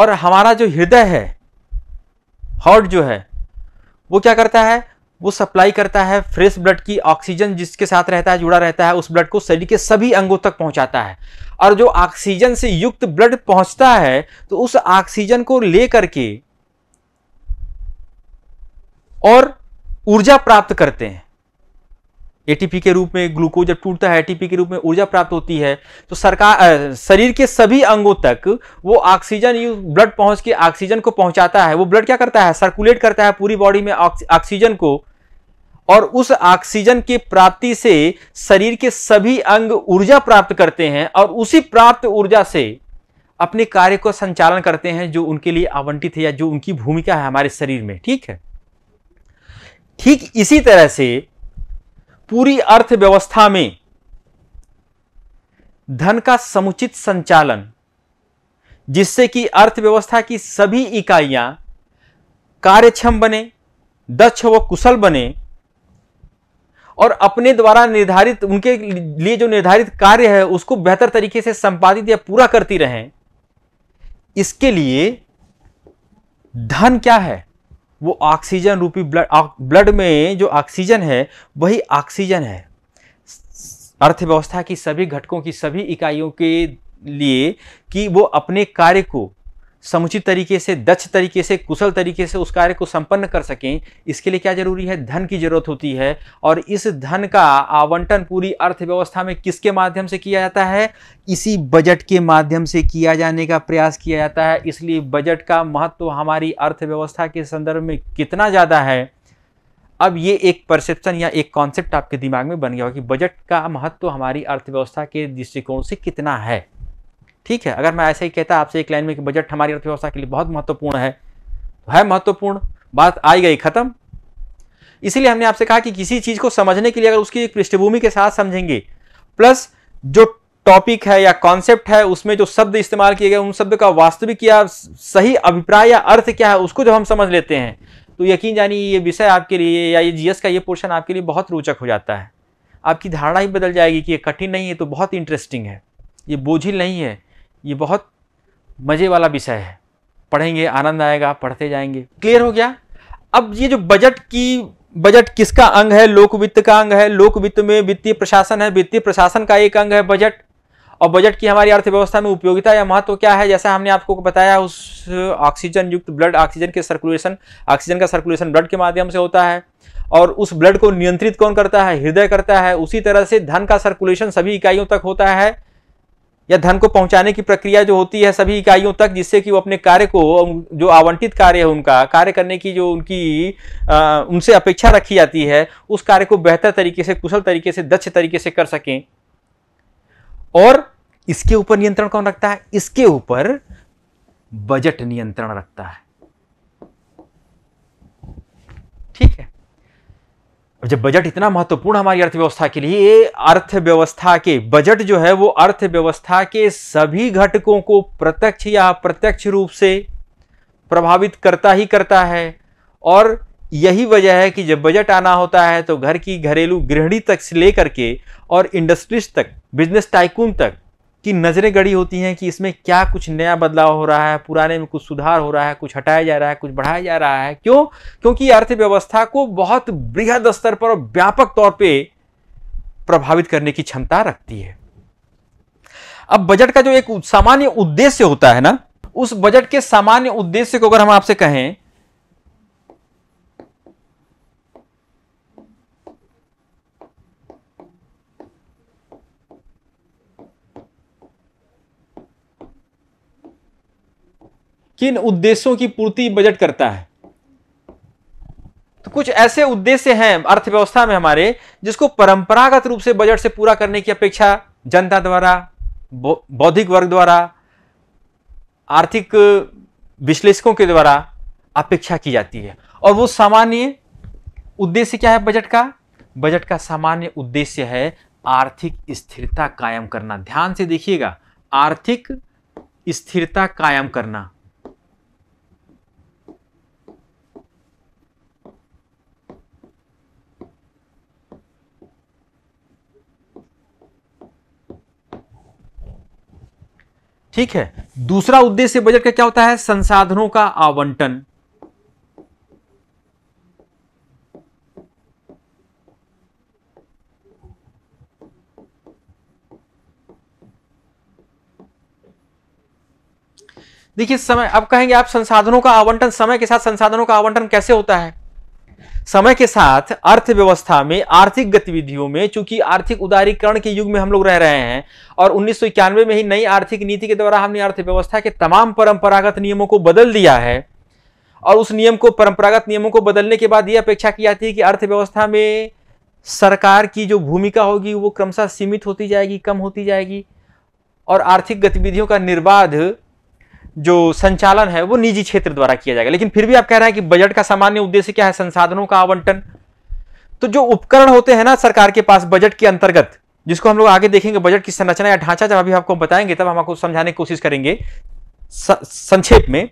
और हमारा जो हृदय है हार्ट जो है वो क्या करता है वो सप्लाई करता है फ्रेश ब्लड की ऑक्सीजन जिसके साथ रहता है जुड़ा रहता है उस ब्लड को शरीर के सभी अंगों तक पहुंचाता है और जो ऑक्सीजन से युक्त ब्लड पहुंचता है तो उस ऑक्सीजन को लेकर के और ऊर्जा प्राप्त करते हैं एटीपी के रूप में ग्लूकोज जब टूटता है एटीपी के रूप में ऊर्जा प्राप्त होती है तो सरकार शरीर के सभी अंगों तक वो ऑक्सीजन यू ब्लड पहुंच के ऑक्सीजन को पहुंचाता है वो ब्लड क्या करता है सर्कुलेट करता है पूरी बॉडी में ऑक्सीजन को और उस ऑक्सीजन के प्राप्ति से शरीर के सभी अंग ऊर्जा प्राप्त करते हैं और उसी प्राप्त ऊर्जा से अपने कार्य को संचालन करते हैं जो उनके लिए आवंटित है या जो उनकी भूमिका है हमारे शरीर में ठीक है ठीक इसी तरह से पूरी अर्थव्यवस्था में धन का समुचित संचालन जिससे कि अर्थव्यवस्था की सभी इकाइयां कार्यक्षम बने दक्ष व कुशल बने और अपने द्वारा निर्धारित उनके लिए जो निर्धारित कार्य है उसको बेहतर तरीके से संपादित या पूरा करती रहें इसके लिए धन क्या है वो ऑक्सीजन रूपी ब्लड ब्लड में जो ऑक्सीजन है वही ऑक्सीजन है अर्थव्यवस्था की सभी घटकों की सभी इकाइयों के लिए कि वो अपने कार्य को समुचित तरीके से दक्ष तरीके से कुशल तरीके से उस कार्य को संपन्न कर सकें इसके लिए क्या जरूरी है धन की जरूरत होती है और इस धन का आवंटन पूरी अर्थव्यवस्था में किसके माध्यम से किया जाता है इसी बजट के माध्यम से किया जाने का प्रयास किया जाता है इसलिए बजट का महत्व हमारी अर्थव्यवस्था के संदर्भ में कितना ज़्यादा है अब ये एक परसेप्शन या एक कॉन्सेप्ट आपके दिमाग में बन गया हो कि बजट का महत्व हमारी अर्थव्यवस्था के दृष्टिकोण से कितना है ठीक है अगर मैं ऐसे ही कहता आपसे एक लाइन में कि बजट हमारी अर्थव्यवस्था के लिए बहुत महत्वपूर्ण है तो है महत्वपूर्ण बात आई गई खत्म इसीलिए हमने आपसे कहा कि किसी चीज को समझने के लिए अगर उसकी एक पृष्ठभूमि के साथ समझेंगे प्लस जो टॉपिक है या कॉन्सेप्ट है उसमें जो शब्द इस्तेमाल किए गए उन शब्द का वास्तविक या सही अभिप्राय या अर्थ क्या है उसको जब हम समझ लेते हैं तो यकीन जानिए ये विषय आपके लिए या ये जीएस का ये पोर्शन आपके लिए बहुत रोचक हो जाता है आपकी धारणा ही बदल जाएगी कि ये कठिन नहीं है तो बहुत इंटरेस्टिंग है ये बोझिल नहीं है ये बहुत मज़े वाला विषय है पढ़ेंगे आनंद आएगा पढ़ते जाएंगे क्लियर हो गया अब ये जो बजट की बजट किसका अंग है लोक वित्त का अंग है लोक वित्त में वित्तीय प्रशासन है वित्तीय प्रशासन का एक अंग है बजट और बजट की हमारी अर्थव्यवस्था में उपयोगिता या महत्व तो क्या है जैसा हमने आपको बताया उस ऑक्सीजन युक्त ब्लड ऑक्सीजन के सर्कुलेशन ऑक्सीजन का सर्कुलेशन ब्लड के माध्यम से होता है और उस ब्लड को नियंत्रित कौन करता है हृदय करता है उसी तरह से धन का सर्कुलेशन सभी इकाइयों तक होता है या धन को पहुंचाने की प्रक्रिया जो होती है सभी इकाइयों तक जिससे कि वो अपने कार्य को जो आवंटित कार्य है उनका कार्य करने की जो उनकी आ, उनसे अपेक्षा रखी जाती है उस कार्य को बेहतर तरीके से कुशल तरीके से दक्ष तरीके से कर सकें और इसके ऊपर नियंत्रण कौन रखता है इसके ऊपर बजट नियंत्रण रखता है ठीक है अब जब बजट इतना महत्वपूर्ण हमारी अर्थव्यवस्था के लिए अर्थव्यवस्था के बजट जो है वो अर्थव्यवस्था के सभी घटकों को प्रत्यक्ष या अप्रत्यक्ष रूप से प्रभावित करता ही करता है और यही वजह है कि जब बजट आना होता है तो घर की घरेलू गृहिणी तक से लेकर के और इंडस्ट्रीज तक बिजनेस टाइकून तक की नज़रें गड़ी होती हैं कि इसमें क्या कुछ नया बदलाव हो रहा है पुराने में कुछ सुधार हो रहा है कुछ हटाया जा रहा है कुछ बढ़ाया जा रहा है क्यों क्योंकि अर्थव्यवस्था को बहुत बृहद स्तर पर व्यापक तौर पर प्रभावित करने की क्षमता रखती है अब बजट का जो एक सामान्य उद्देश्य होता है ना उस बजट के सामान्य उद्देश्य को अगर हम आपसे कहें किन उद्देश्यों की पूर्ति बजट करता है तो कुछ ऐसे उद्देश्य हैं अर्थव्यवस्था में हमारे जिसको परंपरागत रूप से बजट से पूरा करने की अपेक्षा जनता द्वारा बौद्धिक वर्ग द्वारा आर्थिक विश्लेषकों के द्वारा अपेक्षा की जाती है और वो सामान्य उद्देश्य क्या है बजट का बजट का सामान्य उद्देश्य है आर्थिक स्थिरता कायम करना ध्यान से देखिएगा आर्थिक स्थिरता कायम करना ठीक है दूसरा उद्देश्य बजट का क्या होता है संसाधनों का आवंटन देखिए समय अब कहेंगे आप संसाधनों का आवंटन समय के साथ संसाधनों का आवंटन कैसे होता है समय के साथ अर्थव्यवस्था में आर्थिक गतिविधियों में चूंकि आर्थिक उदारीकरण के युग में हम लोग रह रहे हैं और उन्नीस में ही नई आर्थिक नीति के द्वारा हमने अर्थव्यवस्था के तमाम परंपरागत नियमों को बदल दिया है और उस नियम को परंपरागत नियमों को बदलने के बाद यह अपेक्षा की जाती है कि अर्थव्यवस्था में सरकार की जो भूमिका होगी वो क्रमशः सीमित होती जाएगी कम होती जाएगी और आर्थिक गतिविधियों का निर्बाध जो संचालन है वो निजी क्षेत्र द्वारा किया जाएगा लेकिन फिर भी आप कह रहे हैं कि बजट का सामान्य उद्देश्य क्या है संसाधनों का आवंटन तो जो उपकरण होते हैं ना सरकार के पास बजट के अंतर्गत जिसको हम लोग आगे देखेंगे बजट की संरचना या ढांचा जब अभी आपको बताएंगे तब हम आपको समझाने की कोशिश करेंगे संक्षेप में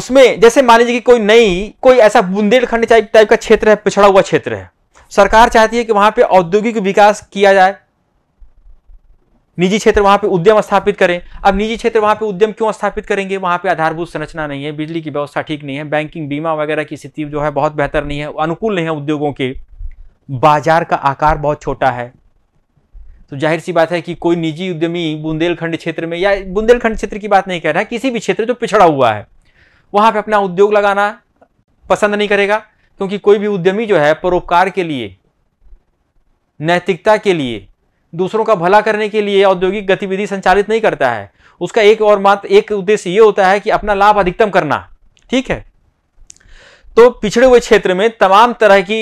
उसमें जैसे मान लीजिए कि कोई नई कोई ऐसा बुंदेलखंड टाइप का क्षेत्र है पिछड़ा हुआ क्षेत्र है सरकार चाहती है कि वहां पे औद्योगिक विकास किया जाए निजी क्षेत्र वहां पे उद्यम स्थापित करें अब निजी क्षेत्र वहां पे उद्यम क्यों स्थापित करेंगे वहां पे आधारभूत संरचना नहीं है बिजली की व्यवस्था ठीक नहीं है बैंकिंग बीमा वगैरह की स्थिति जो है बहुत बेहतर नहीं है अनुकूल नहीं है उद्योगों के बाजार का आकार बहुत छोटा है तो जाहिर सी बात है कि कोई निजी उद्यमी बुंदेलखंड क्षेत्र में या बुंदेलखंड क्षेत्र की बात नहीं कर रहा किसी भी क्षेत्र जो पिछड़ा हुआ है वहां पर अपना उद्योग लगाना पसंद नहीं करेगा क्योंकि कोई भी उद्यमी जो है परोपकार के लिए नैतिकता के लिए दूसरों का भला करने के लिए औद्योगिक गतिविधि संचालित नहीं करता है उसका एक और मात्र एक उद्देश्य यह होता है कि अपना लाभ अधिकतम करना ठीक है तो पिछड़े हुए क्षेत्र में तमाम तरह की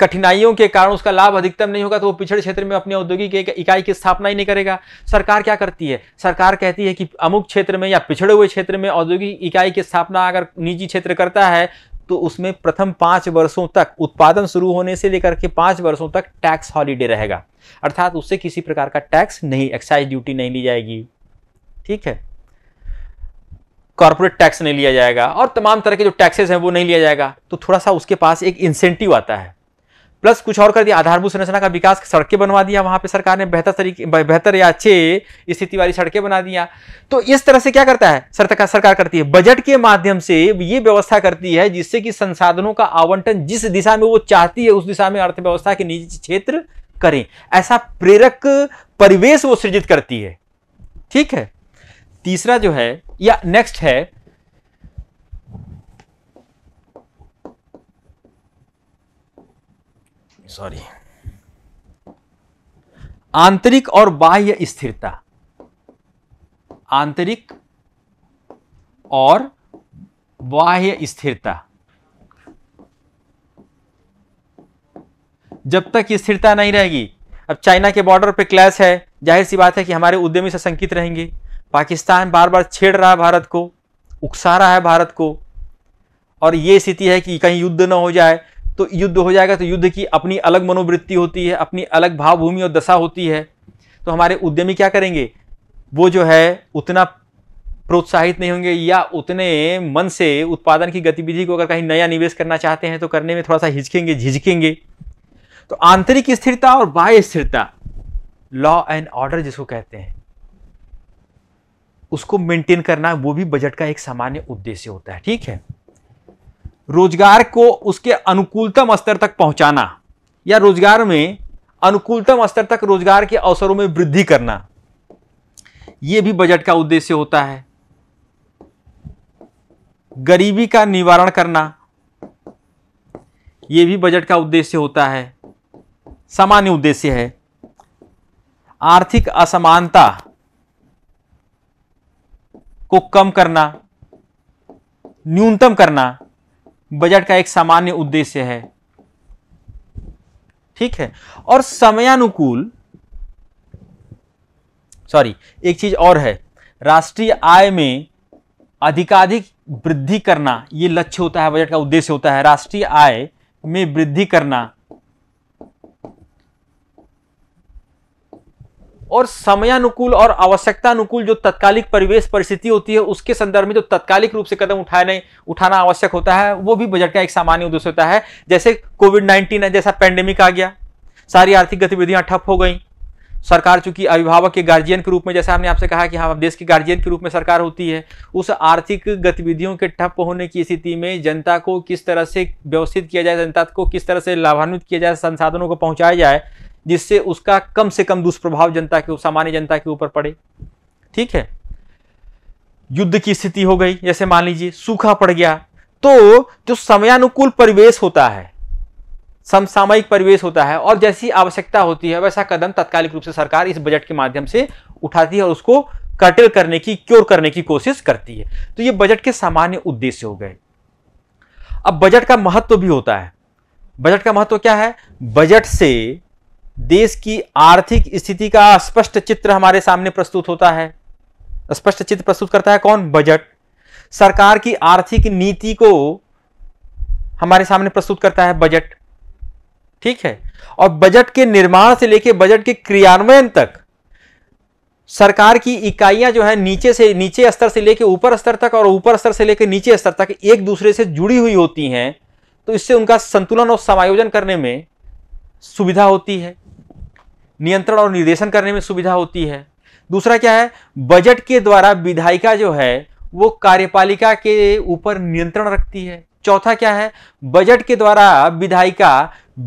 कठिनाइयों के कारण उसका लाभ अधिकतम नहीं होगा तो वो पिछड़े क्षेत्र में अपनी औद्योगिक इकाई की स्थापना ही नहीं करेगा सरकार क्या करती है सरकार कहती है कि अमुक क्षेत्र में या पिछड़े हुए क्षेत्र में औद्योगिक इकाई की स्थापना अगर निजी क्षेत्र करता है तो उसमें प्रथम पाँच वर्षों तक उत्पादन शुरू होने से लेकर के पांच वर्षों तक टैक्स हॉलीडे रहेगा अर्थात उससे किसी प्रकार का टैक्स नहीं एक्साइज ड्यूटी नहीं ली जाएगी ठीक है कॉरपोरेट टैक्स नहीं लिया जाएगा और तमाम तरह के जो टैक्सेस हैं वो नहीं लिया जाएगा तो थोड़ा सा उसके पास एक इंसेंटिव आता है प्लस कुछ और कर दिया आधारभूत संरचना का विकास सड़कें बनवा दिया वहां पे सरकार ने बेहतर तरीके बेहतर या अच्छे स्थिति वाली सड़कें बना दिया तो इस तरह से क्या करता है सरकार सरकार करती है बजट के माध्यम से ये व्यवस्था करती है जिससे कि संसाधनों का आवंटन जिस दिशा में वो चाहती है उस दिशा में अर्थव्यवस्था के निजी क्षेत्र करें ऐसा प्रेरक परिवेश वो सृजित करती है ठीक है तीसरा जो है या नेक्स्ट है सॉरी आंतरिक और बाह्य स्थिरता आंतरिक और बाह्य स्थिरता जब तक स्थिरता नहीं रहेगी अब चाइना के बॉर्डर पे क्लैश है जाहिर सी बात है कि हमारे उद्यमी से संकित रहेंगे पाकिस्तान बार बार छेड़ रहा है भारत को उकसा रहा है भारत को और ये स्थिति है कि कहीं युद्ध न हो जाए तो युद्ध हो जाएगा तो युद्ध की अपनी अलग मनोवृत्ति होती है अपनी अलग भावभूमि और दशा होती है तो हमारे उद्यमी क्या करेंगे वो जो है उतना प्रोत्साहित नहीं होंगे या उतने मन से उत्पादन की गतिविधि को अगर कहीं नया निवेश करना चाहते हैं तो करने में थोड़ा सा हिचकेंगे झिझकेंगे तो आंतरिक स्थिरता और बाह्य स्थिरता लॉ एंड ऑर्डर जिसको कहते हैं उसको मेंटेन करना वो भी बजट का एक सामान्य उद्देश्य होता है ठीक है रोजगार को उसके अनुकूलतम स्तर तक पहुंचाना या रोजगार में अनुकूलतम स्तर तक रोजगार के अवसरों में वृद्धि करना यह भी बजट का उद्देश्य होता है गरीबी का निवारण करना यह भी बजट का उद्देश्य होता है सामान्य उद्देश्य है आर्थिक असमानता को कम करना न्यूनतम करना बजट का एक सामान्य उद्देश्य है ठीक है और समयानुकूल सॉरी एक चीज और है राष्ट्रीय आय में अधिकाधिक वृद्धि करना यह लक्ष्य होता है बजट का उद्देश्य होता है राष्ट्रीय आय में वृद्धि करना और समयानुकूल और आवश्यकतानुकूल जो तत्कालिक परिवेश परिस्थिति होती है उसके संदर्भ में जो तत्कालिक रूप से कदम उठाने उठाना आवश्यक होता है वो भी बजट का एक सामान्य उद्देश्य होता है जैसे कोविड नाइन्टीन जैसा पैंडेमिक आ गया सारी आर्थिक गतिविधियां ठप हो गई सरकार चूंकि अभिभावक के गार्जियन के रूप में जैसा हमने आपसे कहा कि हाँ देश के गार्जियन के रूप में सरकार होती है उस आर्थिक गतिविधियों के ठप होने की स्थिति में जनता को किस तरह से व्यवस्थित किया जाए जनता को किस तरह से लाभान्वित किया जाए संसाधनों को पहुंचाया जाए जिससे उसका कम से कम दुष्प्रभाव जनता के सामान्य जनता के ऊपर पड़े ठीक है युद्ध की स्थिति हो गई जैसे मान लीजिए सूखा पड़ गया तो जो समयानुकूल परिवेश होता है समसामयिक परिवेश होता है और जैसी आवश्यकता होती है वैसा कदम तत्कालिक रूप से सरकार इस बजट के माध्यम से उठाती है और उसको कटिल करने की क्योर करने की कोशिश करती है तो ये बजट के सामान्य उद्देश्य हो गए अब बजट का महत्व भी होता है बजट का महत्व क्या है बजट से देश की आर्थिक स्थिति का स्पष्ट चित्र हमारे सामने प्रस्तुत होता है स्पष्ट चित्र प्रस्तुत करता है कौन बजट सरकार की आर्थिक नीति को हमारे सामने प्रस्तुत करता है बजट ठीक है और बजट के निर्माण से लेकर बजट के क्रियान्वयन तक सरकार की इकाइयां जो है नीचे से नीचे स्तर से लेकर ऊपर स्तर तक और ऊपर स्तर से लेकर नीचे स्तर तक एक दूसरे से जुड़ी हुई होती हैं तो इससे उनका संतुलन और समायोजन करने में सुविधा होती है नियंत्रण और निर्देशन करने में सुविधा होती है दूसरा क्या है बजट के द्वारा विधायिका जो है वो कार्यपालिका के ऊपर नियंत्रण रखती है चौथा क्या है बजट के द्वारा विधायिका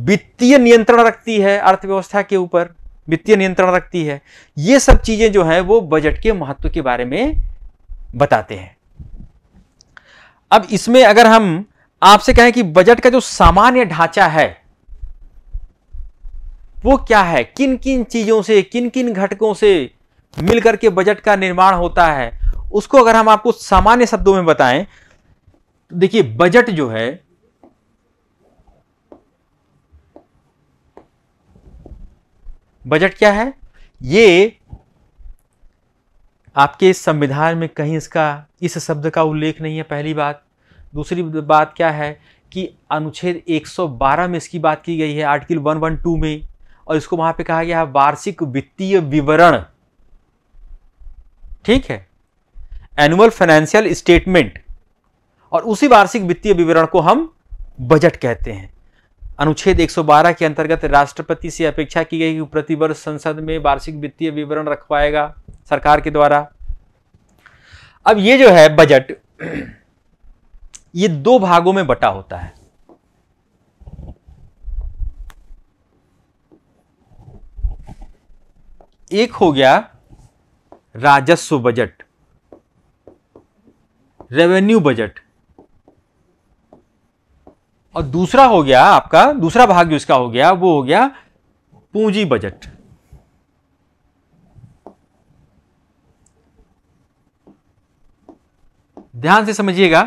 वित्तीय नियंत्रण रखती है अर्थव्यवस्था के ऊपर वित्तीय नियंत्रण रखती है ये सब चीजें जो है वो बजट के महत्व के बारे में बताते हैं अब इसमें अगर हम आपसे कहें कि बजट का जो सामान्य ढांचा है वो क्या है किन किन चीज़ों से किन किन घटकों से मिलकर के बजट का निर्माण होता है उसको अगर हम आपको सामान्य शब्दों में बताएं तो देखिए बजट जो है बजट क्या है ये आपके संविधान में कहीं इसका इस शब्द का उल्लेख नहीं है पहली बात दूसरी बात क्या है कि अनुच्छेद 112 में इसकी बात की गई है आर्टिकल 112 में और इसको वहां पे कहा गया है वार्षिक वित्तीय विवरण ठीक है एनुअल फाइनेंशियल स्टेटमेंट और उसी वार्षिक वित्तीय विवरण को हम बजट कहते हैं अनुच्छेद 112 के अंतर्गत राष्ट्रपति से अपेक्षा की गई कि प्रतिवर्ष संसद में वार्षिक वित्तीय विवरण रखवाएगा सरकार के द्वारा अब ये जो है बजट ये दो भागों में बटा होता है एक हो गया राजस्व बजट रेवेन्यू बजट और दूसरा हो गया आपका दूसरा भाग जो इसका हो गया वो हो गया पूंजी बजट ध्यान से समझिएगा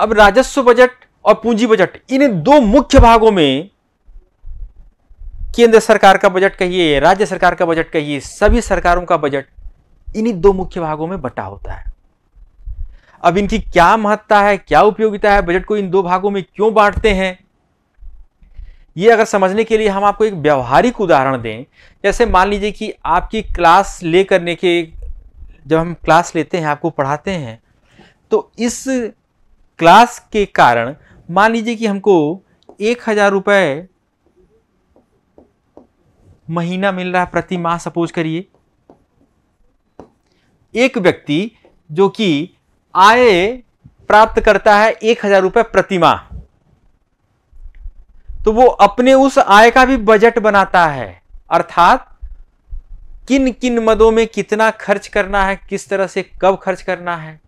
अब राजस्व बजट और पूंजी बजट इन दो मुख्य भागों में केंद्र सरकार का बजट कहिए राज्य सरकार का बजट कहिए सभी सरकारों का बजट इन्हीं दो मुख्य भागों में बटा होता है अब इनकी क्या महत्ता है क्या उपयोगिता है बजट को इन दो भागों में क्यों बांटते हैं ये अगर समझने के लिए हम आपको एक व्यवहारिक उदाहरण दें जैसे मान लीजिए कि आपकी क्लास ले करने के जब हम क्लास लेते हैं आपको पढ़ाते हैं तो इस क्लास के कारण मान लीजिए कि हमको एक हज़ार रुपये महीना मिल रहा है प्रति माह सपोज करिए एक व्यक्ति जो कि आय प्राप्त करता है एक हजार रुपये प्रति माह तो वो अपने उस आय का भी बजट बनाता है अर्थात किन किन मदों में कितना खर्च करना है किस तरह से कब खर्च करना है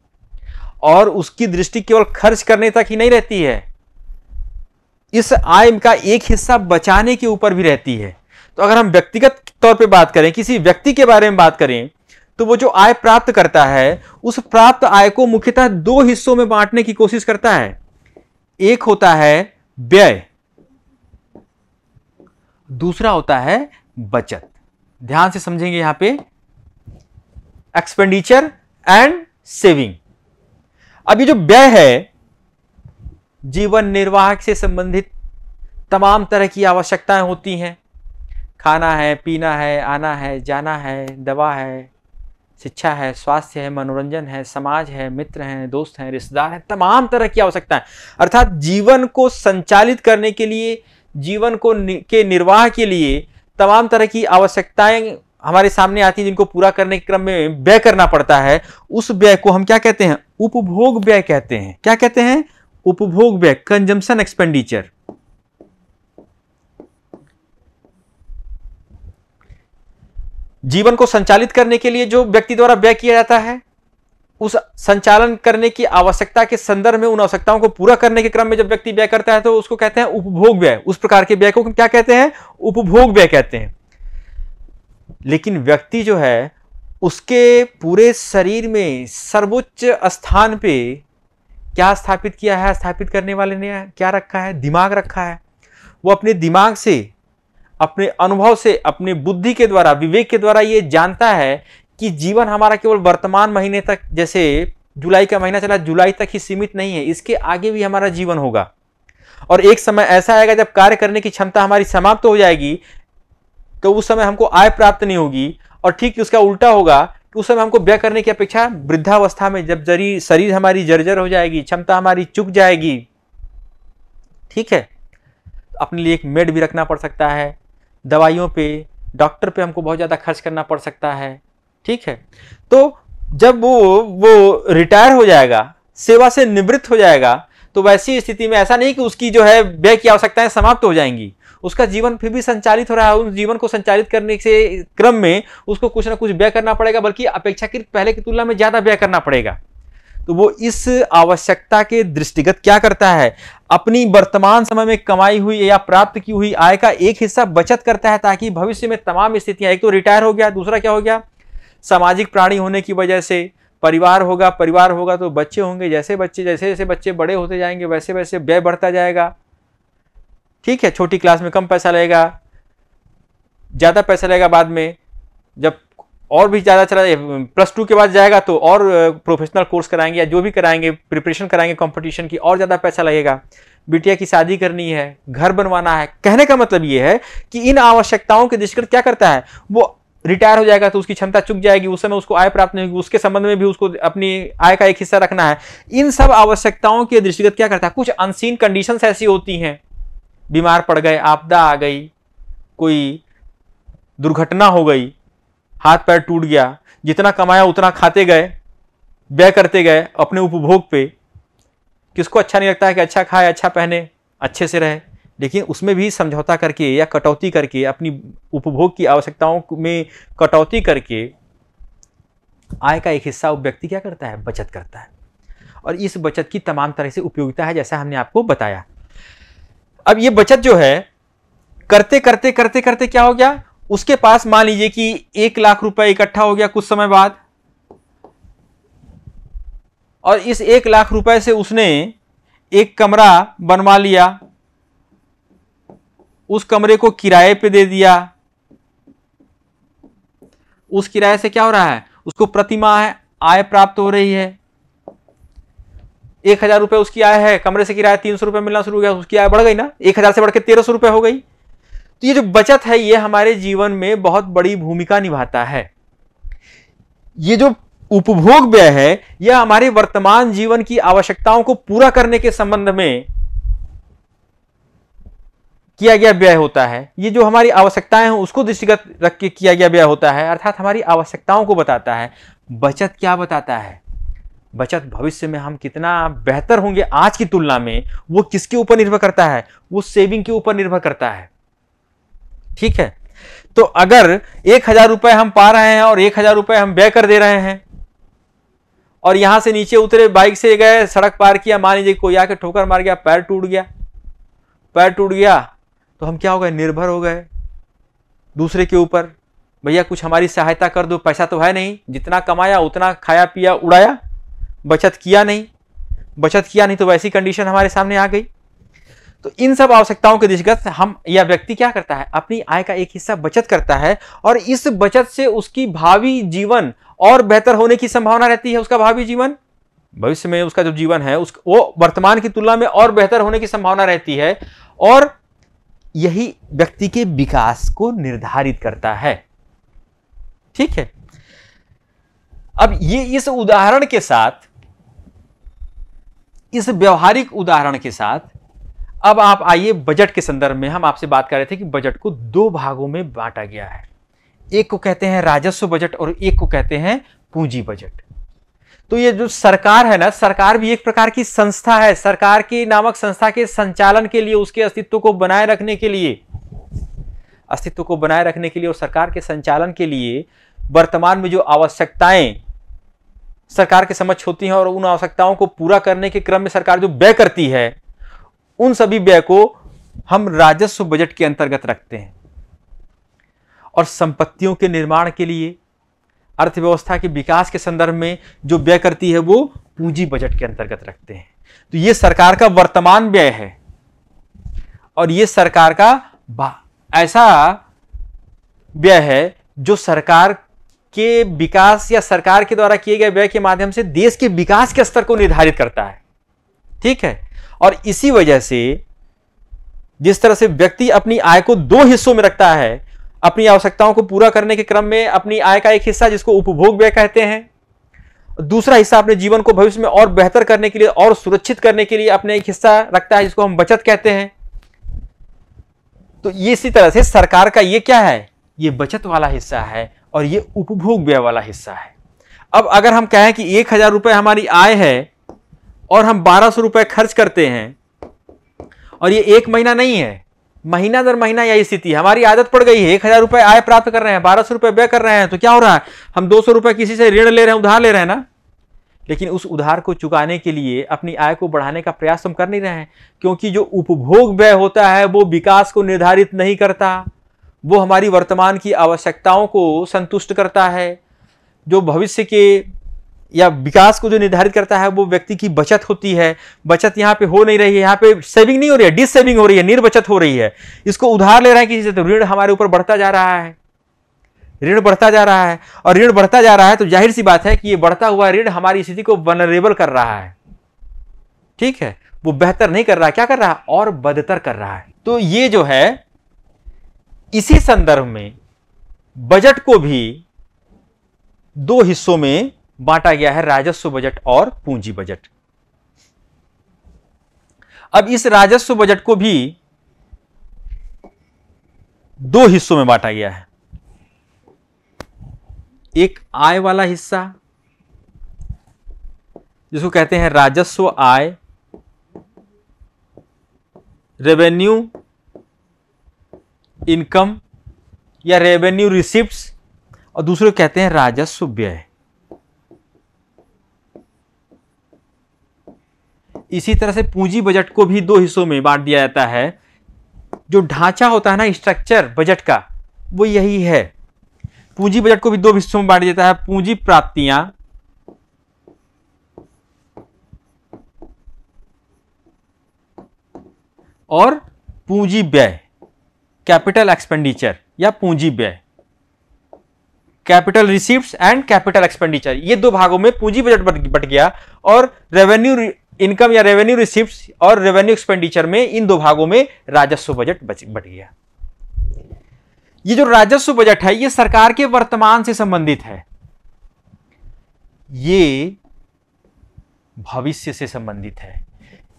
और उसकी दृष्टि केवल खर्च करने तक ही नहीं रहती है इस आय का एक हिस्सा बचाने के ऊपर भी रहती है तो अगर हम व्यक्तिगत तौर पे बात करें किसी व्यक्ति के बारे में बात करें तो वो जो आय प्राप्त करता है उस प्राप्त आय को मुख्यतः दो हिस्सों में बांटने की कोशिश करता है एक होता है व्यय दूसरा होता है बचत ध्यान से समझेंगे यहां पे एक्सपेंडिचर एंड सेविंग अब ये जो व्यय है जीवन निर्वाह से संबंधित तमाम तरह की आवश्यकताएं होती हैं खाना है पीना है आना है जाना है दवा है शिक्षा है स्वास्थ्य है मनोरंजन है समाज है मित्र हैं दोस्त हैं रिश्तेदार हैं तमाम तरह की आवश्यकता है अर्थात जीवन को संचालित करने के लिए जीवन को नि, के निर्वाह के लिए तमाम तरह की आवश्यकताएं हमारे सामने आती हैं जिनको पूरा करने के क्रम में व्यय करना पड़ता है उस व्यय को हम क्या कहते हैं उपभोग व्यय कहते हैं क्या कहते हैं उपभोग व्यय कंजम्पशन एक्सपेंडिचर जीवन को संचालित करने के लिए जो व्यक्ति द्वारा व्यय किया जाता है उस संचालन करने की आवश्यकता के संदर्भ में उन आवश्यकताओं को पूरा करने के क्रम में जब व्यक्ति व्यय करता है तो उसको कहते हैं उपभोग व्यय उस प्रकार के व्यय को क्या कहते हैं उपभोग व्यय कहते हैं लेकिन व्यक्ति जो है उसके पूरे शरीर में सर्वोच्च स्थान पे क्या स्थापित किया है स्थापित करने वाले ने क्या रखा है दिमाग रखा है वो अपने दिमाग से अपने अनुभव से अपने बुद्धि के द्वारा विवेक के द्वारा ये जानता है कि जीवन हमारा केवल वर्तमान महीने तक जैसे जुलाई का महीना चला जुलाई तक ही सीमित नहीं है इसके आगे भी हमारा जीवन होगा और एक समय ऐसा आएगा जब कार्य करने की क्षमता हमारी समाप्त तो हो जाएगी तो उस समय हमको आय प्राप्त नहीं होगी और ठीक उसका उल्टा होगा कि उस समय हमको व्यय करने की अपेक्षा वृद्धावस्था में जब जरी शरीर हमारी जर्जर हो जाएगी क्षमता हमारी चुक जाएगी ठीक है अपने लिए एक मेड भी रखना पड़ सकता है दवाइयों पे डॉक्टर पे हमको बहुत ज़्यादा खर्च करना पड़ सकता है ठीक है तो जब वो वो रिटायर हो जाएगा सेवा से निवृत्त हो जाएगा तो वैसी स्थिति में ऐसा नहीं कि उसकी जो है व्यय की आवश्यकताएं समाप्त हो जाएंगी उसका जीवन फिर भी संचालित हो रहा है उस जीवन को संचालित करने से क्रम में उसको कुछ ना कुछ व्यय करना पड़ेगा बल्कि अपेक्षाकृत पहले की तुलना में ज़्यादा व्यय करना पड़ेगा तो वो इस आवश्यकता के दृष्टिगत क्या करता है अपनी वर्तमान समय में कमाई हुई या प्राप्त की हुई आय का एक हिस्सा बचत करता है ताकि भविष्य में तमाम स्थितियां एक तो रिटायर हो गया दूसरा क्या हो गया सामाजिक प्राणी होने की वजह से परिवार होगा परिवार होगा तो बच्चे होंगे जैसे बच्चे जैसे जैसे बच्चे बड़े होते जाएंगे वैसे वैसे व्यय बढ़ता जाएगा ठीक है छोटी क्लास में कम पैसा लगेगा ज़्यादा पैसा लगेगा बाद में जब और भी ज़्यादा चला प्लस टू के बाद जाएगा तो और प्रोफेशनल कोर्स कराएंगे या जो भी कराएंगे प्रिपरेशन कराएंगे कंपटीशन की और ज़्यादा पैसा लगेगा बिटिया की शादी करनी है घर बनवाना है कहने का मतलब ये है कि इन आवश्यकताओं के दृष्टि क्या करता है वो रिटायर हो जाएगा तो उसकी क्षमता चुक जाएगी उस समय उसको आय प्राप्त नहीं होगी उसके संबंध में भी उसको अपनी आय का एक हिस्सा रखना है इन सब आवश्यकताओं के दृष्टिगत क्या करता है कुछ अनसीन कंडीशंस ऐसी होती हैं बीमार पड़ गए आपदा आ गई कोई दुर्घटना हो गई हाथ पैर टूट गया जितना कमाया उतना खाते गए व्यय करते गए अपने उपभोग पे किसको अच्छा नहीं लगता है कि अच्छा खाए अच्छा पहने अच्छे से रहे लेकिन उसमें भी समझौता करके या कटौती करके अपनी उपभोग की आवश्यकताओं में कटौती करके आय का एक हिस्सा व्यक्ति क्या करता है बचत करता है और इस बचत की तमाम तरह से उपयोगिता है जैसा हमने आपको बताया अब ये बचत जो है करते करते करते करते क्या हो गया उसके पास मान लीजिए कि एक लाख रुपए इकट्ठा हो गया कुछ समय बाद और इस एक लाख रुपए से उसने एक कमरा बनवा लिया उस कमरे को किराए पे दे दिया उस किराए से क्या हो रहा है उसको प्रतिमाह आय प्राप्त हो रही है एक हजार रुपये उसकी आय है कमरे से किराया तीन सौ रुपये मिलना शुरू हो गया उसकी आय बढ़ गई ना एक हजार से बढ़कर तेरह सौ रुपये हो गई तो ये जो बचत है ये हमारे जीवन में बहुत बड़ी भूमिका निभाता है ये जो उपभोग व्यय है यह हमारे वर्तमान जीवन की आवश्यकताओं को पूरा करने के संबंध में किया गया व्यय होता है ये जो हमारी आवश्यकताएं हैं उसको दृष्टिगत रख के किया गया व्यय होता है अर्थात हमारी आवश्यकताओं को बताता है बचत क्या बताता है बचत भविष्य में हम कितना बेहतर होंगे आज की तुलना में वो किसके ऊपर निर्भर करता है वो सेविंग के ऊपर निर्भर करता है ठीक है तो अगर एक हजार रुपए हम पा रहे हैं और एक हजार रुपए हम व्यय कर दे रहे हैं और यहां से नीचे उतरे बाइक से गए सड़क पार किया मान लीजिए कोई आके ठोकर मार गया पैर टूट गया पैर टूट गया तो हम क्या हो गए निर्भर हो गए दूसरे के ऊपर भैया कुछ हमारी सहायता कर दो पैसा तो है नहीं जितना कमाया उतना खाया पिया उड़ाया बचत किया नहीं बचत किया नहीं तो वैसी कंडीशन हमारे सामने आ गई तो इन सब आवश्यकताओं के दृष्टिगत हम या व्यक्ति क्या करता है अपनी आय का एक हिस्सा बचत करता है और इस बचत से उसकी भावी जीवन और बेहतर होने की संभावना रहती है उसका भावी जीवन भविष्य में उसका जो जीवन है उस वो वर्तमान की तुलना में और बेहतर होने की संभावना रहती है और यही व्यक्ति के विकास को निर्धारित करता है ठीक है अब ये इस उदाहरण के साथ इस व्यवहारिक उदाहरण के साथ अब आप आइए बजट के संदर्भ में हम आपसे बात कर रहे थे कि बजट को दो भागों में बांटा गया है एक को कहते हैं राजस्व बजट और एक को कहते हैं पूंजी बजट तो ये जो सरकार है ना सरकार भी एक प्रकार की संस्था है सरकार की नामक संस्था के संचालन के लिए उसके अस्तित्व को बनाए रखने के लिए अस्तित्व को बनाए रखने के लिए और सरकार के संचालन के लिए वर्तमान में जो आवश्यकताएं सरकार के समक्ष होती हैं और उन आवश्यकताओं को पूरा करने के क्रम में सरकार जो व्यय करती है उन सभी व्यय को हम राजस्व बजट के अंतर्गत रखते हैं और संपत्तियों के निर्माण के लिए अर्थव्यवस्था के विकास के संदर्भ में जो व्यय करती है वो पूंजी बजट के अंतर्गत रखते हैं तो ये सरकार का वर्तमान व्यय है और ये सरकार का ऐसा व्यय है जो सरकार के विकास या सरकार के द्वारा किए गए व्यय के माध्यम से देश के विकास के स्तर को निर्धारित करता है ठीक है और इसी वजह से जिस तरह से व्यक्ति अपनी आय को दो हिस्सों में रखता है अपनी आवश्यकताओं को पूरा करने के क्रम में अपनी आय का एक हिस्सा जिसको उपभोग व्यय कहते हैं दूसरा हिस्सा अपने जीवन को भविष्य में और बेहतर करने के लिए और सुरक्षित करने के लिए अपने एक हिस्सा रखता है जिसको हम बचत कहते हैं तो ये इसी तरह से सरकार का ये क्या है ये बचत वाला हिस्सा है और ये उपभोग व्यय वाला हिस्सा है अब अगर हम कहें कि एक हजार रुपये हमारी आय है और हम बारह सौ रुपये खर्च करते हैं और ये एक महीना नहीं है महीना दर महीना यही स्थिति हमारी आदत पड़ गई है एक हज़ार रुपये आय प्राप्त कर रहे हैं बारह सौ रुपये व्यय कर रहे हैं तो क्या हो रहा है हम दो सौ रुपये किसी से ऋण ले रहे हैं उधार ले रहे हैं ना लेकिन उस उधार को चुकाने के लिए अपनी आय को बढ़ाने का प्रयास हम कर नहीं रहे हैं क्योंकि जो उपभोग व्यय होता है वो विकास को निर्धारित नहीं करता वो हमारी वर्तमान की आवश्यकताओं को संतुष्ट करता है जो भविष्य के या विकास को जो निर्धारित करता है वो व्यक्ति की बचत होती है बचत यहाँ पे हो नहीं रही है यहाँ पे सेविंग नहीं हो रही है डिस सेविंग हो रही है निर्बचत हो रही है इसको उधार ले रहा है किसी से तो ऋण हमारे ऊपर बढ़ता जा रहा है ऋण बढ़ता जा रहा है और ऋण बढ़ता जा रहा है तो जाहिर सी बात है कि ये बढ़ता हुआ ऋण हमारी स्थिति को वनरेबल कर रहा है ठीक है वो बेहतर नहीं कर रहा क्या कर रहा है और बदतर कर रहा है तो ये जो है इसी संदर्भ में बजट को भी दो हिस्सों में बांटा गया है राजस्व बजट और पूंजी बजट अब इस राजस्व बजट को भी दो हिस्सों में बांटा गया है एक आय वाला हिस्सा जिसको कहते हैं राजस्व आय रेवेन्यू इनकम या रेवेन्यू रिसिप्ट और दूसरे कहते हैं राजस्व व्यय इसी तरह से पूंजी बजट को भी दो हिस्सों में बांट दिया जाता है जो ढांचा होता है ना स्ट्रक्चर बजट का वो यही है पूंजी बजट को भी दो हिस्सों में बांट दिया जाता है पूंजी प्राप्तियां और पूंजी व्यय कैपिटल एक्सपेंडिचर या पूंजी व्यय capital receives and capital expenditure ये दो भागों में पूंजी बजट बट गया और रेवेन्यू इनकम या रेवेन्यू रिसिप्ट और रेवेन्यू एक्सपेंडिचर में इन दो भागों में राजस्व बजट बट गया ये जो राजस्व बजट है ये सरकार के वर्तमान से संबंधित है ये भविष्य से संबंधित है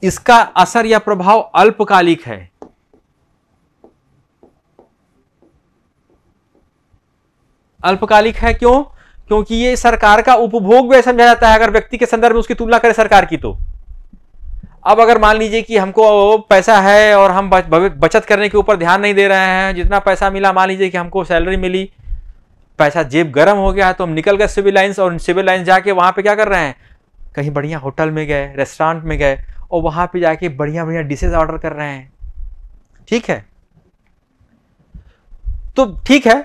इसका असर या प्रभाव अल्पकालिक है अल्पकालिक है क्यों क्योंकि ये सरकार का उपभोग भी समझा जाता है अगर व्यक्ति के संदर्भ में उसकी तुलना करें सरकार की तो अब अगर मान लीजिए कि हमको पैसा है और हम बचत करने के ऊपर ध्यान नहीं दे रहे हैं जितना पैसा मिला मान लीजिए कि हमको सैलरी मिली पैसा जेब गर्म हो गया तो हम निकल गए सिविल लाइन्स और सिविल लाइन्स जाके वहाँ पर क्या कर रहे हैं कहीं बढ़िया होटल में गए रेस्टोरेंट में गए और वहाँ पर जाके बढ़िया बढ़िया डिशेज ऑर्डर कर रहे हैं ठीक है तो ठीक है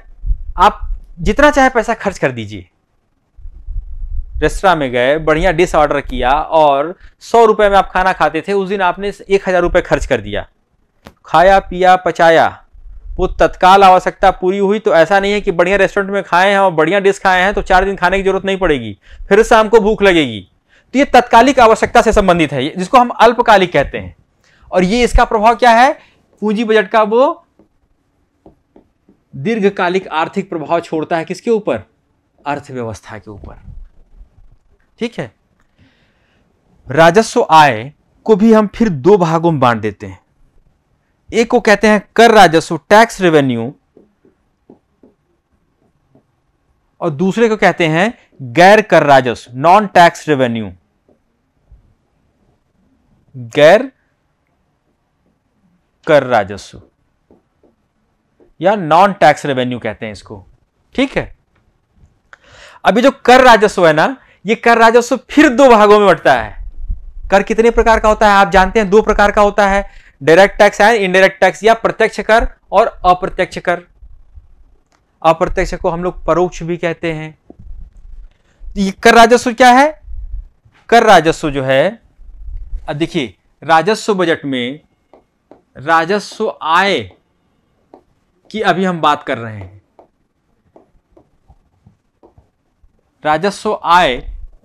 आप जितना चाहे पैसा खर्च कर दीजिए रेस्तरा में गए बढ़िया डिश ऑर्डर किया और सौ रुपये में आप खाना खाते थे उस दिन आपने एक हज़ार रुपये खर्च कर दिया खाया पिया पचाया वो तत्काल आवश्यकता पूरी हुई तो ऐसा नहीं है कि बढ़िया रेस्टोरेंट में खाए हैं और बढ़िया डिश खाए हैं तो चार दिन खाने की जरूरत नहीं पड़ेगी फिर से हमको भूख लगेगी तो ये तत्कालिक आवश्यकता से संबंधित है जिसको हम अल्पकालिक कहते हैं और ये इसका प्रभाव क्या है पूंजी बजट का वो दीर्घकालिक आर्थिक प्रभाव छोड़ता है किसके ऊपर अर्थव्यवस्था के ऊपर ठीक है राजस्व आय को भी हम फिर दो भागों में बांट देते हैं एक को कहते हैं कर राजस्व टैक्स रेवेन्यू और दूसरे को कहते हैं गैर कर राजस्व नॉन टैक्स रेवेन्यू गैर कर राजस्व या नॉन टैक्स रेवेन्यू कहते हैं इसको ठीक है अभी जो कर राजस्व है ना ये कर राजस्व फिर दो भागों में बढ़ता है कर कितने प्रकार का होता है आप जानते हैं दो प्रकार का होता है direct tax and indirect tax या प्रत्यक्ष कर और अप्रत्यक्ष कर अप्रत्यक्ष को हम लोग परोक्ष भी कहते हैं तो ये कर राजस्व क्या है कर राजस्व जो है देखिए राजस्व बजट में राजस्व आय की अभी हम बात कर रहे हैं राजस्व आय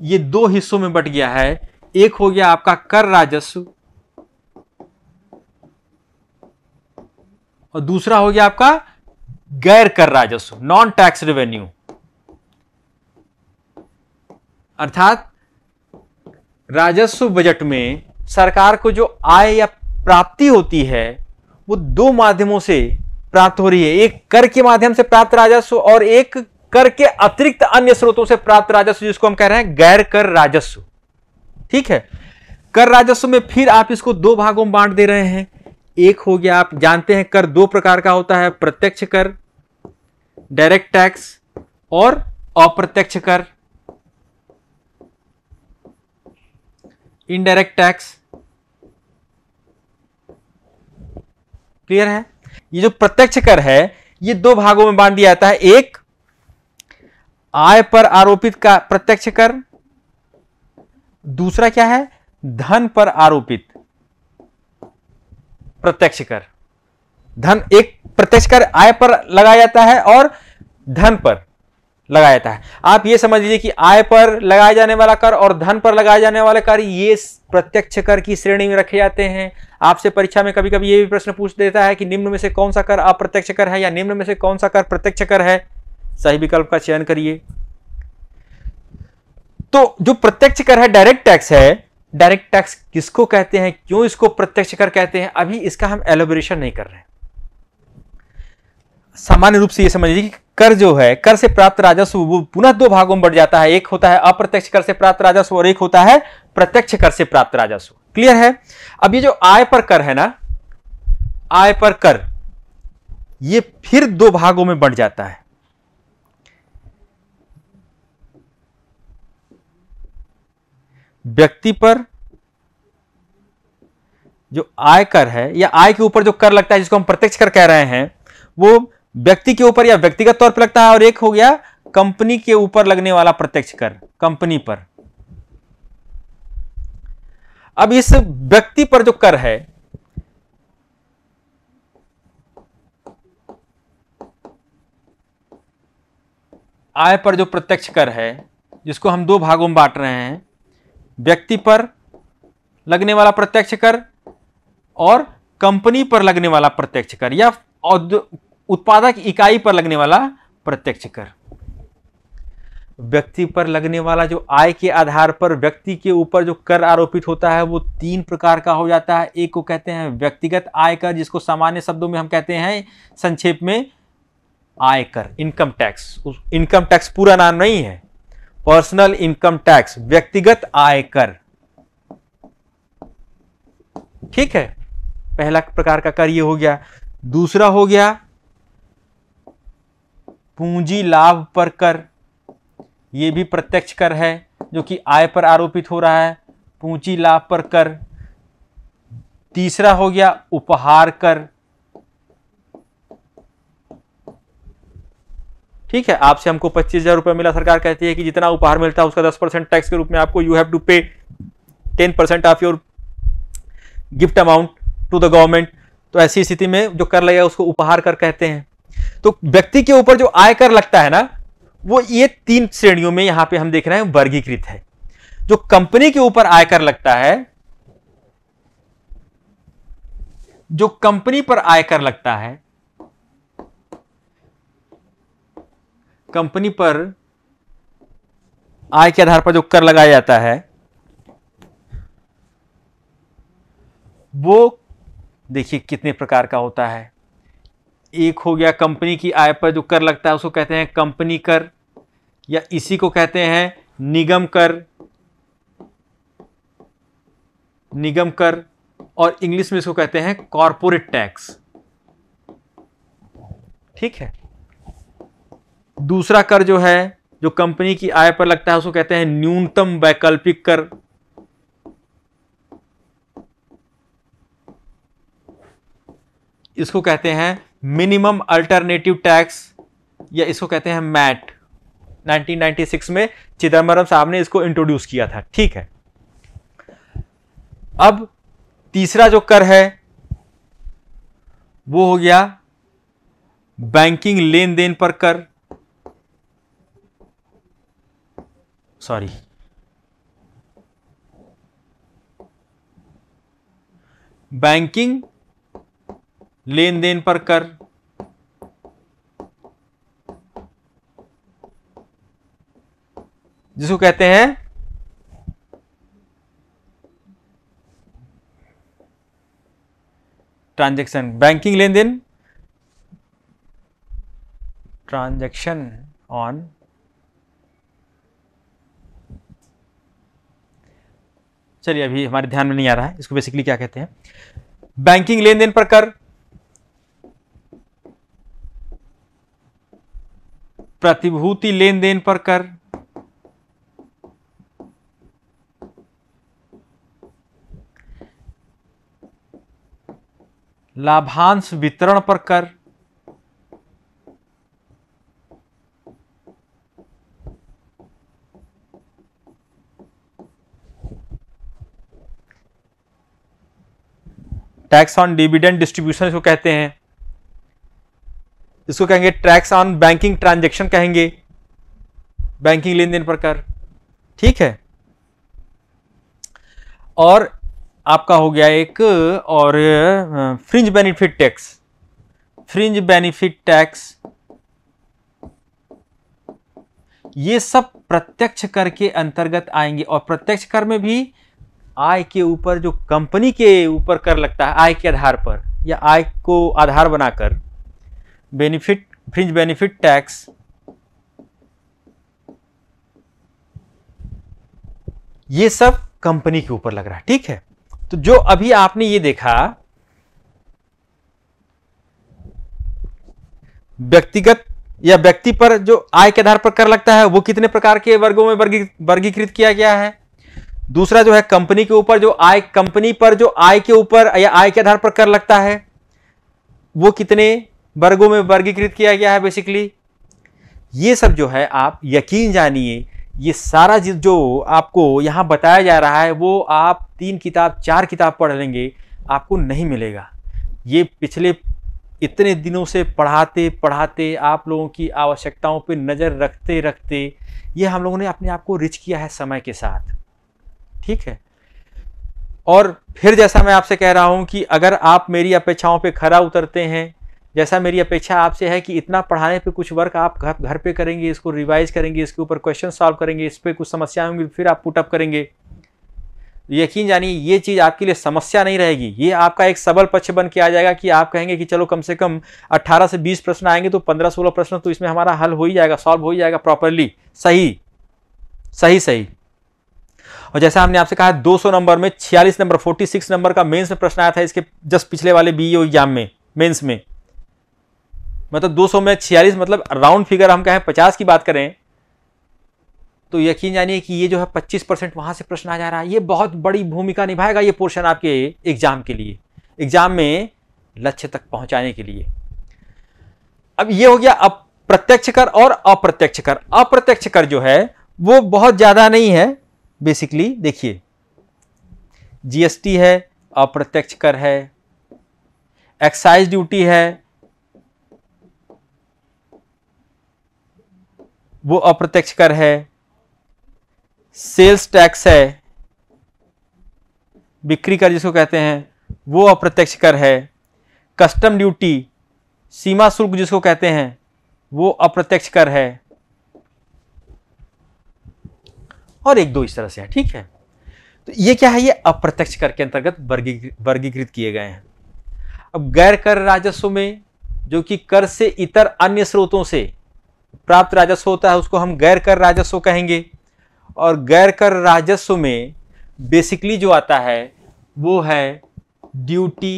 ये दो हिस्सों में बट गया है एक हो गया आपका कर राजस्व और दूसरा हो गया आपका गैर कर राजस्व नॉन टैक्स रेवेन्यू अर्थात राजस्व बजट में सरकार को जो आय या प्राप्ति होती है वो दो माध्यमों से प्राप्त हो रही है एक कर के माध्यम से प्राप्त राजस्व और एक कर के अतिरिक्त अन्य स्रोतों से प्राप्त राजस्व जिसको हम कह रहे हैं गैर कर राजस्व ठीक है कर राजस्व में फिर आप इसको दो भागों में बांट दे रहे हैं एक हो गया आप जानते हैं कर दो प्रकार का होता है प्रत्यक्ष कर डायरेक्ट टैक्स और अप्रत्यक्ष कर इनडायरेक्ट टैक्स क्लियर है ये जो प्रत्यक्ष कर है ये दो भागों में बांट दिया जाता है एक आय पर आरोपित का प्रत्यक्ष कर दूसरा क्या है धन पर आरोपित प्रत्यक्ष कर धन एक प्रत्यक्ष कर आय पर लगाया जाता है और धन पर लगाया जाता है आप यह समझ लीजिए कि आय पर लगाया जाने वाला कर और धन पर लगाए जाने वाले कर ये प्रत्यक्ष कर की श्रेणी में रखे जाते हैं आपसे परीक्षा में कभी कभी यह भी प्रश्न पूछ देता है कि निम्न में से कौन सा कर अप्रत्यक्ष कर है या निम्न में से कौन सा कर प्रत्यक्ष कर है सही विकल्प का चयन करिए तो जो प्रत्यक्ष कर है डायरेक्ट टैक्स है डायरेक्ट टैक्स किसको कहते हैं क्यों इसको प्रत्यक्ष कर कहते हैं अभी इसका हम एलोबरेशन नहीं कर रहे सामान्य रूप से यह समझ लीजिए कि कर जो है कर से प्राप्त राजस्व वो पुनः दो भागों में बढ़ जाता है एक होता है अप्रत्यक्ष कर से प्राप्त राजस्व और एक होता है प्रत्यक्ष कर से प्राप्त राजस्व क्लियर है अब ये जो आय पर कर है ना आय पर कर ये फिर दो भागों में बढ़ जाता है व्यक्ति पर जो आयकर है या आय के ऊपर जो कर लगता है जिसको हम प्रत्यक्ष कर कह रहे हैं वो व्यक्ति के ऊपर या व्यक्तिगत तौर पर लगता है और एक हो गया कंपनी के ऊपर लगने वाला प्रत्यक्ष कर कंपनी पर अब इस व्यक्ति पर जो कर है आय पर जो प्रत्यक्ष कर है जिसको हम दो भागों में बांट रहे हैं व्यक्ति पर लगने वाला प्रत्यक्ष कर और कंपनी पर लगने वाला प्रत्यक्ष कर या उत्पादक इकाई पर लगने वाला प्रत्यक्ष कर व्यक्ति पर लगने वाला जो आय के आधार पर व्यक्ति के ऊपर जो कर आरोपित होता है वो तीन प्रकार का हो जाता है एक को कहते हैं व्यक्तिगत आय कर जिसको सामान्य शब्दों में हम कहते हैं संक्षेप में आयकर इनकम टैक्स इनकम टैक्स पूरा नाम नहीं है पर्सनल इनकम टैक्स व्यक्तिगत आयकर ठीक है पहला प्रकार का कर ये हो गया दूसरा हो गया पूंजी लाभ पर कर ये भी प्रत्यक्ष कर है जो कि आय पर आरोपित हो रहा है पूंजी लाभ पर कर तीसरा हो गया उपहार कर ठीक है आपसे हमको पच्चीस हजार रुपया मिला सरकार कहती है कि जितना उपहार मिलता है उसका दस परसेंट टैक्स के रूप में आपको you have to pay ten percent of your gift amount to the government तो ऐसी स्थिति में जो कर लगेगा उसको उपहार कर कहते हैं तो व्यक्ति के ऊपर जो आयकर लगता है ना वो ये तीन श्रेणियों में यहां पे हम देख रहे हैं वर्गीकृत है जो कंपनी के ऊपर आयकर लगता है जो कंपनी पर आयकर लगता है कंपनी पर आय के आधार पर जो कर लगाया जाता है वो देखिए कितने प्रकार का होता है एक हो गया कंपनी की आय पर जो कर लगता है उसको कहते हैं कंपनी कर या इसी को कहते हैं निगम कर निगम कर और इंग्लिश में इसको कहते हैं कॉरपोरेट टैक्स ठीक है दूसरा कर जो है जो कंपनी की आय पर लगता है उसको कहते हैं न्यूनतम वैकल्पिक कर इसको कहते हैं मिनिमम अल्टरनेटिव टैक्स या इसको कहते हैं मैट 1996 में चिदम्बरम साहब ने इसको इंट्रोड्यूस किया था ठीक है अब तीसरा जो कर है वो हो गया बैंकिंग लेन देन पर कर सॉरी बैंकिंग लेन देन पर कर जिसको कहते हैं ट्रांजेक्शन बैंकिंग लेन देन ट्रांजेक्शन ऑन चलिए अभी हमारे ध्यान में नहीं आ रहा है इसको बेसिकली क्या कहते हैं बैंकिंग लेन देन पर कर प्रतिभूति लेन देन पर कर लाभांश वितरण पर कर टैक्स ऑन डिविडेंड डिस्ट्रीब्यूशन इसको कहते हैं इसको कहेंगे टैक्स ऑन बैंकिंग ट्रांजेक्शन कहेंगे बैंकिंग लेन देन पर कर ठीक है और आपका हो गया एक और fringe benefit tax fringe benefit tax ये सब प्रत्यक्ष कर के अंतर्गत आएंगे और प्रत्यक्ष कर में भी आय के ऊपर जो कंपनी के ऊपर कर लगता है आय के आधार पर या आय को आधार बनाकर बेनिफिट फ्रिंज बेनिफिट टैक्स ये सब कंपनी के ऊपर लग रहा है ठीक है तो जो अभी आपने ये देखा व्यक्तिगत या व्यक्ति पर जो आय के आधार पर कर लगता है वो कितने प्रकार के वर्गों में वर्गीकृत किया गया है दूसरा जो है कंपनी के ऊपर जो आय कंपनी पर जो आय के ऊपर या आय के आधार पर कर लगता है वो कितने वर्गों में वर्गीकृत किया गया है बेसिकली ये सब जो है आप यकीन जानिए ये सारा जो आपको यहाँ बताया जा रहा है वो आप तीन किताब चार किताब पढ़ लेंगे आपको नहीं मिलेगा ये पिछले इतने दिनों से पढ़ाते पढ़ाते आप लोगों की आवश्यकताओं पे नज़र रखते रखते ये हम लोगों ने अपने आप को रिच किया है समय के साथ ठीक है और फिर जैसा मैं आपसे कह रहा हूं कि अगर आप मेरी अपेक्षाओं पे खरा उतरते हैं जैसा मेरी अपेक्षा आपसे है कि इतना पढ़ाने पे कुछ वर्क आप घर घर पे करेंगे इसको रिवाइज करेंगे इसके ऊपर क्वेश्चन सॉल्व करेंगे इस पर कुछ समस्या होंगी फिर आप पुटअप करेंगे यकीन जानिए ये चीज़ आपके लिए समस्या नहीं रहेगी ये आपका एक सबल पक्ष बन के आ जाएगा कि आप कहेंगे कि चलो कम से कम 18 से 20 प्रश्न आएंगे तो 15-16 प्रश्न तो इसमें हमारा हल हो ही जाएगा सॉल्व हो ही जाएगा प्रॉपरली सही सही सही और जैसा हमने आपसे कहा 200 नंबर में 46 नंबर 46 नंबर का मेंस में प्रश्न आया था इसके जस्ट पिछले वाले बी e एग्जाम में मेंस में मतलब 200 में 46 मतलब राउंड फिगर हम कहें 50 की बात करें तो यकीन जानिए कि ये जो है 25 परसेंट वहां से प्रश्न आ जा रहा है ये बहुत बड़ी भूमिका निभाएगा ये पोर्शन आपके एग्जाम के लिए एग्जाम में लक्ष्य तक पहुंचाने के लिए अब ये हो गया अब प्रत्यक्ष कर और अप्रत्यक्ष कर अप्रत्यक्ष कर जो है वो बहुत ज़्यादा नहीं है बेसिकली देखिए जीएसटी है अप्रत्यक्ष कर है एक्साइज ड्यूटी है वो अप्रत्यक्ष कर है सेल्स टैक्स है बिक्री कर जिसको कहते हैं वो अप्रत्यक्ष कर है कस्टम ड्यूटी सीमा शुल्क जिसको कहते हैं वो अप्रत्यक्ष कर है और एक दो इस तरह से है ठीक है तो ये क्या है ये अप्रत्यक्ष कर के अंतर्गत वर्गीकृत किए गए हैं अब गैर कर राजस्व में जो कि कर से इतर अन्य स्रोतों से प्राप्त राजस्व होता है उसको हम गैर कर राजस्व कहेंगे और गैर कर राजस्व में बेसिकली जो आता है वो है ड्यूटी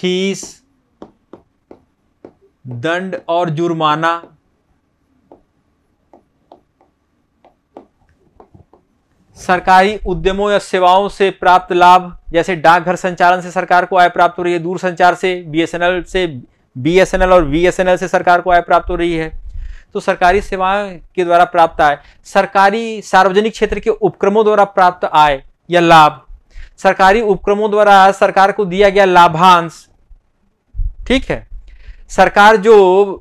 फीस दंड और जुर्माना सरकारी उद्यमों या सेवाओं से प्राप्त लाभ जैसे डाकघर संचालन से सरकार को आय प्राप्त हो रही है दूर संचार से बीएसएनएल से बीएसएनएल और वीएसएनएल से सरकार को आय प्राप्त हो रही है तो सरकारी सेवाएं के द्वारा प्राप्त आय सरकारी सार्वजनिक क्षेत्र के उपक्रमों द्वारा प्राप्त आय या लाभ सरकारी उपक्रमों द्वारा सरकार को दिया गया लाभांश ठीक है सरकार जो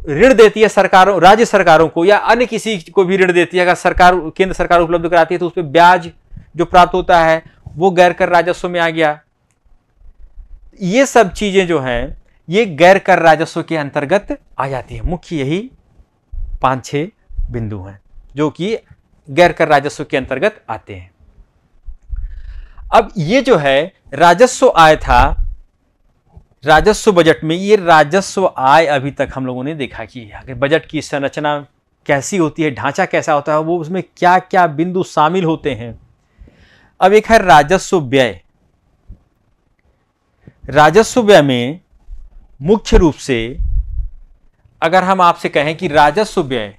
ऋण देती है सरकारों राज्य सरकारों को या अन्य किसी को भी ऋण देती है अगर सरकार केंद्र सरकार उपलब्ध कराती है तो उस पर ब्याज जो प्राप्त होता है वो गैर कर राजस्व में आ गया ये सब चीजें जो हैं ये गैर कर राजस्व के अंतर्गत आ जाती है मुख्य यही पांच छह बिंदु हैं जो कि गैर कर राजस्व के अंतर्गत आते हैं अब ये जो है राजस्व आय था राजस्व बजट में ये राजस्व आय अभी तक हम लोगों ने देखा कि बजट की संरचना कैसी होती है ढांचा कैसा होता है वो उसमें क्या क्या बिंदु शामिल होते हैं अब एक है राजस्व व्यय राजस्व व्यय में मुख्य रूप से अगर हम आपसे कहें कि राजस्व व्यय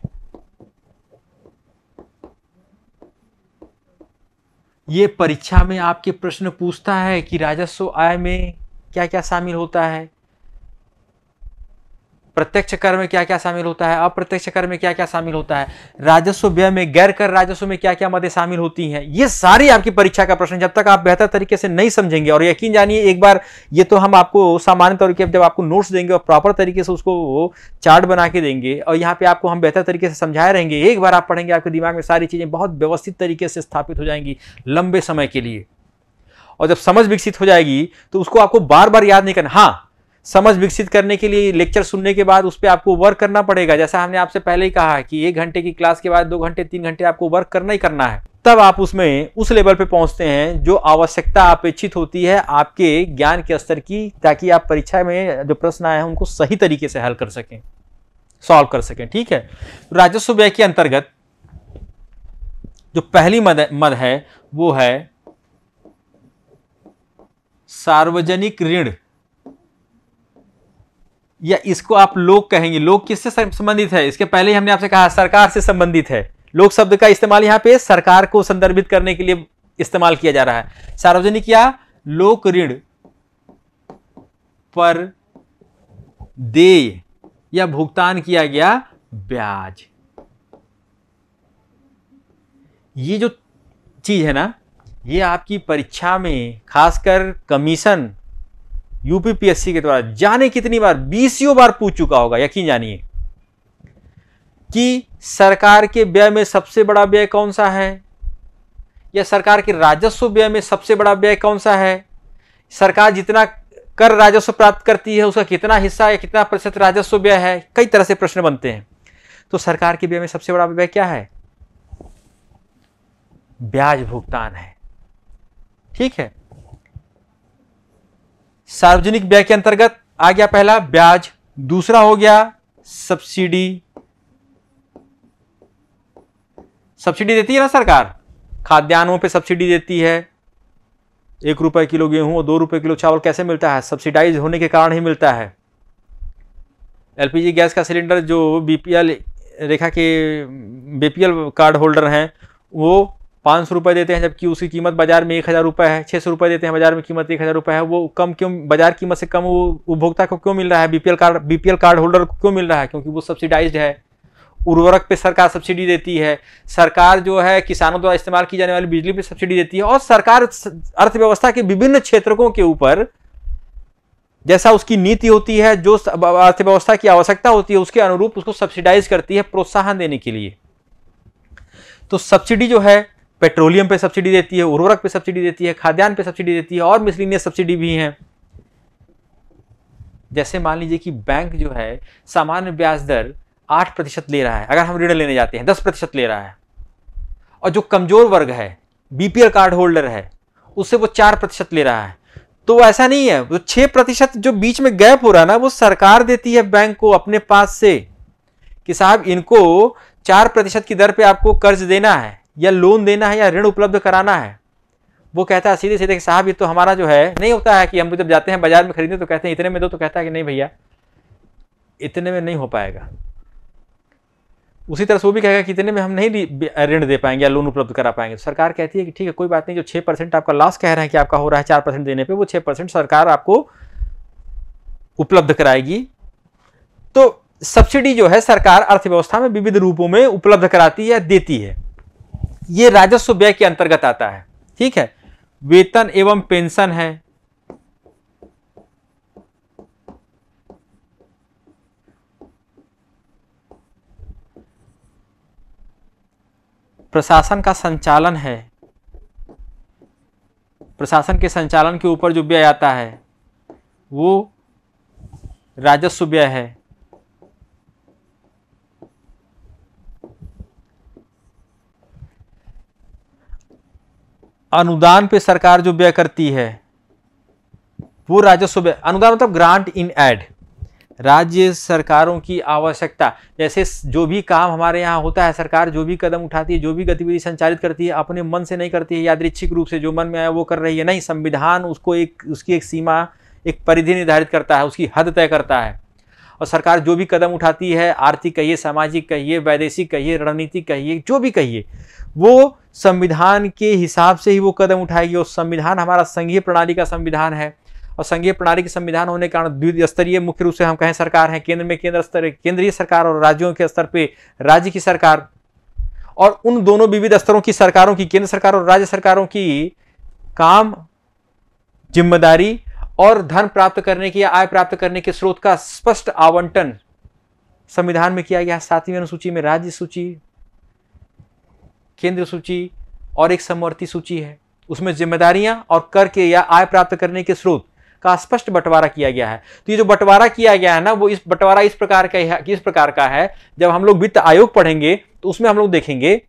ये परीक्षा में आपके प्रश्न पूछता है कि राजस्व आय में क्या क्या शामिल होता है प्रत्यक्ष कर में क्या क्या शामिल होता है अप्रत्यक्ष कर में क्या क्या शामिल होता है राजस्व व्यय में गैर कर राजस्व में क्या क्या मदें शामिल होती हैं ये सारी आपकी परीक्षा का प्रश्न जब तक आप बेहतर तरीके से नहीं समझेंगे और यकीन जानिए एक बार ये तो हम आपको सामान्य तौर के जब आपको नोट्स देंगे और प्रॉपर तरीके से उसको चार्ट बना के देंगे और यहाँ पे आपको हम बेहतर तरीके से समझाए रहेंगे एक बार आप पढ़ेंगे आपके दिमाग में सारी चीज़ें बहुत व्यवस्थित तरीके से स्थापित हो जाएंगी लंबे समय के लिए और जब समझ विकसित हो जाएगी तो उसको आपको बार बार याद नहीं करना हाँ समझ विकसित करने के लिए लेक्चर सुनने के बाद उस पर आपको वर्क करना पड़ेगा जैसा हमने आपसे पहले ही कहा कि एक घंटे की क्लास के बाद दो घंटे तीन घंटे आपको वर्क करना ही करना है तब आप उसमें उस लेवल पे पहुंचते हैं जो आवश्यकता अपेक्षित होती है आपके ज्ञान के स्तर की ताकि आप परीक्षा में जो प्रश्न आए हैं उनको सही तरीके से हल कर सकें सॉल्व कर सकें ठीक है राजस्व व्यय के अंतर्गत जो पहली मद मद है वो है सार्वजनिक ऋण या इसको आप लोग कहेंगे लोग किससे संबंधित है इसके पहले ही हमने आपसे कहा सरकार से संबंधित है लोक शब्द का इस्तेमाल यहां पे सरकार को संदर्भित करने के लिए इस्तेमाल किया जा रहा है सार्वजनिक या लोक ऋण पर दे या भुगतान किया गया ब्याज ये जो चीज है ना ये आपकी परीक्षा में खासकर कमीशन यूपीपीएससी के द्वारा जाने कितनी बार बीसियों बार पूछ चुका होगा यकीन जानिए कि सरकार के व्यय में सबसे बड़ा व्यय कौन सा है या सरकार के राजस्व व्यय में सबसे बड़ा व्यय कौन सा है सरकार जितना कर राजस्व प्राप्त करती है उसका कितना हिस्सा या कितना प्रतिशत राजस्व व्यय है कई तरह से प्रश्न बनते हैं तो सरकार के व्यय में सबसे बड़ा व्यय क्या है ब्याज भुगतान है ठीक है सार्वजनिक व्यय के अंतर्गत आ गया पहला ब्याज दूसरा हो गया सब्सिडी सब्सिडी देती है ना सरकार खाद्यान्नों पे सब्सिडी देती है एक रुपए किलो गेहूं और दो रुपए किलो चावल कैसे मिलता है सब्सिडाइज होने के कारण ही मिलता है एलपीजी गैस का सिलेंडर जो बीपीएल रेखा के बीपीएल कार्ड होल्डर हैं वो पाँच सौ रुपये देते हैं जबकि उसकी कीमत बाजार में एक हज़ार रुपये है छः सौ रुपये देते हैं बाजार में कीमत एक हज़ार रुपये है वो कम क्यों बाजार कीमत से कम वो उपभोक्ता को क्यों मिल रहा है BPL card BPL card holder को क्यों मिल रहा है क्योंकि वो सब्सिडाइज है उर्वरक पे सरकार सब्सिडी देती है सरकार जो है किसानों द्वारा इस्तेमाल की जाने वाली बिजली पर सब्सिडी देती है और सरकार अर्थव्यवस्था के विभिन्न क्षेत्रों के ऊपर जैसा उसकी नीति होती है जो अर्थव्यवस्था की आवश्यकता होती है उसके अनुरूप उसको सब्सिडाइज करती है प्रोत्साहन देने के लिए तो सब्सिडी जो है पेट्रोलियम पे सब्सिडी देती है उर्वरक पे सब्सिडी देती है खाद्यान्न पे सब्सिडी देती है और मिसलिनियस सब्सिडी भी हैं जैसे मान लीजिए कि बैंक जो है सामान्य ब्याज दर आठ प्रतिशत ले रहा है अगर हम ऋण लेने जाते हैं दस प्रतिशत ले रहा है और जो कमजोर वर्ग है बीपीएल कार्ड होल्डर है उससे वो चार प्रतिशत ले रहा है तो ऐसा नहीं है वो छह प्रतिशत जो बीच में गैप हो रहा है ना वो सरकार देती है बैंक को अपने पास से कि साहब इनको चार प्रतिशत की दर पे आपको कर्ज देना है या लोन देना है या ऋण उपलब्ध कराना है वो कहता है सीधे सीधे कि साहब ये तो हमारा जो है नहीं होता है कि हम जब जाते हैं बाजार में खरीदने तो कहते हैं इतने में दो तो कहता है कि नहीं भैया इतने में नहीं हो पाएगा उसी तरह से वो भी कहेगा कि इतने में हम नहीं ऋण दे पाएंगे या लोन उपलब्ध करा पाएंगे तो सरकार कहती है कि ठीक है कोई बात नहीं जो छः परसेंट आपका लॉस कह रहे हैं कि आपका हो रहा है चार परसेंट देने पर वो छः परसेंट सरकार आपको उपलब्ध कराएगी तो सब्सिडी जो है सरकार अर्थव्यवस्था में विविध रूपों में उपलब्ध कराती है देती है ये राजस्व व्यय के अंतर्गत आता है ठीक है वेतन एवं पेंशन है प्रशासन का संचालन है प्रशासन के संचालन के ऊपर जो व्यय आता है वो राजस्व व्यय है अनुदान पे सरकार जो व्यय करती है वो राजस्व व्यय अनुदान मतलब ग्रांट इन एड राज्य सरकारों की आवश्यकता जैसे जो भी काम हमारे यहाँ होता है सरकार जो भी कदम उठाती है जो भी गतिविधि संचालित करती है अपने मन से नहीं करती है यादृच्छिक रूप से जो मन में आया वो कर रही है नहीं संविधान उसको एक उसकी एक सीमा एक परिधि निर्धारित करता है उसकी हद तय करता है और सरकार जो भी कदम उठाती है आर्थिक कहिए सामाजिक कहिए वैदेशिक कहिए रणनीतिक कहिए जो भी कहिए वो संविधान के हिसाब से ही वो कदम उठाएगी और संविधान हमारा संघीय प्रणाली का संविधान है और संघीय प्रणाली के संविधान होने के कारण द्विस्तरीय मुख्य रूप से हम कहें सरकार है केंद्र में केंद्र स्तर केंद्रीय सरकार और राज्यों के स्तर पर राज्य की सरकार और उन दोनों विविध स्तरों की सरकारों की केंद्र सरकार और राज्य सरकारों की काम जिम्मेदारी और धन प्राप्त करने के या आय प्राप्त करने के स्रोत का स्पष्ट आवंटन संविधान में किया गया सातवीं अनुसूची में राज्य सूची केंद्र सूची और एक समवर्ती सूची है उसमें जिम्मेदारियां और कर के या आय प्राप्त करने के स्रोत का स्पष्ट बंटवारा किया गया है तो ये जो बंटवारा किया गया है ना वो इस बंटवारा इस प्रकार का है इस प्रकार का है जब हम लोग वित्त आयोग पढ़ेंगे तो उसमें हम लोग देखेंगे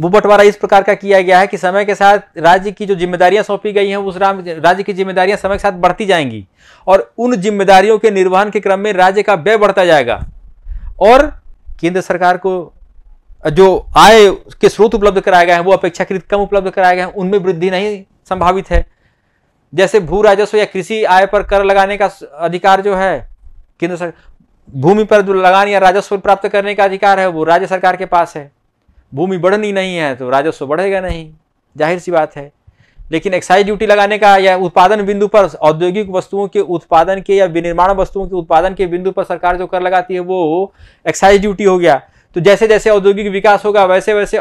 वो बंटवारा इस प्रकार का किया गया है कि समय के साथ राज्य की जो जिम्मेदारियां सौंपी गई हैं उस राज्य की जिम्मेदारियां समय के साथ बढ़ती जाएंगी और उन जिम्मेदारियों के निर्वहन के क्रम में राज्य का व्यय बढ़ता जाएगा और केंद्र सरकार को जो आय के स्रोत उपलब्ध कराए गए हैं वो अपेक्षाकृत कम उपलब्ध कराए गए हैं उनमें वृद्धि नहीं संभावित है जैसे भू राजस्व या कृषि आय पर कर लगाने का अधिकार जो है केंद्र सरकार भूमि पर जो लगान या राजस्व प्राप्त करने का अधिकार है वो राज्य सरकार के पास है भूमि बढ़नी नहीं है तो राजस्व बढ़ेगा नहीं जाहिर सी बात है लेकिन एक्साइज ड्यूटी लगाने का या उत्पादन बिंदु पर औद्योगिक वस्तुओं के उत्पादन के या विनिर्माण वस्तुओं के उत्पादन के बिंदु पर सरकार जो कर लगाती है वो एक्साइज ड्यूटी हो गया तो जैसे जैसे औद्योगिक विकास होगा वैसे वैसे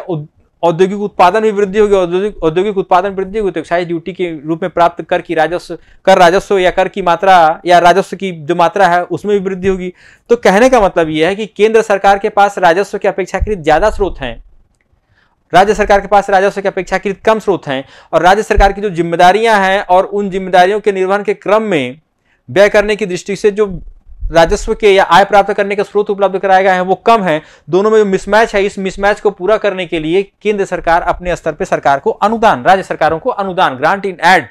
औद्योगिक उत्पादन भी वृद्धि होगी औद्योगिक औद्योगिक उत्पादन वृद्धि होगी तो एक्साइज ड्यूटी के रूप में प्राप्त कर की राजस्व कर राजस्व या कर की मात्रा या राजस्व की जो मात्रा है उसमें भी वृद्धि होगी तो कहने का मतलब यह है कि केंद्र सरकार के पास राजस्व के अपेक्षाकृत ज़्यादा स्रोत हैं राज्य सरकार के पास राजस्व अपेक्षा अपेक्षाकृत कम स्रोत हैं और राज्य सरकार की जो जिम्मेदारियां हैं और उन जिम्मेदारियों के निर्वहन के क्रम में व्यय करने की दृष्टि से जो राजस्व के या आय प्राप्त करने के स्रोत उपलब्ध कराए गए हैं वो कम है दोनों में जो मिसमैच है इस मिसमैच को पूरा करने के लिए केंद्र सरकार अपने स्तर पर सरकार को अनुदान राज्य सरकारों को अनुदान grant in aid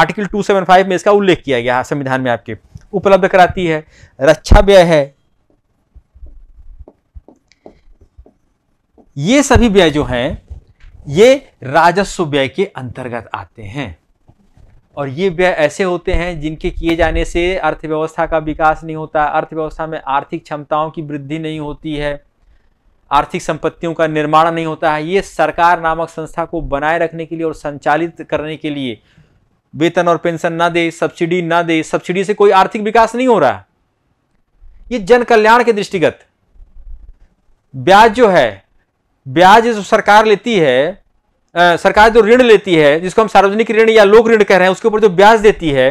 article two में इसका उल्लेख किया गया संविधान में आपके उपलब्ध कराती है रक्षा व्यय है ये सभी व्यय जो हैं ये राजस्व व्यय के अंतर्गत आते हैं और ये व्यय ऐसे होते हैं जिनके किए जाने से अर्थव्यवस्था का विकास नहीं होता अर्थव्यवस्था में आर्थिक क्षमताओं की वृद्धि नहीं होती है आर्थिक संपत्तियों का निर्माण नहीं होता है ये सरकार नामक संस्था को बनाए रखने के लिए और संचालित करने के लिए वेतन और पेंशन ना दे सब्सिडी ना दे सब्सिडी से कोई आर्थिक विकास नहीं हो रहा है ये जन कल्याण के दृष्टिगत ब्याज जो है ब्याज जो सरकार लेती है आ, सरकार जो ऋण लेती है जिसको हम सार्वजनिक ऋण या लोक ऋण कह रहे हैं उसके ऊपर जो ब्याज देती है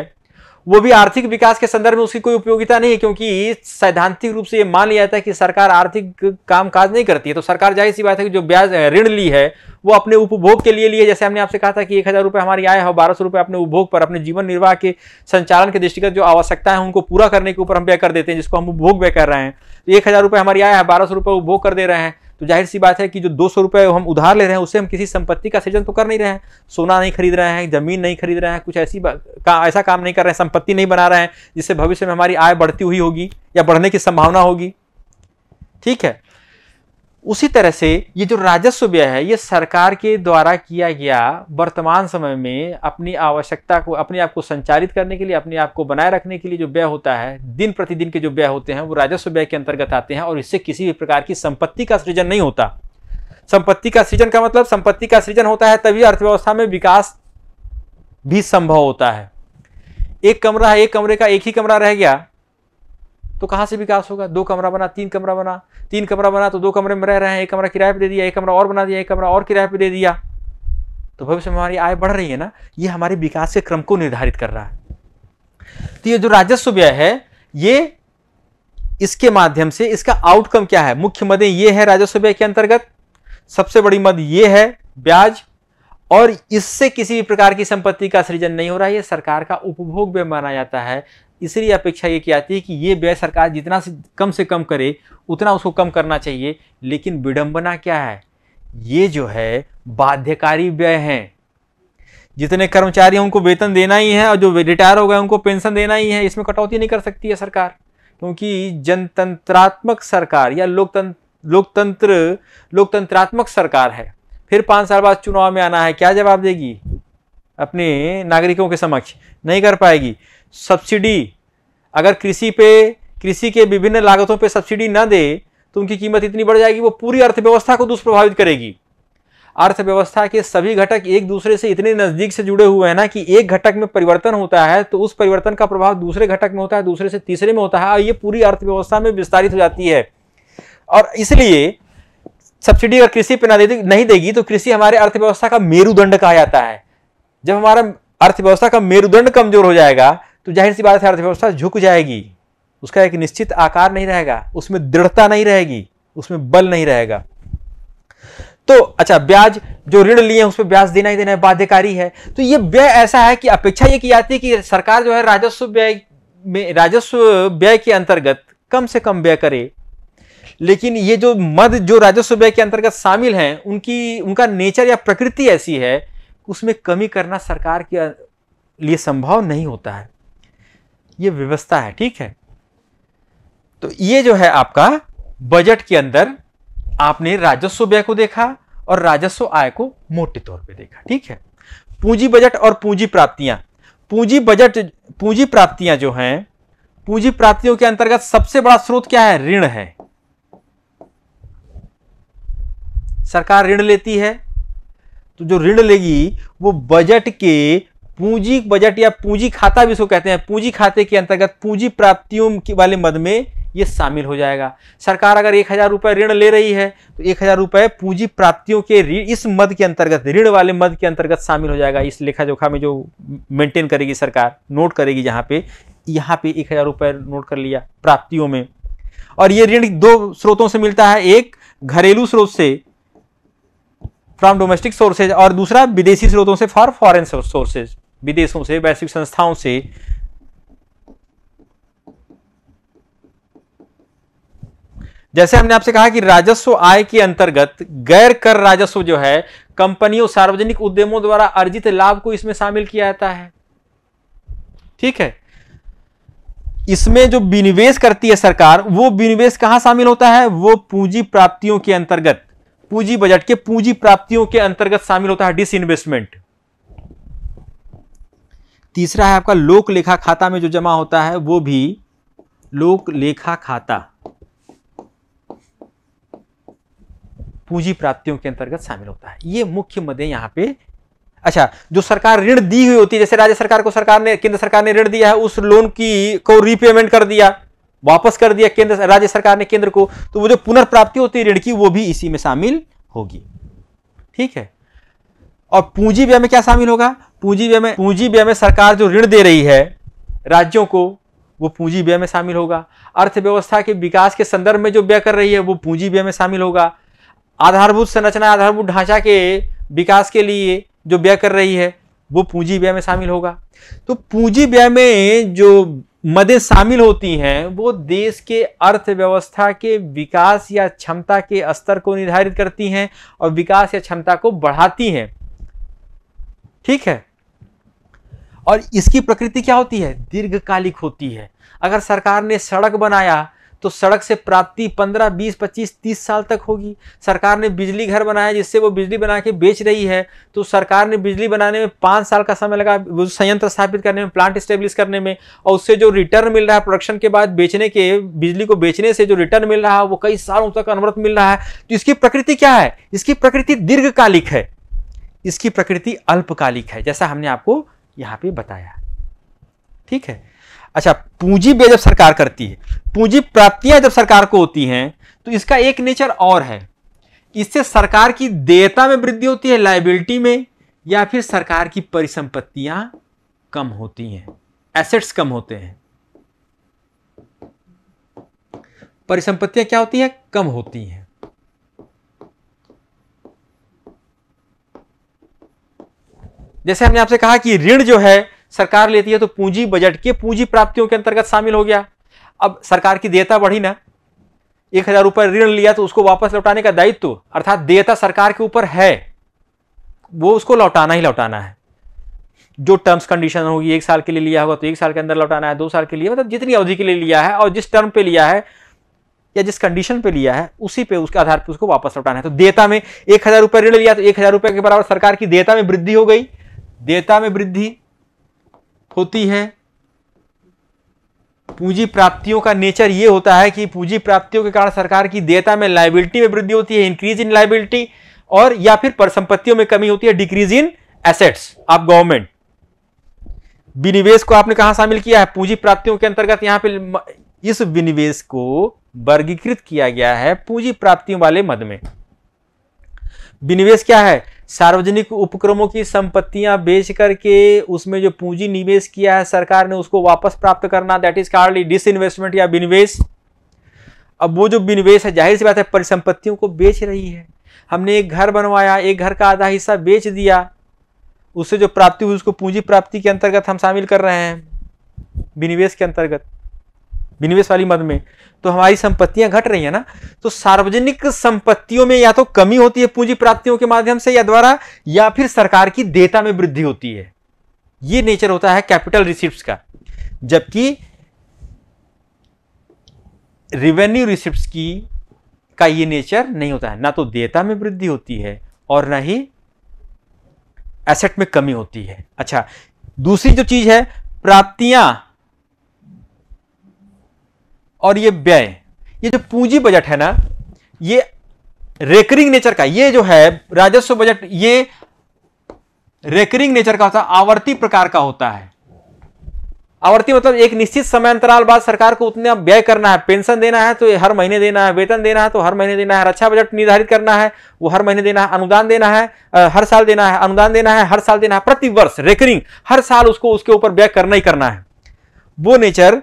वो भी आर्थिक विकास के संदर्भ में उसकी कोई उपयोगिता नहीं है क्योंकि सैद्धांतिक रूप से ये मान लिया जाता है कि सरकार आर्थिक काम काज नहीं करती है तो सरकार जाहिर सी बात है कि जो ब्याज ऋण ली है वो अपने उपभोग के लिए लिए जैसे हमने आपसे कहा था कि एक हज़ार रुपये हमारी आय है बारह सौ रुपये अपने उपभोग पर अपने जीवन निर्वाह के संचालन के दृष्टिगत जो आवश्यकता है उनको पूरा करने के ऊपर हम व्यय कर देते हैं जिसको हम उपभोग व्यय कर रहे हैं तो एक हज़ार रुपये हमारी आय है बारह सौ रुपये उपभोग कर दे रहे हैं तो जाहिर सी बात है कि जो दो सौ रुपये हम उधार ले रहे हैं उससे हम किसी संपत्ति का सृजन तो कर नहीं रहे हैं सोना नहीं खरीद रहे हैं जमीन नहीं खरीद रहे हैं कुछ ऐसी का ऐसा काम नहीं कर रहे हैं संपत्ति नहीं बना रहे हैं जिससे भविष्य में हमारी आय बढ़ती हुई होगी या बढ़ने की संभावना होगी ठीक है उसी तरह से ये जो राजस्व व्यय है ये सरकार के द्वारा किया गया वर्तमान समय में अपनी आवश्यकता को अपने आप को संचालित करने के लिए अपने आप को बनाए रखने के लिए जो व्यय होता है दिन प्रतिदिन के जो व्यय होते हैं वो राजस्व व्यय के अंतर्गत आते हैं और इससे किसी भी प्रकार की संपत्ति का सृजन नहीं होता संपत्ति का सृजन का मतलब संपत्ति का सृजन होता है तभी अर्थव्यवस्था में विकास भी संभव होता है एक कमरा है एक कमरे का एक ही कमरा रह गया तो कहाँ से विकास होगा दो कमरा बना तीन कमरा बना तीन कमरा बना तो दो कमरे में रह रहे हैं एक कमरा किराए पर दे दिया एक कमरा और बना दिया एक कमरा और किराए पर दे दिया तो भविष्य में हमारी आय बढ़ रही है ना ये हमारे विकास के क्रम को निर्धारित कर रहा है तो ये जो राजस्व व्यय है ये इसके माध्यम से इसका आउटकम क्या है मुख्य मदें ये है राजस्व व्यय के अंतर्गत सबसे बड़ी मद ये है ब्याज और इससे किसी भी प्रकार की संपत्ति का सृजन नहीं हो रहा है ये सरकार का उपभोग व्यय माना जाता है इसलिए अपेक्षा ये की जाती है कि ये व्यय सरकार जितना से कम से कम करे उतना उसको कम करना चाहिए लेकिन विडंबना क्या है ये जो है बाध्यकारी व्यय हैं जितने कर्मचारी हैं उनको वेतन देना ही है और जो रिटायर हो गए उनको पेंशन देना ही है इसमें कटौती नहीं कर सकती है सरकार क्योंकि जनतंत्रात्मक सरकार या लोकतंत्र लोकतंत्र लोकतंत्रात्मक सरकार है फिर पाँच साल बाद चुनाव में आना है क्या जवाब देगी अपने नागरिकों के समक्ष नहीं कर पाएगी सब्सिडी अगर कृषि पे कृषि के विभिन्न लागतों पे सब्सिडी ना दे तो उनकी कीमत इतनी बढ़ जाएगी वो पूरी अर्थव्यवस्था को दुष्प्रभावित करेगी अर्थव्यवस्था के सभी घटक एक दूसरे से इतने नज़दीक से जुड़े हुए हैं ना कि एक घटक में परिवर्तन होता है तो उस परिवर्तन का प्रभाव दूसरे घटक में होता है दूसरे से तीसरे में होता है और ये पूरी अर्थव्यवस्था में विस्तारित हो जाती है और इसलिए सब्सिडी अगर कृषि पर ना दे नहीं देगी तो कृषि हमारे अर्थव्यवस्था का मेरुदंड कहा जाता है जब हमारा अर्थव्यवस्था का मेरुदंड कमजोर हो जाएगा तो जाहिर सी बात है अर्थव्यवस्था झुक जाएगी उसका एक निश्चित आकार नहीं रहेगा उसमें दृढ़ता नहीं रहेगी उसमें बल नहीं रहेगा तो अच्छा ब्याज जो ऋण लिए उस पर ब्याज देना ही देना है बाध्यकारी है तो ये व्यय ऐसा है कि अपेक्षा ये की जाती है कि सरकार जो है राजस्व व्यय में राजस्व व्यय के अंतर्गत कम से कम व्यय करे लेकिन ये जो मद जो राजस्व व्यय के अंतर्गत शामिल हैं उनकी उनका नेचर या प्रकृति ऐसी है उसमें कमी करना सरकार के लिए संभव नहीं होता है ये व्यवस्था है ठीक है तो ये जो है आपका बजट के अंदर आपने राजस्व व्यय को देखा और राजस्व आय को मोटे तौर पे देखा ठीक है पूंजी बजट और पूंजी प्राप्तियां पूंजी बजट पूंजी प्राप्तियां जो हैं पूंजी प्राप्तियों के अंतर्गत सबसे बड़ा स्रोत क्या है ऋण है सरकार ऋण लेती है तो जो ऋण लेगी वो बजट के पूंजी बजट या पूंजी खाता भी इसको कहते हैं पूंजी खाते के अंतर्गत पूंजी प्राप्तियों वाले मद में ये शामिल हो जाएगा सरकार अगर एक हज़ार रुपये ऋण ले रही है तो एक हज़ार रुपये पूंजी प्राप्तियों के इस मद के अंतर्गत ऋण वाले मद के अंतर्गत शामिल हो जाएगा इस लेखा जोखा में जो मेंटेन करेगी सरकार नोट करेगी जहाँ पे यहाँ पे एक हज़ार रुपये नोट कर लिया प्राप्तियों में और ये ऋण दो स्रोतों से मिलता है एक घरेलू स्रोत से फ्रॉम डोमेस्टिक सोर्सेज और दूसरा विदेशी स्रोतों से फॉर फॉरेन सोर्सेज विदेशों से वैश्विक संस्थाओं से जैसे हमने आपसे कहा कि राजस्व आय के अंतर्गत गैर कर राजस्व जो है कंपनियों सार्वजनिक उद्यमों द्वारा अर्जित लाभ को इसमें शामिल किया जाता है ठीक है इसमें जो विनिवेश करती है सरकार वो विनिवेश कहां शामिल होता है वो पूंजी प्राप्तियों के अंतर्गत पूंजी बजट के पूंजी प्राप्तियों के अंतर्गत शामिल होता है डिस इन्वेस्टमेंट तीसरा है आपका लोक लेखा खाता में जो जमा होता है वो भी लोक लेखा खाता पूंजी प्राप्तियों के अंतर्गत शामिल होता है ये मुख्य मदे यहां पे अच्छा जो सरकार ऋण दी हुई होती है जैसे राज्य सरकार को सरकार ने केंद्र सरकार ने ऋण दिया है उस लोन की को रीपेमेंट कर दिया वापस कर दिया केंद्र राज्य सरकार ने केंद्र को तो वो जो पुनर्प्राप्ति होती है ऋण की वो भी इसी में शामिल होगी ठीक है और पूंजी व्यय में क्या शामिल होगा पूंजी व्यय में पूंजी व्यय में सरकार जो ऋण दे रही है राज्यों को वो पूंजी व्यय में शामिल होगा अर्थव्यवस्था के विकास के संदर्भ में जो व्यय कर रही है वो पूंजी व्यय में शामिल होगा आधारभूत संरचना आधारभूत ढांचा के विकास के लिए जो व्यय कर रही है वो पूंजी व्यय में शामिल होगा तो पूंजी व्यय में जो मदें शामिल होती हैं वो देश के अर्थव्यवस्था के विकास या क्षमता के स्तर को निर्धारित करती हैं और विकास या क्षमता को बढ़ाती हैं ठीक है और इसकी प्रकृति क्या होती है दीर्घकालिक होती है अगर सरकार ने सड़क बनाया तो सड़क से प्राप्ति 15, 20, 25, 30 साल तक होगी सरकार ने बिजली घर बनाया जिससे वो बिजली बना के बेच रही है तो सरकार ने बिजली बनाने में पाँच साल का समय लगा वो संयंत्र स्थापित करने में प्लांट स्टेब्लिश करने में और उससे जो रिटर्न मिल रहा है प्रोडक्शन के बाद बेचने के बिजली को बेचने से जो रिटर्न मिल रहा है वो कई सालों तक अनवरत मिल रहा है तो इसकी प्रकृति क्या है इसकी प्रकृति दीर्घकालिक है इसकी प्रकृति अल्पकालिक है जैसा हमने आपको यहां पे बताया ठीक है अच्छा पूंजी व्यय जब सरकार करती है पूंजी प्राप्तियां जब सरकार को होती हैं तो इसका एक नेचर और है इससे सरकार की देयता में वृद्धि होती है लाइबिलिटी में या फिर सरकार की परिसंपत्तियां कम होती हैं एसेट्स कम होते हैं परिसंपत्तियां क्या होती हैं कम होती हैं जैसे हमने आपसे कहा कि ऋण जो है सरकार लेती है तो पूंजी बजट के पूंजी प्राप्तियों के अंतर्गत शामिल हो गया अब सरकार की देयता बढ़ी ना एक हजार रुपये ऋण लिया तो उसको वापस लौटाने का दायित्व अर्थात देयता सरकार के ऊपर है वो उसको लौटाना ही लौटाना है जो टर्म्स कंडीशन होगी एक साल के लिए लिया होगा तो एक साल के अंदर लौटाना है दो साल के लिए मतलब जितनी अवधि के लिए लिया है और जिस टर्म पे लिया है या जिस कंडीशन पे लिया है उसी पे उसके आधार पर उसको वापस लौटाना है तो देयता में एक हजार रुपये ऋण लिया तो एक हजार रुपये के बराबर सरकार की देयता में वृद्धि हो गई देयता में वृद्धि होती है पूंजी प्राप्तियों का नेचर यह होता है कि पूंजी प्राप्तियों के कारण सरकार की देयता में लाइबिलिटी में वृद्धि होती है इंक्रीज इन लाइबिलिटी और या फिर परिसंपत्तियों में कमी होती है डिक्रीज इन एसेट्स आप गवर्नमेंट विनिवेश को आपने कहा शामिल किया है पूंजी प्राप्तियों के अंतर्गत यहां पर इस विनिवेश को वर्गीकृत किया गया है पूंजी प्राप्तियों वाले मद में विनिवेश क्या है सार्वजनिक उपक्रमों की संपत्तियां बेच करके उसमें जो पूंजी निवेश किया है सरकार ने उसको वापस प्राप्त करना दैट इज कार्डली डिस इन्वेस्टमेंट या विनिवेश अब वो जो विनिवेश है जाहिर सी बात है परिसंपत्तियों को बेच रही है हमने एक घर बनवाया एक घर का आधा हिस्सा बेच दिया उससे जो प्राप्ति हुई उसको पूंजी प्राप्ति के अंतर्गत हम शामिल कर रहे हैं विनिवेश के अंतर्गत विनिवेश वाली मद में तो हमारी संपत्तियां घट रही है ना तो सार्वजनिक संपत्तियों में या तो कमी होती है पूंजी प्राप्तियों के माध्यम से या द्वारा या फिर सरकार की देता में वृद्धि होती है ये नेचर होता है कैपिटल रिसिप्ट का जबकि रिवेन्यू रिसिप्ट की का ये नेचर नहीं होता है ना तो देता में वृद्धि होती है और ना ही एसेट में कमी होती है अच्छा दूसरी जो चीज है प्राप्तियां और ये व्यय ये जो पूंजी बजट है ना ये रेकरिंग नेचर का ये जो है राजस्व बजट ये रेकरिंग नेचर का होता है आवर्ती प्रकार का होता है आवर्ती मतलब एक निश्चित समय अंतराल बाद सरकार को उतना व्यय करना है पेंशन देना है तो हर महीने देना है वेतन देना है तो हर महीने देना है रक्षा अच्छा बजट निर्धारित करना है वो हर महीने देना है अनुदान देना है हर साल देना है अनुदान देना है हर साल देना है प्रतिवर्ष रेकरिंग हर साल उसको उसके ऊपर व्यय करना ही करना है वो नेचर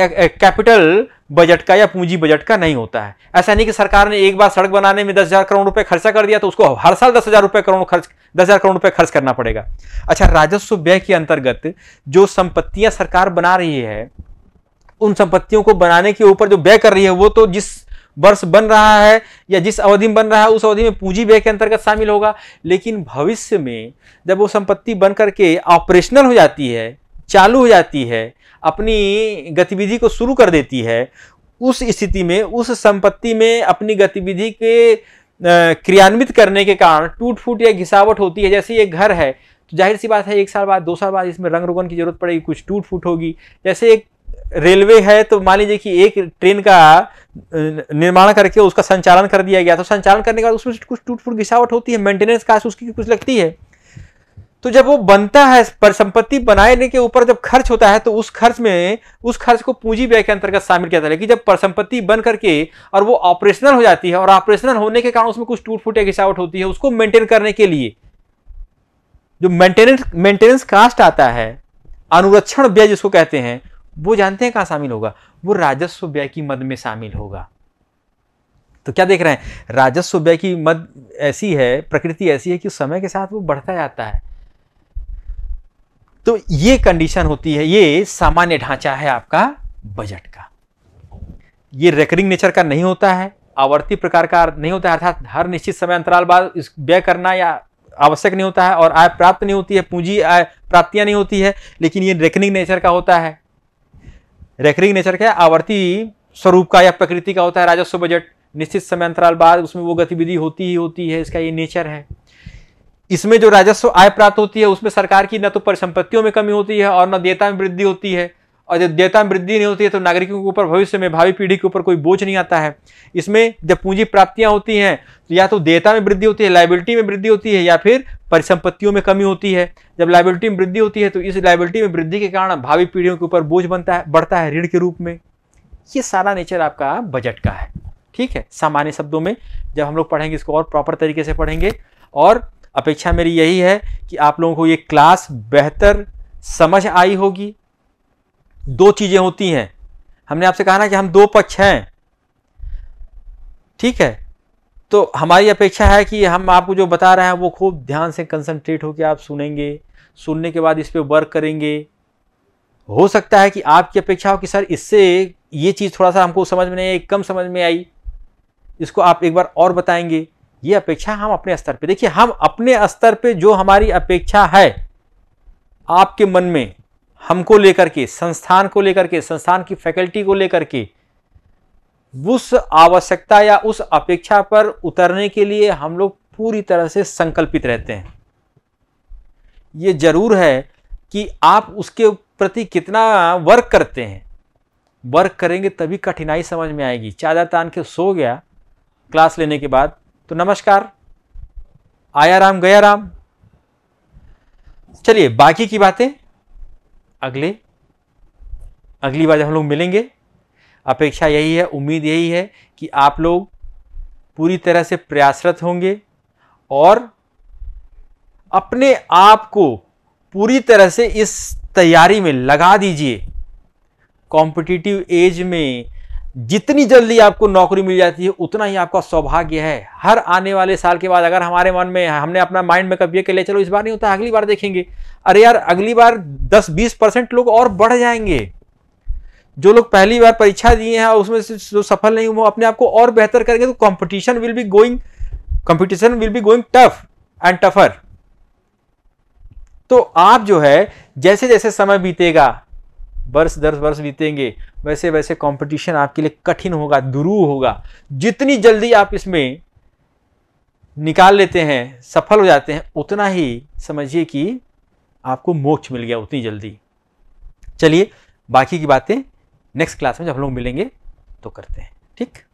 कैपिटल बजट का या पूंजी बजट का नहीं होता है ऐसा नहीं कि सरकार ने एक बार सड़क बनाने में दस हजार करोड़ रुपए खर्चा कर दिया तो उसको हर साल दस हजार रुपये करोड़ खर्च दस हजार करोड़ रुपए खर्च करना पड़ेगा अच्छा राजस्व व्यय के अंतर्गत जो संपत्तियां सरकार बना रही है उन संपत्तियों को बनाने के ऊपर जो व्यय कर रही है वो तो जिस वर्ष बन रहा है या जिस अवधि में बन रहा है उस अवधि में पूंजी व्यय के अंतर्गत शामिल होगा लेकिन भविष्य में जब वो संपत्ति बन करके ऑपरेशनल हो जाती है चालू हो जाती है अपनी गतिविधि को शुरू कर देती है उस स्थिति में उस संपत्ति में अपनी गतिविधि के क्रियान्वित करने के कारण टूट फूट या घिसावट होती है जैसे ये घर है तो जाहिर सी बात है एक साल बाद दो साल बाद इसमें रंग रोगन की जरूरत पड़ेगी कुछ टूट फूट होगी जैसे एक रेलवे है तो मान लीजिए कि एक ट्रेन का निर्माण करके उसका संचालन कर दिया गया तो संचालन करने के बाद उसमें कुछ टूट फूट घिसावट होती है मेंटेनेंस कास्ट उसकी कुछ लगती है तो जब वो बनता है संपत्ति बनाने के ऊपर जब खर्च होता है तो उस खर्च में उस खर्च को पूंजी व्यय के अंतर्गत शामिल किया जाता है कि जब संपत्ति बन करके और वो ऑपरेशनल हो जाती है और ऑपरेशनल होने के कारण उसमें कुछ टूट फूट या घिसावट होती है उसको मेंटेन करने के लिए जो मेंटेनेंस मेंटेनेंस कास्ट आता है अनुरक्षण व्यय जिसको कहते हैं वो जानते हैं कहाँ शामिल होगा वो राजस्व व्यय की मद में शामिल होगा तो क्या देख रहे हैं राजस्व व्यय की मद ऐसी है प्रकृति ऐसी है कि समय के साथ वो बढ़ता जाता है तो ये कंडीशन होती है ये सामान्य ढांचा है आपका बजट का ये रेकरिंग नेचर का नहीं होता है आवर्ती प्रकार का नहीं होता है अर्थात हर निश्चित समय अंतराल बाद व्यय करना या आवश्यक नहीं होता है और आय प्राप्त नहीं होती है पूंजी आय प्राप्तियां नहीं होती है लेकिन ये रेकरिंग नेचर का होता है रेकरिंग नेचर का आवर्ती स्वरूप का या प्रकृति का होता है राजस्व बजट निश्चित समय अंतराल बाद उसमें वो गतिविधि होती ही होती है इसका ये नेचर है इसमें जो राजस्व आय प्राप्त होती है उसमें सरकार की न तो परिसंपत्तियों में कमी होती है और न देयता में वृद्धि होती है और जब देयता में वृद्धि नहीं होती है तो नागरिकों के ऊपर भविष्य में भावी पीढ़ी के ऊपर कोई बोझ नहीं आता है इसमें जब पूंजी प्राप्तियां होती हैं तो या तो देयता में वृद्धि होती है लाइबिलिटी में वृद्धि होती है या फिर परिसंपत्तियों में कमी होती है जब लाइबिलिटी में वृद्धि होती है तो इस लाइबिलिटी में वृद्धि के कारण भावी पीढ़ियों के ऊपर बोझ बनता है बढ़ता है ऋण के रूप में ये सारा नेचर आपका बजट का है ठीक है सामान्य शब्दों में जब हम लोग पढ़ेंगे इसको और प्रॉपर तरीके से पढ़ेंगे और अपेक्षा मेरी यही है कि आप लोगों को ये क्लास बेहतर समझ आई होगी दो चीज़ें होती हैं हमने आपसे कहा ना कि हम दो पक्ष हैं ठीक है तो हमारी अपेक्षा है कि हम आपको जो बता रहे हैं वो खूब ध्यान से कंसंट्रेट होकर आप सुनेंगे सुनने के बाद इस पर वर्क करेंगे हो सकता है कि आपकी अपेक्षा हो कि सर इससे ये चीज़ थोड़ा सा हमको समझ में नहीं आई कम समझ में आई इसको आप एक बार और बताएंगे ये अपेक्षा हम अपने स्तर पे देखिए हम अपने स्तर पे जो हमारी अपेक्षा है आपके मन में हमको लेकर के संस्थान को लेकर के संस्थान की फैकल्टी को लेकर के उस आवश्यकता या उस अपेक्षा पर उतरने के लिए हम लोग पूरी तरह से संकल्पित रहते हैं ये जरूर है कि आप उसके प्रति कितना वर्क करते हैं वर्क करेंगे तभी कठिनाई समझ में आएगी चादर तान के सो गया क्लास लेने के बाद तो नमस्कार आया राम गया राम चलिए बाकी की बातें अगले अगली बार हम लोग मिलेंगे अपेक्षा यही है उम्मीद यही है कि आप लोग पूरी तरह से प्रयासरत होंगे और अपने आप को पूरी तरह से इस तैयारी में लगा दीजिए कॉम्पिटिटिव एज में जितनी जल्दी आपको नौकरी मिल जाती है उतना ही आपका सौभाग्य है हर आने वाले साल के बाद अगर हमारे मन में हमने अपना माइंड मेकअप ये कह लिया चलो इस बार नहीं होता अगली बार देखेंगे अरे यार अगली बार 10-20 परसेंट लोग और बढ़ जाएंगे जो लोग पहली बार परीक्षा दिए हैं उसमें से जो सफल नहीं हुए अपने आप को और बेहतर करेंगे तो competition will be going competition will be going tough and tougher तो आप जो है जैसे जैसे समय बीतेगा वर्ष दस वर्ष बीतेंगे वैसे वैसे कंपटीशन आपके लिए कठिन होगा दुरू होगा जितनी जल्दी आप इसमें निकाल लेते हैं सफल हो जाते हैं उतना ही समझिए कि आपको मोक्ष मिल गया उतनी जल्दी चलिए बाकी की बातें नेक्स्ट क्लास में जब हम लोग मिलेंगे तो करते हैं ठीक